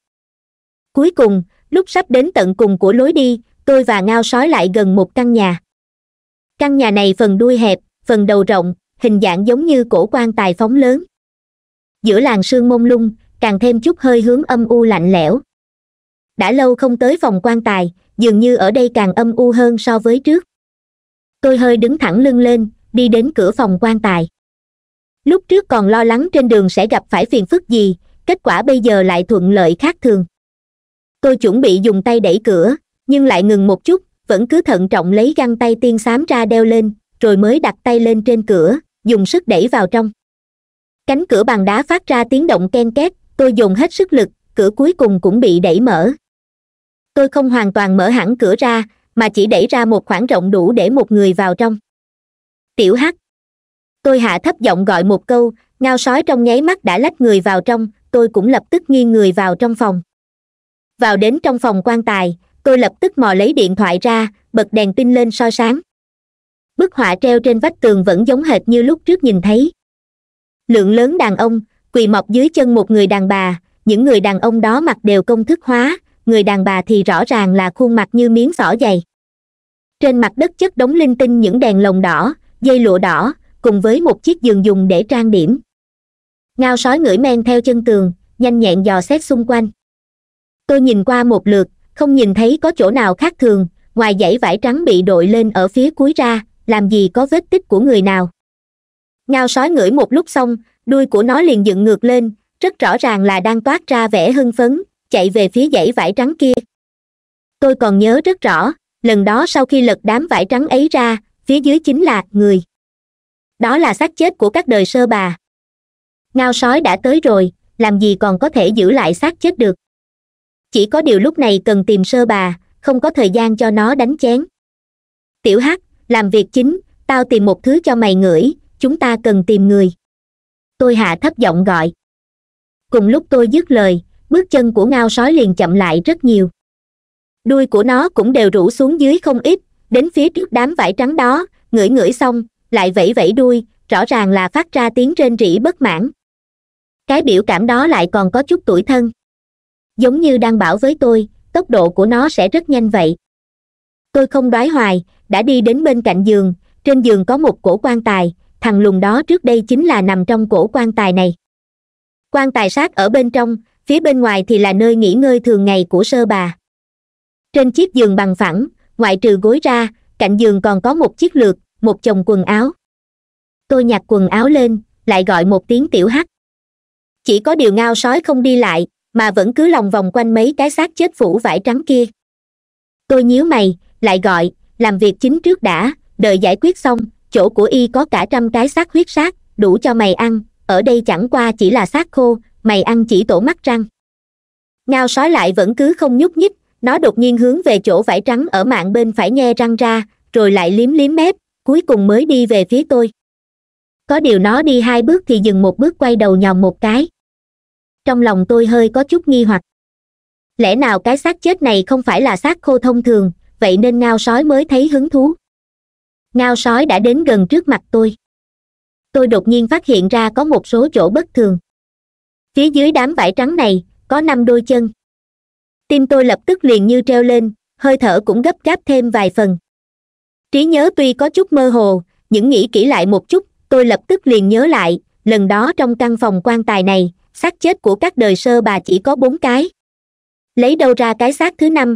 cuối cùng lúc sắp đến tận cùng của lối đi tôi và ngao sói lại gần một căn nhà căn nhà này phần đuôi hẹp phần đầu rộng hình dạng giống như cổ quan tài phóng lớn giữa làng sương mông lung càng thêm chút hơi hướng âm u lạnh lẽo đã lâu không tới phòng quan tài dường như ở đây càng âm u hơn so với trước tôi hơi đứng thẳng lưng lên đi đến cửa phòng quan tài lúc trước còn lo lắng trên đường sẽ gặp phải phiền phức gì kết quả bây giờ lại thuận lợi khác thường tôi chuẩn bị dùng tay đẩy cửa nhưng lại ngừng một chút vẫn cứ thận trọng lấy găng tay tiên xám ra đeo lên rồi mới đặt tay lên trên cửa dùng sức đẩy vào trong cánh cửa bằng đá phát ra tiếng động ken két tôi dùng hết sức lực cửa cuối cùng cũng bị đẩy mở tôi không hoàn toàn mở hẳn cửa ra mà chỉ đẩy ra một khoảng rộng đủ để một người vào trong tiểu hắc tôi hạ thấp giọng gọi một câu ngao sói trong nháy mắt đã lách người vào trong tôi cũng lập tức nghiêng người vào trong phòng vào đến trong phòng quan tài tôi lập tức mò lấy điện thoại ra bật đèn pin lên soi sáng bức họa treo trên vách tường vẫn giống hệt như lúc trước nhìn thấy lượng lớn đàn ông quỳ mọc dưới chân một người đàn bà những người đàn ông đó mặc đều công thức hóa người đàn bà thì rõ ràng là khuôn mặt như miếng xỏ dày trên mặt đất chất đống linh tinh những đèn lồng đỏ dây lụa đỏ cùng với một chiếc giường dùng để trang điểm ngao sói ngửi men theo chân tường nhanh nhẹn dò xét xung quanh tôi nhìn qua một lượt không nhìn thấy có chỗ nào khác thường ngoài dãy vải trắng bị đội lên ở phía cuối ra làm gì có vết tích của người nào ngao sói ngửi một lúc xong đuôi của nó liền dựng ngược lên rất rõ ràng là đang toát ra vẻ hưng phấn chạy về phía dãy vải trắng kia tôi còn nhớ rất rõ lần đó sau khi lật đám vải trắng ấy ra phía dưới chính là người đó là xác chết của các đời sơ bà ngao sói đã tới rồi làm gì còn có thể giữ lại xác chết được chỉ có điều lúc này cần tìm sơ bà không có thời gian cho nó đánh chén tiểu hắc làm việc chính tao tìm một thứ cho mày ngửi chúng ta cần tìm người tôi hạ thấp giọng gọi cùng lúc tôi dứt lời bước chân của ngao sói liền chậm lại rất nhiều đuôi của nó cũng đều rủ xuống dưới không ít đến phía trước đám vải trắng đó ngửi ngửi xong lại vẫy vẫy đuôi rõ ràng là phát ra tiếng rên rỉ bất mãn cái biểu cảm đó lại còn có chút tuổi thân giống như đang bảo với tôi tốc độ của nó sẽ rất nhanh vậy tôi không đoái hoài đã đi đến bên cạnh giường trên giường có một cổ quan tài thằng lùng đó trước đây chính là nằm trong cổ quan tài này quan tài sát ở bên trong phía bên ngoài thì là nơi nghỉ ngơi thường ngày của sơ bà trên chiếc giường bằng phẳng ngoại trừ gối ra cạnh giường còn có một chiếc lược một chồng quần áo tôi nhặt quần áo lên lại gọi một tiếng tiểu hắt chỉ có điều ngao sói không đi lại mà vẫn cứ lòng vòng quanh mấy cái xác chết phủ vải trắng kia tôi nhíu mày lại gọi làm việc chính trước đã đợi giải quyết xong chỗ của y có cả trăm cái xác huyết xác đủ cho mày ăn ở đây chẳng qua chỉ là xác khô mày ăn chỉ tổ mắt răng ngao sói lại vẫn cứ không nhúc nhích nó đột nhiên hướng về chỗ vải trắng ở mạng bên phải nghe răng ra rồi lại liếm liếm mép cuối cùng mới đi về phía tôi có điều nó đi hai bước thì dừng một bước quay đầu nhòm một cái trong lòng tôi hơi có chút nghi hoặc lẽ nào cái xác chết này không phải là xác khô thông thường vậy nên ngao sói mới thấy hứng thú ngao sói đã đến gần trước mặt tôi tôi đột nhiên phát hiện ra có một số chỗ bất thường phía dưới đám vải trắng này có năm đôi chân tim tôi lập tức liền như treo lên hơi thở cũng gấp gáp thêm vài phần trí nhớ tuy có chút mơ hồ những nghĩ kỹ lại một chút tôi lập tức liền nhớ lại lần đó trong căn phòng quan tài này xác chết của các đời sơ bà chỉ có bốn cái lấy đâu ra cái xác thứ năm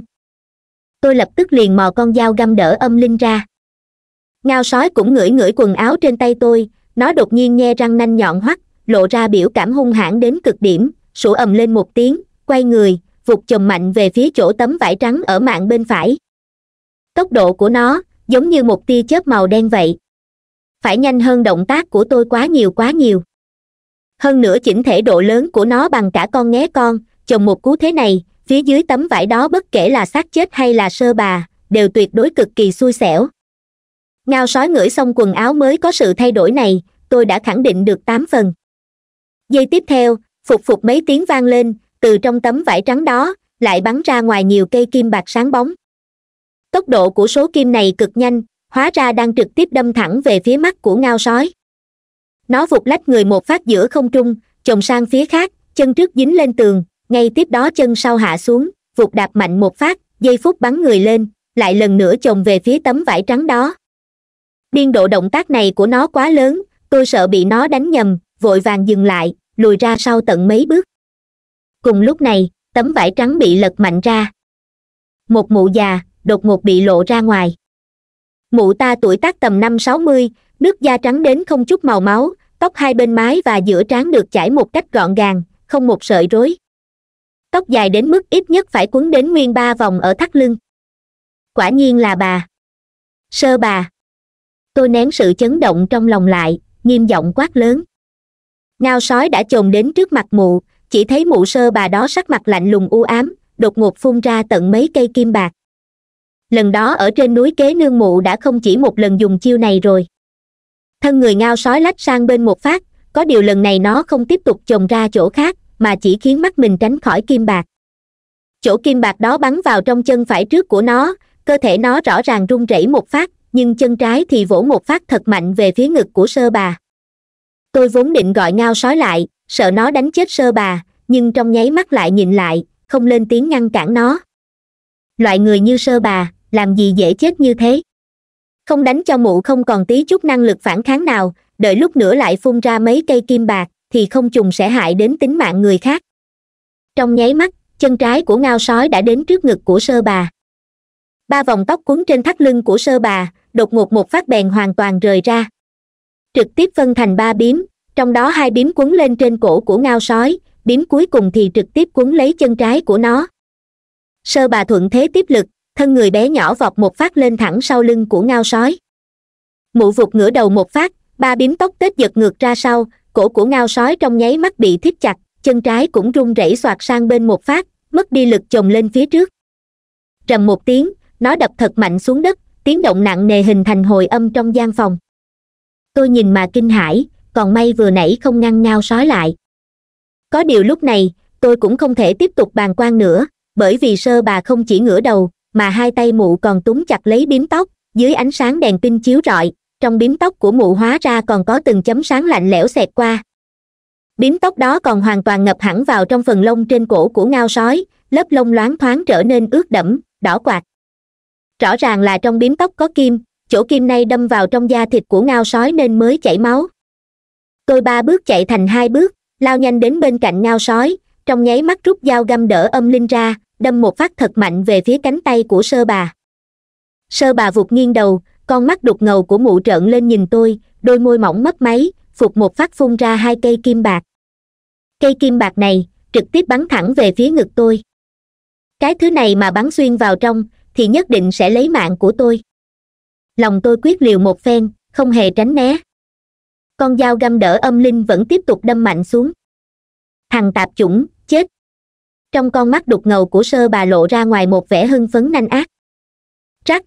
tôi lập tức liền mò con dao găm đỡ âm linh ra ngao sói cũng ngửi ngửi quần áo trên tay tôi nó đột nhiên nghe răng nanh nhọn hoắt lộ ra biểu cảm hung hãn đến cực điểm sủa ầm lên một tiếng quay người vụt chồng mạnh về phía chỗ tấm vải trắng ở mạng bên phải tốc độ của nó giống như một tia chớp màu đen vậy phải nhanh hơn động tác của tôi quá nhiều quá nhiều hơn nữa chỉnh thể độ lớn của nó bằng cả con nghé con chồng một cú thế này phía dưới tấm vải đó bất kể là xác chết hay là sơ bà đều tuyệt đối cực kỳ xui xẻo ngao sói ngửi xong quần áo mới có sự thay đổi này tôi đã khẳng định được tám phần giây tiếp theo phục phục mấy tiếng vang lên từ trong tấm vải trắng đó lại bắn ra ngoài nhiều cây kim bạc sáng bóng tốc độ của số kim này cực nhanh hóa ra đang trực tiếp đâm thẳng về phía mắt của ngao sói nó vụt lách người một phát giữa không trung chồng sang phía khác chân trước dính lên tường ngay tiếp đó chân sau hạ xuống vụt đạp mạnh một phát giây phút bắn người lên lại lần nữa chồng về phía tấm vải trắng đó biên độ động tác này của nó quá lớn tôi sợ bị nó đánh nhầm vội vàng dừng lại lùi ra sau tận mấy bước cùng lúc này tấm vải trắng bị lật mạnh ra một mụ già đột ngột bị lộ ra ngoài mụ ta tuổi tác tầm năm sáu mươi nước da trắng đến không chút màu máu tóc hai bên mái và giữa trán được chải một cách gọn gàng không một sợi rối tóc dài đến mức ít nhất phải quấn đến nguyên ba vòng ở thắt lưng quả nhiên là bà sơ bà tôi nén sự chấn động trong lòng lại nghiêm giọng quát lớn ngao sói đã chồm đến trước mặt mụ chỉ thấy mụ sơ bà đó sắc mặt lạnh lùng u ám đột ngột phun ra tận mấy cây kim bạc lần đó ở trên núi kế nương mụ đã không chỉ một lần dùng chiêu này rồi thân người ngao sói lách sang bên một phát có điều lần này nó không tiếp tục chồng ra chỗ khác mà chỉ khiến mắt mình tránh khỏi kim bạc chỗ kim bạc đó bắn vào trong chân phải trước của nó cơ thể nó rõ ràng rung rẩy một phát nhưng chân trái thì vỗ một phát thật mạnh về phía ngực của sơ bà tôi vốn định gọi ngao sói lại sợ nó đánh chết sơ bà nhưng trong nháy mắt lại nhìn lại không lên tiếng ngăn cản nó loại người như sơ bà làm gì dễ chết như thế không đánh cho mụ không còn tí chút năng lực phản kháng nào đợi lúc nữa lại phun ra mấy cây kim bạc thì không trùng sẽ hại đến tính mạng người khác trong nháy mắt chân trái của ngao sói đã đến trước ngực của sơ bà ba vòng tóc cuốn trên thắt lưng của sơ bà đột ngột một phát bèn hoàn toàn rời ra trực tiếp phân thành ba bím trong đó hai bím quấn lên trên cổ của ngao sói bím cuối cùng thì trực tiếp quấn lấy chân trái của nó sơ bà thuận thế tiếp lực thân người bé nhỏ vọt một phát lên thẳng sau lưng của ngao sói mụ vụt ngửa đầu một phát ba bím tóc tết giật ngược ra sau cổ của ngao sói trong nháy mắt bị thít chặt chân trái cũng run rẩy xoạt sang bên một phát mất đi lực chồng lên phía trước rầm một tiếng nó đập thật mạnh xuống đất tiếng động nặng nề hình thành hồi âm trong gian phòng tôi nhìn mà kinh hãi còn may vừa nãy không ngăn ngao sói lại có điều lúc này tôi cũng không thể tiếp tục bàn quan nữa bởi vì sơ bà không chỉ ngửa đầu mà hai tay mụ còn túm chặt lấy bím tóc dưới ánh sáng đèn pin chiếu rọi trong bím tóc của mụ hóa ra còn có từng chấm sáng lạnh lẽo xẹt qua bím tóc đó còn hoàn toàn ngập hẳn vào trong phần lông trên cổ của ngao sói lớp lông loáng thoáng trở nên ướt đẫm đỏ quạt rõ ràng là trong bím tóc có kim chỗ kim nay đâm vào trong da thịt của ngao sói nên mới chảy máu tôi ba bước chạy thành hai bước lao nhanh đến bên cạnh ngao sói trong nháy mắt rút dao găm đỡ âm linh ra đâm một phát thật mạnh về phía cánh tay của sơ bà sơ bà vụt nghiêng đầu con mắt đục ngầu của mụ trợn lên nhìn tôi đôi môi mỏng mấp máy phục một phát phun ra hai cây kim bạc cây kim bạc này trực tiếp bắn thẳng về phía ngực tôi cái thứ này mà bắn xuyên vào trong thì nhất định sẽ lấy mạng của tôi lòng tôi quyết liều một phen không hề tránh né con dao găm đỡ âm linh vẫn tiếp tục đâm mạnh xuống hằng tạp chủng chết trong con mắt đục ngầu của sơ bà lộ ra ngoài một vẻ hưng phấn nanh ác trắc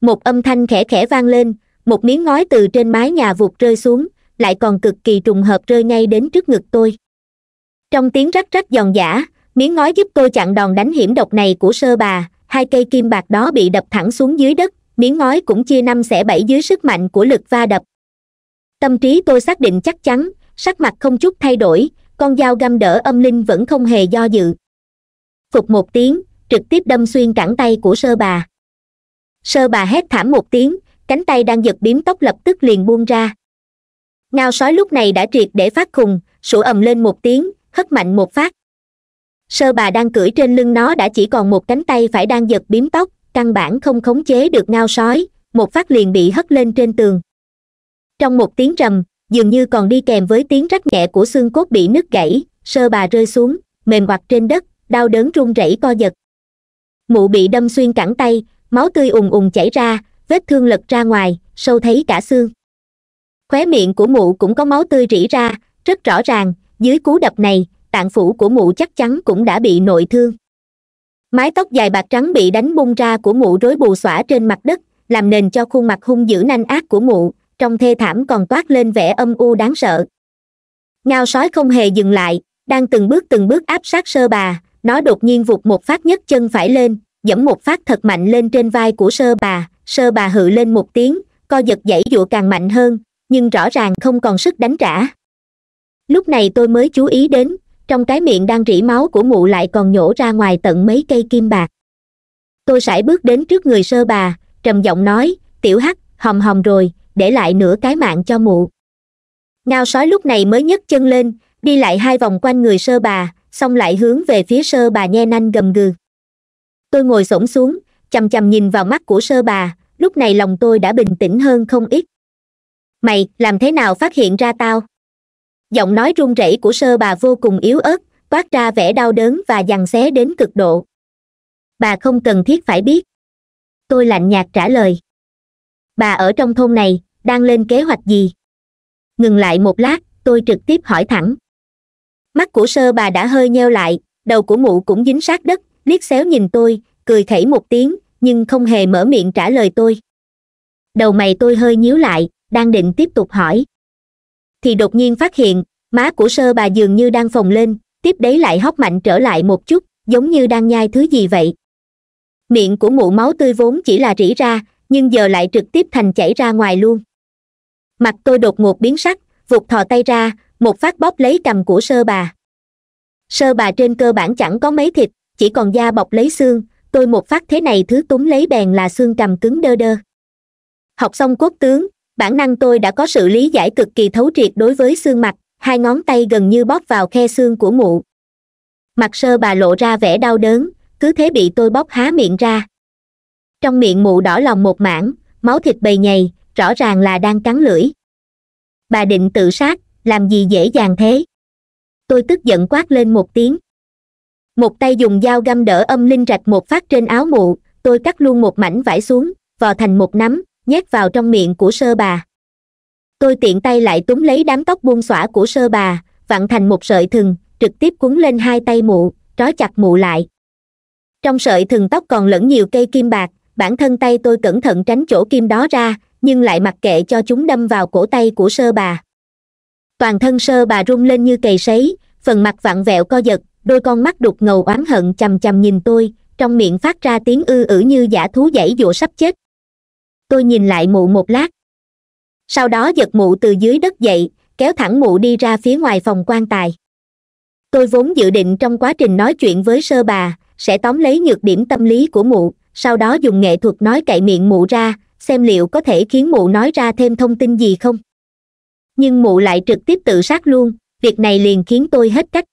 một âm thanh khẽ khẽ vang lên một miếng ngói từ trên mái nhà vụt rơi xuống lại còn cực kỳ trùng hợp rơi ngay đến trước ngực tôi trong tiếng rắc rắc giòn giả, miếng ngói giúp tôi chặn đòn đánh hiểm độc này của sơ bà hai cây kim bạc đó bị đập thẳng xuống dưới đất miếng ngói cũng chia năm xẻ bảy dưới sức mạnh của lực va đập tâm trí tôi xác định chắc chắn sắc mặt không chút thay đổi con dao găm đỡ âm linh vẫn không hề do dự phục một tiếng trực tiếp đâm xuyên cẳng tay của sơ bà sơ bà hét thảm một tiếng cánh tay đang giật biếm tóc lập tức liền buông ra ngao sói lúc này đã triệt để phát khùng sủa ầm lên một tiếng hất mạnh một phát sơ bà đang cưỡi trên lưng nó đã chỉ còn một cánh tay phải đang giật biếm tóc căn bản không khống chế được ngao sói một phát liền bị hất lên trên tường trong một tiếng rầm dường như còn đi kèm với tiếng rắc nhẹ của xương cốt bị nứt gãy sơ bà rơi xuống mềm hoặc trên đất đau đớn run rẩy co giật mụ bị đâm xuyên cẳng tay máu tươi ùng ùng chảy ra vết thương lật ra ngoài sâu thấy cả xương khóe miệng của mụ cũng có máu tươi rỉ ra rất rõ ràng dưới cú đập này tạng phủ của mụ chắc chắn cũng đã bị nội thương mái tóc dài bạc trắng bị đánh bung ra của mụ rối bù xõa trên mặt đất làm nền cho khuôn mặt hung dữ nanh ác của mụ trong thê thảm còn toát lên vẻ âm u đáng sợ ngao sói không hề dừng lại đang từng bước từng bước áp sát sơ bà nó đột nhiên vụt một phát nhấc chân phải lên dẫm một phát thật mạnh lên trên vai của sơ bà sơ bà hự lên một tiếng co giật dãy dụa càng mạnh hơn nhưng rõ ràng không còn sức đánh trả lúc này tôi mới chú ý đến trong cái miệng đang rỉ máu của mụ lại còn nhổ ra ngoài tận mấy cây kim bạc tôi sải bước đến trước người sơ bà trầm giọng nói tiểu hắc hòm hòm rồi để lại nửa cái mạng cho mụ ngao sói lúc này mới nhấc chân lên đi lại hai vòng quanh người sơ bà xong lại hướng về phía sơ bà nhe nanh gầm gừ tôi ngồi s xuống chằm chằm nhìn vào mắt của sơ bà lúc này lòng tôi đã bình tĩnh hơn không ít mày làm thế nào phát hiện ra tao giọng nói run rẩy của sơ bà vô cùng yếu ớt toát ra vẻ đau đớn và giằng xé đến cực độ bà không cần thiết phải biết tôi lạnh nhạt trả lời bà ở trong thôn này đang lên kế hoạch gì ngừng lại một lát tôi trực tiếp hỏi thẳng mắt của sơ bà đã hơi nheo lại đầu của mụ cũng dính sát đất liếc xéo nhìn tôi cười khẩy một tiếng nhưng không hề mở miệng trả lời tôi đầu mày tôi hơi nhíu lại đang định tiếp tục hỏi thì đột nhiên phát hiện má của sơ bà dường như đang phồng lên tiếp đấy lại hóc mạnh trở lại một chút giống như đang nhai thứ gì vậy miệng của mụ máu tươi vốn chỉ là rỉ ra nhưng giờ lại trực tiếp thành chảy ra ngoài luôn mặt tôi đột ngột biến sắc vụt thò tay ra một phát bóp lấy cầm của sơ bà sơ bà trên cơ bản chẳng có mấy thịt chỉ còn da bọc lấy xương tôi một phát thế này thứ túng lấy bèn là xương cầm cứng đơ đơ học xong quốc tướng bản năng tôi đã có sự lý giải cực kỳ thấu triệt đối với xương mặt hai ngón tay gần như bóp vào khe xương của mụ mặt sơ bà lộ ra vẻ đau đớn cứ thế bị tôi bóp há miệng ra trong miệng mụ đỏ lòng một mảng máu thịt bầy nhầy rõ ràng là đang cắn lưỡi bà định tự sát làm gì dễ dàng thế tôi tức giận quát lên một tiếng một tay dùng dao găm đỡ âm linh rạch một phát trên áo mụ tôi cắt luôn một mảnh vải xuống vò thành một nắm nhét vào trong miệng của sơ bà tôi tiện tay lại túm lấy đám tóc buông xõa của sơ bà vặn thành một sợi thừng trực tiếp cuốn lên hai tay mụ trói chặt mụ lại trong sợi thừng tóc còn lẫn nhiều cây kim bạc bản thân tay tôi cẩn thận tránh chỗ kim đó ra nhưng lại mặc kệ cho chúng đâm vào cổ tay của sơ bà toàn thân sơ bà rung lên như cầy sấy phần mặt vặn vẹo co giật đôi con mắt đục ngầu oán hận chằm chằm nhìn tôi trong miệng phát ra tiếng ư ử như giả thú dãy dụa sắp chết tôi nhìn lại mụ một lát sau đó giật mụ từ dưới đất dậy kéo thẳng mụ đi ra phía ngoài phòng quan tài tôi vốn dự định trong quá trình nói chuyện với sơ bà sẽ tóm lấy nhược điểm tâm lý của mụ sau đó dùng nghệ thuật nói cậy miệng mụ ra xem liệu có thể khiến mụ nói ra thêm thông tin gì không nhưng mụ lại trực tiếp tự sát luôn việc này liền khiến tôi hết cách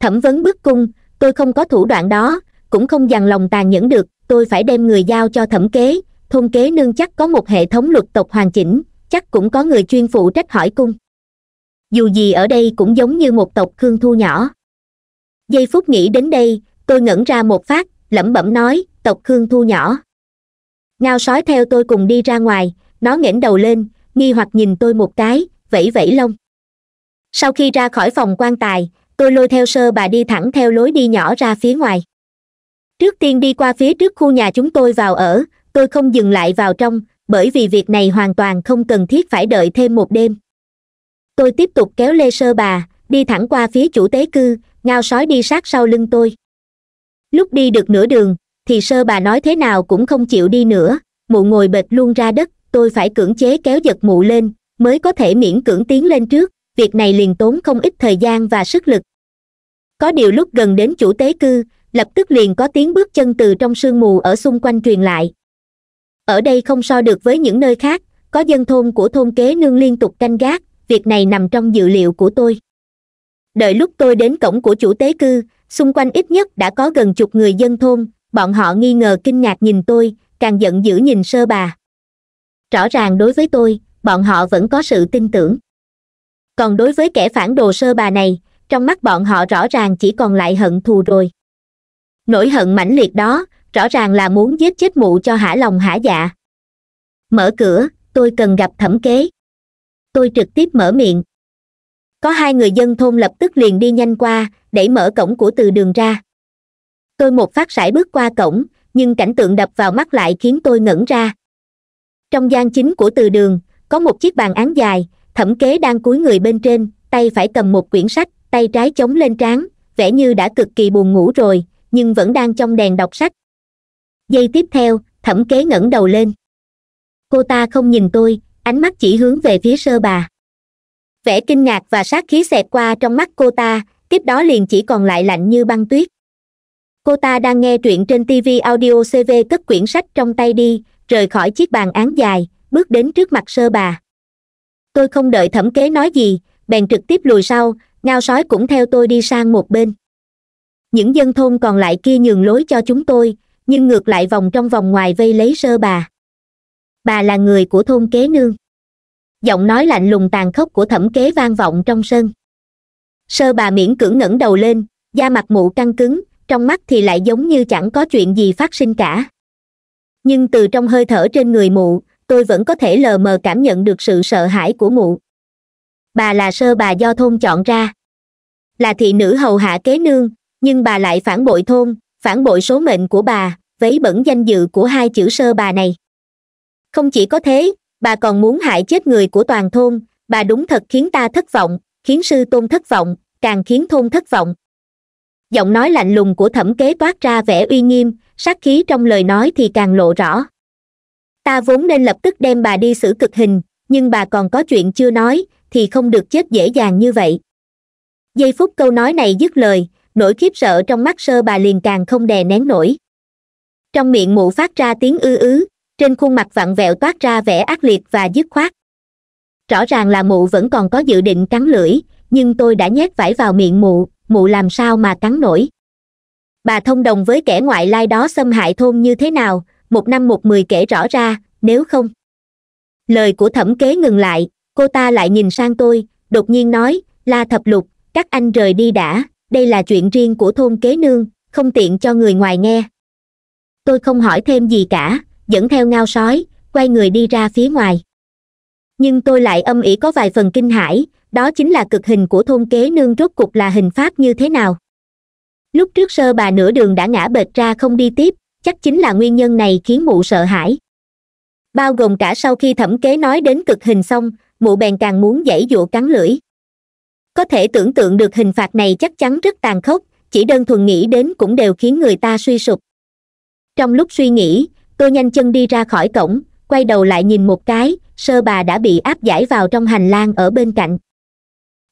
thẩm vấn bức cung tôi không có thủ đoạn đó cũng không dằn lòng tàn nhẫn được tôi phải đem người giao cho thẩm kế thôn kế nương chắc có một hệ thống luật tộc hoàn chỉnh chắc cũng có người chuyên phụ trách hỏi cung dù gì ở đây cũng giống như một tộc khương thu nhỏ giây phút nghĩ đến đây tôi ngẩn ra một phát lẩm bẩm nói tộc khương thu nhỏ ngao sói theo tôi cùng đi ra ngoài nó nghển đầu lên nghi hoặc nhìn tôi một cái vẫy vẫy lông sau khi ra khỏi phòng quan tài tôi lôi theo sơ bà đi thẳng theo lối đi nhỏ ra phía ngoài trước tiên đi qua phía trước khu nhà chúng tôi vào ở tôi không dừng lại vào trong bởi vì việc này hoàn toàn không cần thiết phải đợi thêm một đêm tôi tiếp tục kéo lê sơ bà đi thẳng qua phía chủ tế cư ngao sói đi sát sau lưng tôi lúc đi được nửa đường thì sơ bà nói thế nào cũng không chịu đi nữa mụ ngồi bệt luôn ra đất tôi phải cưỡng chế kéo giật mụ lên mới có thể miễn cưỡng tiến lên trước việc này liền tốn không ít thời gian và sức lực có điều lúc gần đến chủ tế cư lập tức liền có tiếng bước chân từ trong sương mù ở xung quanh truyền lại ở đây không so được với những nơi khác có dân thôn của thôn kế nương liên tục canh gác việc này nằm trong dự liệu của tôi đợi lúc tôi đến cổng của chủ tế cư xung quanh ít nhất đã có gần chục người dân thôn bọn họ nghi ngờ kinh ngạc nhìn tôi càng giận dữ nhìn sơ bà rõ ràng đối với tôi bọn họ vẫn có sự tin tưởng còn đối với kẻ phản đồ sơ bà này trong mắt bọn họ rõ ràng chỉ còn lại hận thù rồi nỗi hận mãnh liệt đó rõ ràng là muốn giết chết mụ cho hả lòng hả dạ mở cửa tôi cần gặp thẩm kế tôi trực tiếp mở miệng có hai người dân thôn lập tức liền đi nhanh qua đẩy mở cổng của từ đường ra tôi một phát sải bước qua cổng nhưng cảnh tượng đập vào mắt lại khiến tôi ngẩn ra trong gian chính của từ đường có một chiếc bàn án dài thẩm kế đang cúi người bên trên tay phải cầm một quyển sách tay trái chống lên trán vẻ như đã cực kỳ buồn ngủ rồi nhưng vẫn đang trong đèn đọc sách giây tiếp theo thẩm kế ngẩng đầu lên cô ta không nhìn tôi ánh mắt chỉ hướng về phía sơ bà vẻ kinh ngạc và sát khí xẹt qua trong mắt cô ta tiếp đó liền chỉ còn lại lạnh như băng tuyết cô ta đang nghe truyện trên tv audio cv cất quyển sách trong tay đi rời khỏi chiếc bàn án dài bước đến trước mặt sơ bà tôi không đợi thẩm kế nói gì bèn trực tiếp lùi sau ngao sói cũng theo tôi đi sang một bên những dân thôn còn lại kia nhường lối cho chúng tôi nhưng ngược lại vòng trong vòng ngoài vây lấy sơ bà bà là người của thôn kế nương giọng nói lạnh lùng tàn khốc của thẩm kế vang vọng trong sân sơ bà miễn cưỡng ngẩng đầu lên da mặt mụ căng cứng trong mắt thì lại giống như chẳng có chuyện gì phát sinh cả nhưng từ trong hơi thở trên người mụ tôi vẫn có thể lờ mờ cảm nhận được sự sợ hãi của mụ bà là sơ bà do thôn chọn ra là thị nữ hầu hạ kế nương nhưng bà lại phản bội thôn phản bội số mệnh của bà vấy bẩn danh dự của hai chữ sơ bà này không chỉ có thế bà còn muốn hại chết người của toàn thôn bà đúng thật khiến ta thất vọng khiến sư tôn thất vọng càng khiến thôn thất vọng giọng nói lạnh lùng của thẩm kế toát ra vẻ uy nghiêm sát khí trong lời nói thì càng lộ rõ ta vốn nên lập tức đem bà đi xử cực hình nhưng bà còn có chuyện chưa nói thì không được chết dễ dàng như vậy giây phút câu nói này dứt lời nỗi khiếp sợ trong mắt sơ bà liền càng không đè nén nổi trong miệng mụ phát ra tiếng ư ứ trên khuôn mặt vặn vẹo toát ra vẻ ác liệt và dứt khoát rõ ràng là mụ vẫn còn có dự định cắn lưỡi nhưng tôi đã nhét vải vào miệng mụ mụ làm sao mà cắn nổi bà thông đồng với kẻ ngoại lai đó xâm hại thôn như thế nào một năm một mười kể rõ ra nếu không lời của thẩm kế ngừng lại cô ta lại nhìn sang tôi đột nhiên nói la thập lục các anh rời đi đã đây là chuyện riêng của thôn kế nương không tiện cho người ngoài nghe tôi không hỏi thêm gì cả dẫn theo ngao sói quay người đi ra phía ngoài nhưng tôi lại âm ỉ có vài phần kinh hãi đó chính là cực hình của thôn kế nương rốt cục là hình pháp như thế nào lúc trước sơ bà nửa đường đã ngã bệt ra không đi tiếp chắc chính là nguyên nhân này khiến mụ sợ hãi bao gồm cả sau khi thẩm kế nói đến cực hình xong mụ bèn càng muốn dãy dụa cắn lưỡi có thể tưởng tượng được hình phạt này chắc chắn rất tàn khốc chỉ đơn thuần nghĩ đến cũng đều khiến người ta suy sụp trong lúc suy nghĩ tôi nhanh chân đi ra khỏi cổng quay đầu lại nhìn một cái sơ bà đã bị áp giải vào trong hành lang ở bên cạnh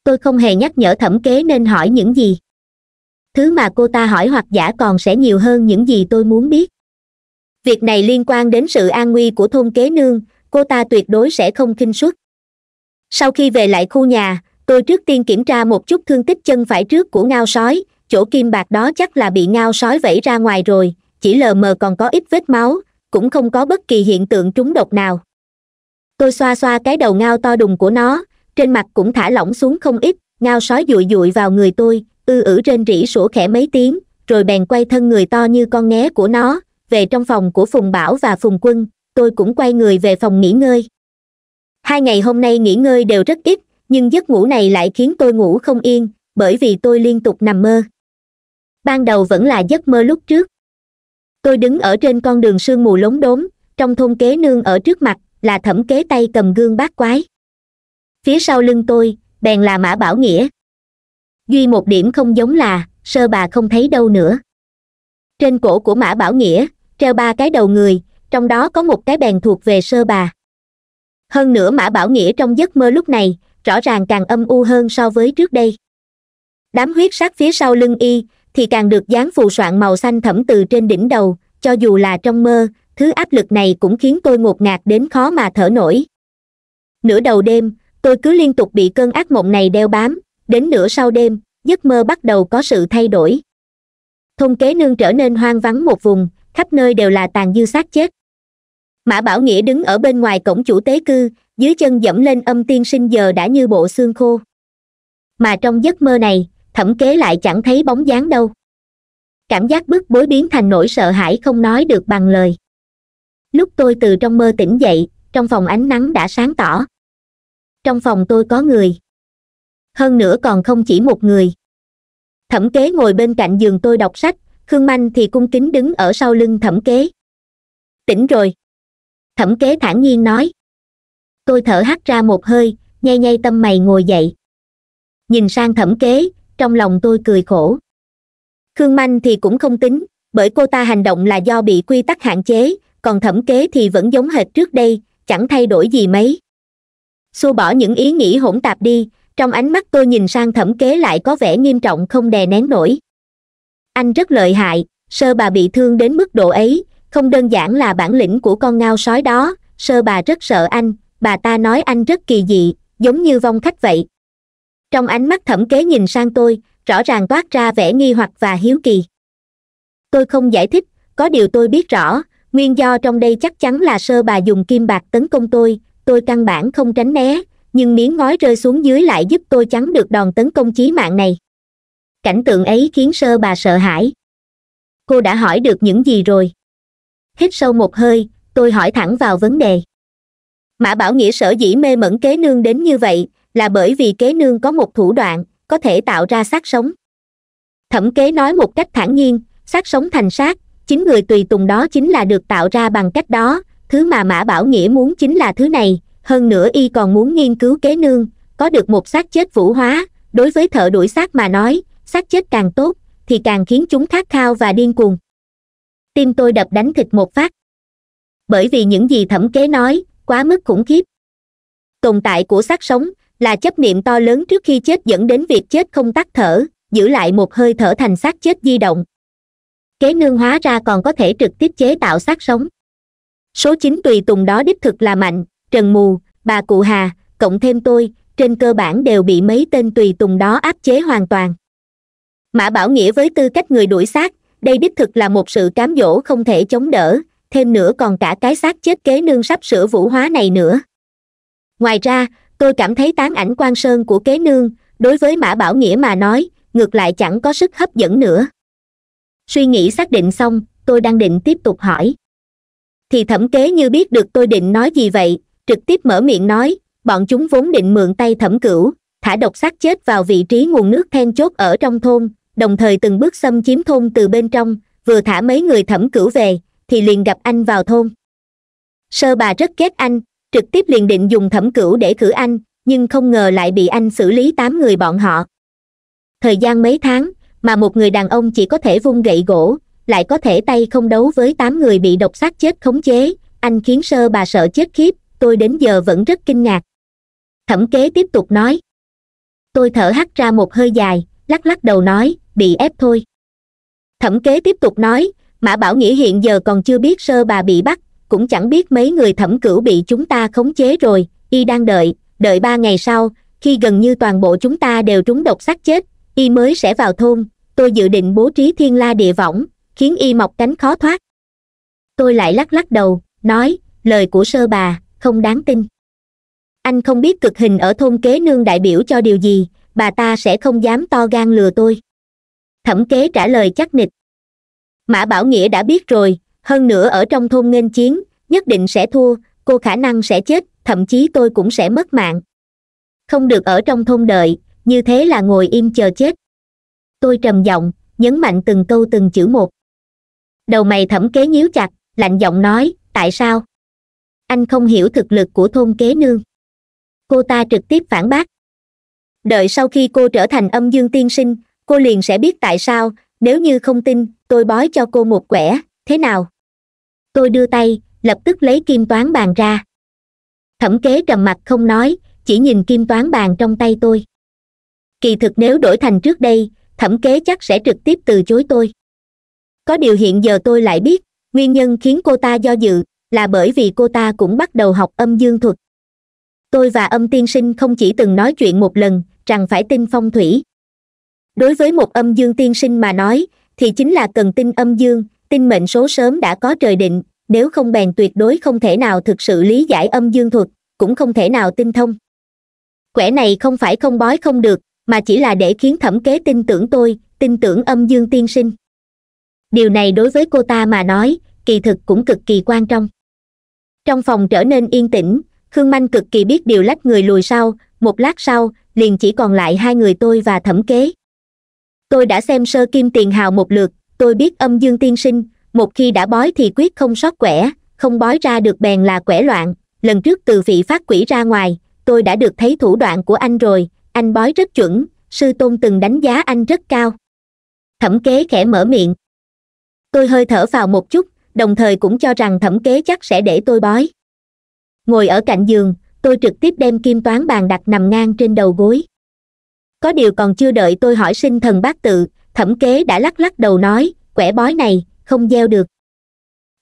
tôi không hề nhắc nhở thẩm kế nên hỏi những gì thứ mà cô ta hỏi hoặc giả còn sẽ nhiều hơn những gì tôi muốn biết việc này liên quan đến sự an nguy của thôn kế nương cô ta tuyệt đối sẽ không kinh suất sau khi về lại khu nhà tôi trước tiên kiểm tra một chút thương tích chân phải trước của ngao sói chỗ kim bạc đó chắc là bị ngao sói vẫy ra ngoài rồi chỉ lờ mờ còn có ít vết máu cũng không có bất kỳ hiện tượng trúng độc nào tôi xoa xoa cái đầu ngao to đùng của nó trên mặt cũng thả lỏng xuống không ít ngao sói dụi dụi vào người tôi ư ử trên rỉ sủa khẽ mấy tiếng rồi bèn quay thân người to như con nghé của nó về trong phòng của phùng bảo và phùng quân tôi cũng quay người về phòng nghỉ ngơi hai ngày hôm nay nghỉ ngơi đều rất ít nhưng giấc ngủ này lại khiến tôi ngủ không yên bởi vì tôi liên tục nằm mơ ban đầu vẫn là giấc mơ lúc trước tôi đứng ở trên con đường sương mù lốm đốm trong thôn kế nương ở trước mặt là thẩm kế tay cầm gương bát quái phía sau lưng tôi bèn là mã bảo nghĩa duy một điểm không giống là sơ bà không thấy đâu nữa trên cổ của mã bảo nghĩa treo ba cái đầu người trong đó có một cái bèn thuộc về sơ bà hơn nữa mã bảo nghĩa trong giấc mơ lúc này rõ ràng càng âm u hơn so với trước đây đám huyết sắc phía sau lưng y thì càng được dán phù soạn màu xanh thẫm từ trên đỉnh đầu cho dù là trong mơ thứ áp lực này cũng khiến tôi ngột ngạt đến khó mà thở nổi nửa đầu đêm tôi cứ liên tục bị cơn ác mộng này đeo bám đến nửa sau đêm giấc mơ bắt đầu có sự thay đổi thôn kế nương trở nên hoang vắng một vùng khắp nơi đều là tàn dư xác chết mã bảo nghĩa đứng ở bên ngoài cổng chủ tế cư dưới chân dẫm lên âm tiên sinh giờ đã như bộ xương khô mà trong giấc mơ này thẩm kế lại chẳng thấy bóng dáng đâu cảm giác bức bối biến thành nỗi sợ hãi không nói được bằng lời lúc tôi từ trong mơ tỉnh dậy trong phòng ánh nắng đã sáng tỏ trong phòng tôi có người hơn nữa còn không chỉ một người thẩm kế ngồi bên cạnh giường tôi đọc sách khương manh thì cung kính đứng ở sau lưng thẩm kế tỉnh rồi thẩm kế thản nhiên nói tôi thở hắt ra một hơi nhay nhay tâm mày ngồi dậy nhìn sang thẩm kế trong lòng tôi cười khổ khương manh thì cũng không tính bởi cô ta hành động là do bị quy tắc hạn chế còn thẩm kế thì vẫn giống hệt trước đây chẳng thay đổi gì mấy xua bỏ những ý nghĩ hỗn tạp đi trong ánh mắt tôi nhìn sang thẩm kế lại có vẻ nghiêm trọng không đè nén nổi anh rất lợi hại sơ bà bị thương đến mức độ ấy không đơn giản là bản lĩnh của con ngao sói đó sơ bà rất sợ anh bà ta nói anh rất kỳ dị giống như vong khách vậy trong ánh mắt thẩm kế nhìn sang tôi rõ ràng toát ra vẻ nghi hoặc và hiếu kỳ tôi không giải thích có điều tôi biết rõ nguyên do trong đây chắc chắn là sơ bà dùng kim bạc tấn công tôi tôi căn bản không tránh né nhưng miếng ngói rơi xuống dưới lại giúp tôi chắn được đòn tấn công chí mạng này cảnh tượng ấy khiến sơ bà sợ hãi cô đã hỏi được những gì rồi hít sâu một hơi tôi hỏi thẳng vào vấn đề mã bảo nghĩa sở dĩ mê mẩn kế nương đến như vậy là bởi vì kế nương có một thủ đoạn có thể tạo ra sát sống thẩm kế nói một cách thản nhiên sát sống thành sát, chính người tùy tùng đó chính là được tạo ra bằng cách đó thứ mà mã bảo nghĩa muốn chính là thứ này hơn nữa y còn muốn nghiên cứu kế nương có được một xác chết vũ hóa đối với thợ đuổi xác mà nói xác chết càng tốt thì càng khiến chúng khát khao và điên cuồng tim tôi đập đánh thịt một phát bởi vì những gì thẩm kế nói quá mức khủng khiếp tồn tại của xác sống là chấp niệm to lớn trước khi chết dẫn đến việc chết không tắt thở giữ lại một hơi thở thành xác chết di động kế nương hóa ra còn có thể trực tiếp chế tạo xác sống số chín tùy tùng đó đích thực là mạnh trần mù bà cụ hà cộng thêm tôi trên cơ bản đều bị mấy tên tùy tùng đó áp chế hoàn toàn mã bảo nghĩa với tư cách người đuổi xác đây đích thực là một sự cám dỗ không thể chống đỡ thêm nữa còn cả cái xác chết kế nương sắp sửa vũ hóa này nữa ngoài ra tôi cảm thấy tán ảnh quan sơn của kế nương đối với mã bảo nghĩa mà nói ngược lại chẳng có sức hấp dẫn nữa suy nghĩ xác định xong tôi đang định tiếp tục hỏi thì thẩm kế như biết được tôi định nói gì vậy trực tiếp mở miệng nói bọn chúng vốn định mượn tay thẩm cửu thả độc xác chết vào vị trí nguồn nước then chốt ở trong thôn đồng thời từng bước xâm chiếm thôn từ bên trong vừa thả mấy người thẩm cửu về thì liền gặp anh vào thôn sơ bà rất ghét anh trực tiếp liền định dùng thẩm cửu để cử anh nhưng không ngờ lại bị anh xử lý tám người bọn họ thời gian mấy tháng mà một người đàn ông chỉ có thể vung gậy gỗ lại có thể tay không đấu với tám người bị độc sát chết khống chế anh khiến sơ bà sợ chết khiếp tôi đến giờ vẫn rất kinh ngạc thẩm kế tiếp tục nói tôi thở hắt ra một hơi dài lắc lắc đầu nói bị ép thôi thẩm kế tiếp tục nói mã bảo nghĩa hiện giờ còn chưa biết sơ bà bị bắt cũng chẳng biết mấy người thẩm cửu bị chúng ta khống chế rồi y đang đợi đợi ba ngày sau khi gần như toàn bộ chúng ta đều trúng độc xác chết y mới sẽ vào thôn tôi dự định bố trí thiên la địa võng khiến y mọc cánh khó thoát tôi lại lắc lắc đầu nói lời của sơ bà không đáng tin anh không biết cực hình ở thôn kế nương đại biểu cho điều gì bà ta sẽ không dám to gan lừa tôi thẩm kế trả lời chắc nịch mã bảo nghĩa đã biết rồi hơn nữa ở trong thôn nghênh chiến nhất định sẽ thua cô khả năng sẽ chết thậm chí tôi cũng sẽ mất mạng không được ở trong thôn đợi như thế là ngồi im chờ chết tôi trầm giọng nhấn mạnh từng câu từng chữ một đầu mày thẩm kế nhíu chặt lạnh giọng nói tại sao anh không hiểu thực lực của thôn kế nương cô ta trực tiếp phản bác đợi sau khi cô trở thành âm dương tiên sinh cô liền sẽ biết tại sao nếu như không tin tôi bói cho cô một quẻ thế nào tôi đưa tay lập tức lấy kim toán bàn ra thẩm kế trầm mặt không nói chỉ nhìn kim toán bàn trong tay tôi kỳ thực nếu đổi thành trước đây thẩm kế chắc sẽ trực tiếp từ chối tôi có điều hiện giờ tôi lại biết nguyên nhân khiến cô ta do dự là bởi vì cô ta cũng bắt đầu học âm dương thuật tôi và âm tiên sinh không chỉ từng nói chuyện một lần rằng phải tin phong thủy đối với một âm dương tiên sinh mà nói thì chính là cần tin âm dương tin mệnh số sớm đã có trời định nếu không bèn tuyệt đối không thể nào thực sự lý giải âm dương thuật cũng không thể nào tinh thông quẻ này không phải không bói không được mà chỉ là để khiến thẩm kế tin tưởng tôi tin tưởng âm dương tiên sinh điều này đối với cô ta mà nói kỳ thực cũng cực kỳ quan trọng trong phòng trở nên yên tĩnh khương manh cực kỳ biết điều lách người lùi sau một lát sau liền chỉ còn lại hai người tôi và thẩm kế tôi đã xem sơ kim tiền hào một lượt tôi biết âm dương tiên sinh một khi đã bói thì quyết không sót quẻ không bói ra được bèn là quẻ loạn lần trước từ vị phát quỷ ra ngoài tôi đã được thấy thủ đoạn của anh rồi anh bói rất chuẩn sư tôn từng đánh giá anh rất cao thẩm kế khẽ mở miệng tôi hơi thở vào một chút đồng thời cũng cho rằng thẩm kế chắc sẽ để tôi bói ngồi ở cạnh giường tôi trực tiếp đem kim toán bàn đặt nằm ngang trên đầu gối có điều còn chưa đợi tôi hỏi sinh thần bác tự thẩm kế đã lắc lắc đầu nói quẻ bói này không gieo được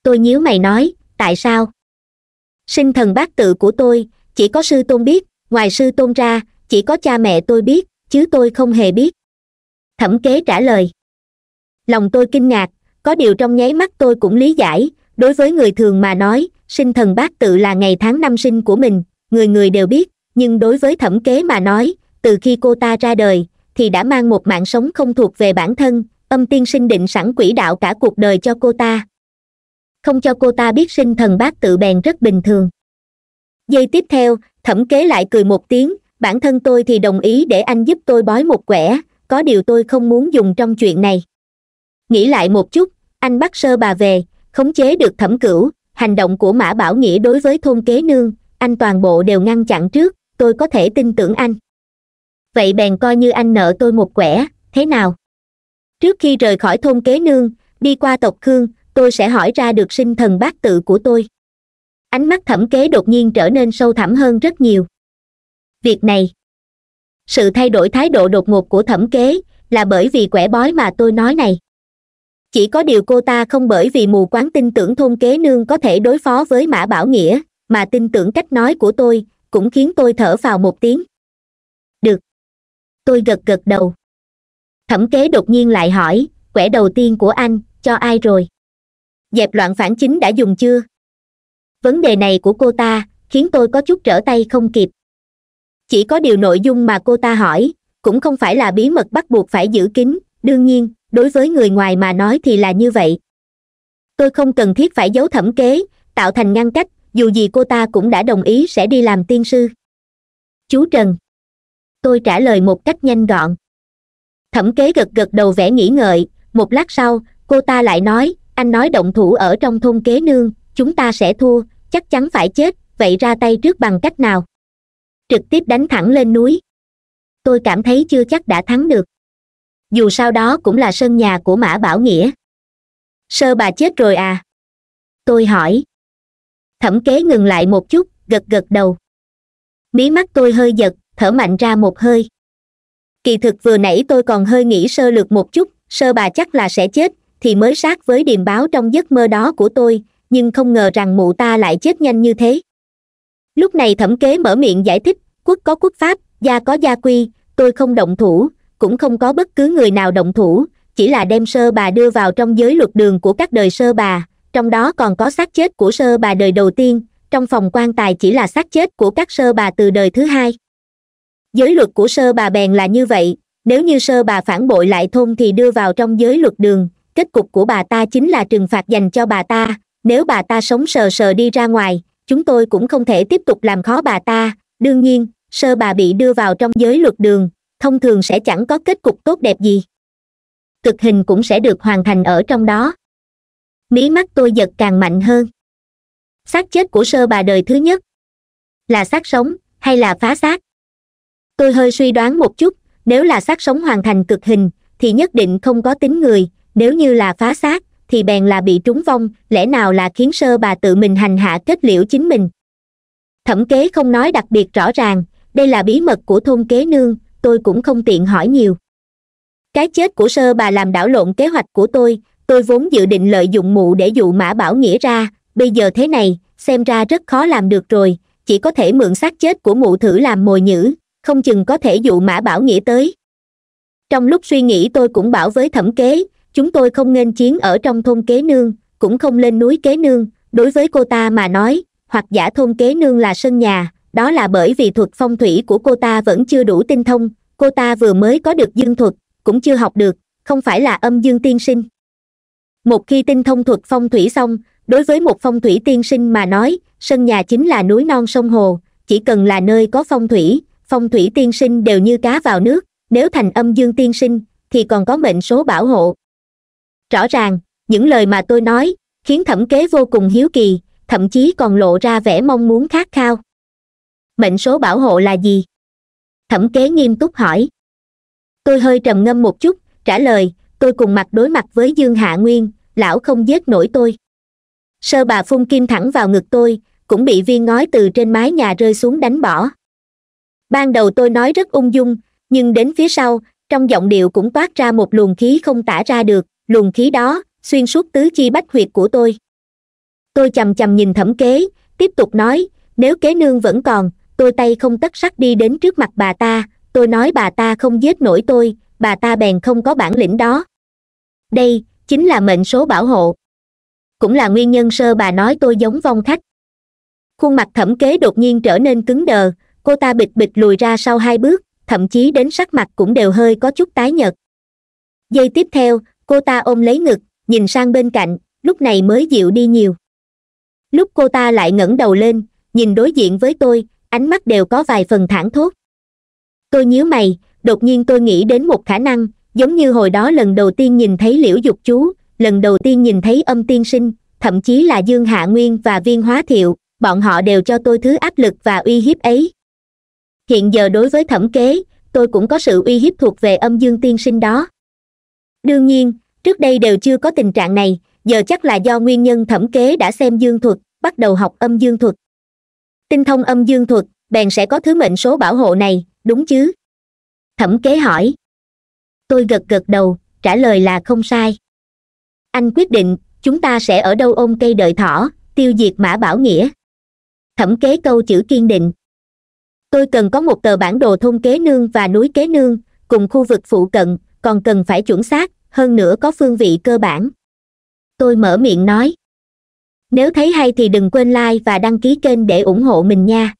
tôi nhíu mày nói tại sao sinh thần bác tự của tôi chỉ có sư tôn biết ngoài sư tôn ra chỉ có cha mẹ tôi biết chứ tôi không hề biết thẩm kế trả lời lòng tôi kinh ngạc có điều trong nháy mắt tôi cũng lý giải đối với người thường mà nói sinh thần bác tự là ngày tháng năm sinh của mình người người đều biết nhưng đối với thẩm kế mà nói từ khi cô ta ra đời thì đã mang một mạng sống không thuộc về bản thân âm tiên sinh định sẵn quỹ đạo cả cuộc đời cho cô ta không cho cô ta biết sinh thần bác tự bèn rất bình thường giây tiếp theo thẩm kế lại cười một tiếng bản thân tôi thì đồng ý để anh giúp tôi bói một quẻ có điều tôi không muốn dùng trong chuyện này nghĩ lại một chút anh bắt sơ bà về khống chế được thẩm cửu hành động của mã bảo nghĩa đối với thôn kế nương anh toàn bộ đều ngăn chặn trước tôi có thể tin tưởng anh vậy bèn coi như anh nợ tôi một quẻ thế nào trước khi rời khỏi thôn kế nương đi qua tộc khương tôi sẽ hỏi ra được sinh thần bát tự của tôi ánh mắt thẩm kế đột nhiên trở nên sâu thẳm hơn rất nhiều việc này sự thay đổi thái độ đột ngột của thẩm kế là bởi vì quẻ bói mà tôi nói này chỉ có điều cô ta không bởi vì mù quáng tin tưởng thôn kế nương có thể đối phó với mã bảo nghĩa mà tin tưởng cách nói của tôi cũng khiến tôi thở vào một tiếng tôi gật gật đầu thẩm kế đột nhiên lại hỏi quẻ đầu tiên của anh cho ai rồi dẹp loạn phản chính đã dùng chưa vấn đề này của cô ta khiến tôi có chút trở tay không kịp chỉ có điều nội dung mà cô ta hỏi cũng không phải là bí mật bắt buộc phải giữ kín đương nhiên đối với người ngoài mà nói thì là như vậy tôi không cần thiết phải giấu thẩm kế tạo thành ngăn cách dù gì cô ta cũng đã đồng ý sẽ đi làm tiên sư chú trần tôi trả lời một cách nhanh gọn thẩm kế gật gật đầu vẻ nghĩ ngợi một lát sau cô ta lại nói anh nói động thủ ở trong thôn kế nương chúng ta sẽ thua chắc chắn phải chết vậy ra tay trước bằng cách nào trực tiếp đánh thẳng lên núi tôi cảm thấy chưa chắc đã thắng được dù sao đó cũng là sân nhà của mã bảo nghĩa sơ bà chết rồi à tôi hỏi thẩm kế ngừng lại một chút gật gật đầu mí mắt tôi hơi giật thở mạnh ra một hơi kỳ thực vừa nãy tôi còn hơi nghĩ sơ lược một chút sơ bà chắc là sẽ chết thì mới sát với điềm báo trong giấc mơ đó của tôi nhưng không ngờ rằng mụ ta lại chết nhanh như thế lúc này thẩm kế mở miệng giải thích quốc có quốc pháp gia có gia quy tôi không động thủ cũng không có bất cứ người nào động thủ chỉ là đem sơ bà đưa vào trong giới luật đường của các đời sơ bà trong đó còn có xác chết của sơ bà đời đầu tiên trong phòng quan tài chỉ là xác chết của các sơ bà từ đời thứ hai giới luật của sơ bà bèn là như vậy nếu như sơ bà phản bội lại thôn thì đưa vào trong giới luật đường kết cục của bà ta chính là trừng phạt dành cho bà ta nếu bà ta sống sờ sờ đi ra ngoài chúng tôi cũng không thể tiếp tục làm khó bà ta đương nhiên sơ bà bị đưa vào trong giới luật đường thông thường sẽ chẳng có kết cục tốt đẹp gì thực hình cũng sẽ được hoàn thành ở trong đó mí mắt tôi giật càng mạnh hơn xác chết của sơ bà đời thứ nhất là xác sống hay là phá xác tôi hơi suy đoán một chút nếu là xác sống hoàn thành cực hình thì nhất định không có tính người nếu như là phá xác thì bèn là bị trúng vong lẽ nào là khiến sơ bà tự mình hành hạ kết liễu chính mình thẩm kế không nói đặc biệt rõ ràng đây là bí mật của thôn kế nương tôi cũng không tiện hỏi nhiều cái chết của sơ bà làm đảo lộn kế hoạch của tôi tôi vốn dự định lợi dụng mụ để dụ mã bảo nghĩa ra bây giờ thế này xem ra rất khó làm được rồi chỉ có thể mượn xác chết của mụ thử làm mồi nhữ không chừng có thể dụ mã bảo nghĩa tới trong lúc suy nghĩ tôi cũng bảo với thẩm kế chúng tôi không nên chiến ở trong thôn kế nương cũng không lên núi kế nương đối với cô ta mà nói hoặc giả thôn kế nương là sân nhà đó là bởi vì thuật phong thủy của cô ta vẫn chưa đủ tinh thông cô ta vừa mới có được dương thuật cũng chưa học được không phải là âm dương tiên sinh một khi tinh thông thuật phong thủy xong đối với một phong thủy tiên sinh mà nói sân nhà chính là núi non sông hồ chỉ cần là nơi có phong thủy phong thủy tiên sinh đều như cá vào nước nếu thành âm dương tiên sinh thì còn có mệnh số bảo hộ rõ ràng những lời mà tôi nói khiến thẩm kế vô cùng hiếu kỳ thậm chí còn lộ ra vẻ mong muốn khát khao mệnh số bảo hộ là gì thẩm kế nghiêm túc hỏi tôi hơi trầm ngâm một chút trả lời tôi cùng mặt đối mặt với dương hạ nguyên lão không giết nổi tôi sơ bà phun kim thẳng vào ngực tôi cũng bị viên ngói từ trên mái nhà rơi xuống đánh bỏ ban đầu tôi nói rất ung dung nhưng đến phía sau trong giọng điệu cũng toát ra một luồng khí không tả ra được luồng khí đó xuyên suốt tứ chi bách huyệt của tôi tôi chằm chằm nhìn thẩm kế tiếp tục nói nếu kế nương vẫn còn tôi tay không tất sắt đi đến trước mặt bà ta tôi nói bà ta không giết nổi tôi bà ta bèn không có bản lĩnh đó đây chính là mệnh số bảo hộ cũng là nguyên nhân sơ bà nói tôi giống vong khách khuôn mặt thẩm kế đột nhiên trở nên cứng đờ cô ta bịch bịch lùi ra sau hai bước thậm chí đến sắc mặt cũng đều hơi có chút tái nhợt giây tiếp theo cô ta ôm lấy ngực nhìn sang bên cạnh lúc này mới dịu đi nhiều lúc cô ta lại ngẩng đầu lên nhìn đối diện với tôi ánh mắt đều có vài phần thảng thốt tôi nhíu mày đột nhiên tôi nghĩ đến một khả năng giống như hồi đó lần đầu tiên nhìn thấy liễu dục chú lần đầu tiên nhìn thấy âm tiên sinh thậm chí là dương hạ nguyên và viên hóa thiệu bọn họ đều cho tôi thứ áp lực và uy hiếp ấy hiện giờ đối với thẩm kế tôi cũng có sự uy hiếp thuộc về âm dương tiên sinh đó đương nhiên trước đây đều chưa có tình trạng này giờ chắc là do nguyên nhân thẩm kế đã xem dương thuật bắt đầu học âm dương thuật tinh thông âm dương thuật bèn sẽ có thứ mệnh số bảo hộ này đúng chứ thẩm kế hỏi tôi gật gật đầu trả lời là không sai anh quyết định chúng ta sẽ ở đâu ôm cây đợi thỏ tiêu diệt mã bảo nghĩa thẩm kế câu chữ kiên định tôi cần có một tờ bản đồ thôn kế nương và núi kế nương cùng khu vực phụ cận còn cần phải chuẩn xác hơn nữa có phương vị cơ bản tôi mở miệng nói nếu thấy hay thì đừng quên like và đăng ký kênh để ủng hộ mình nha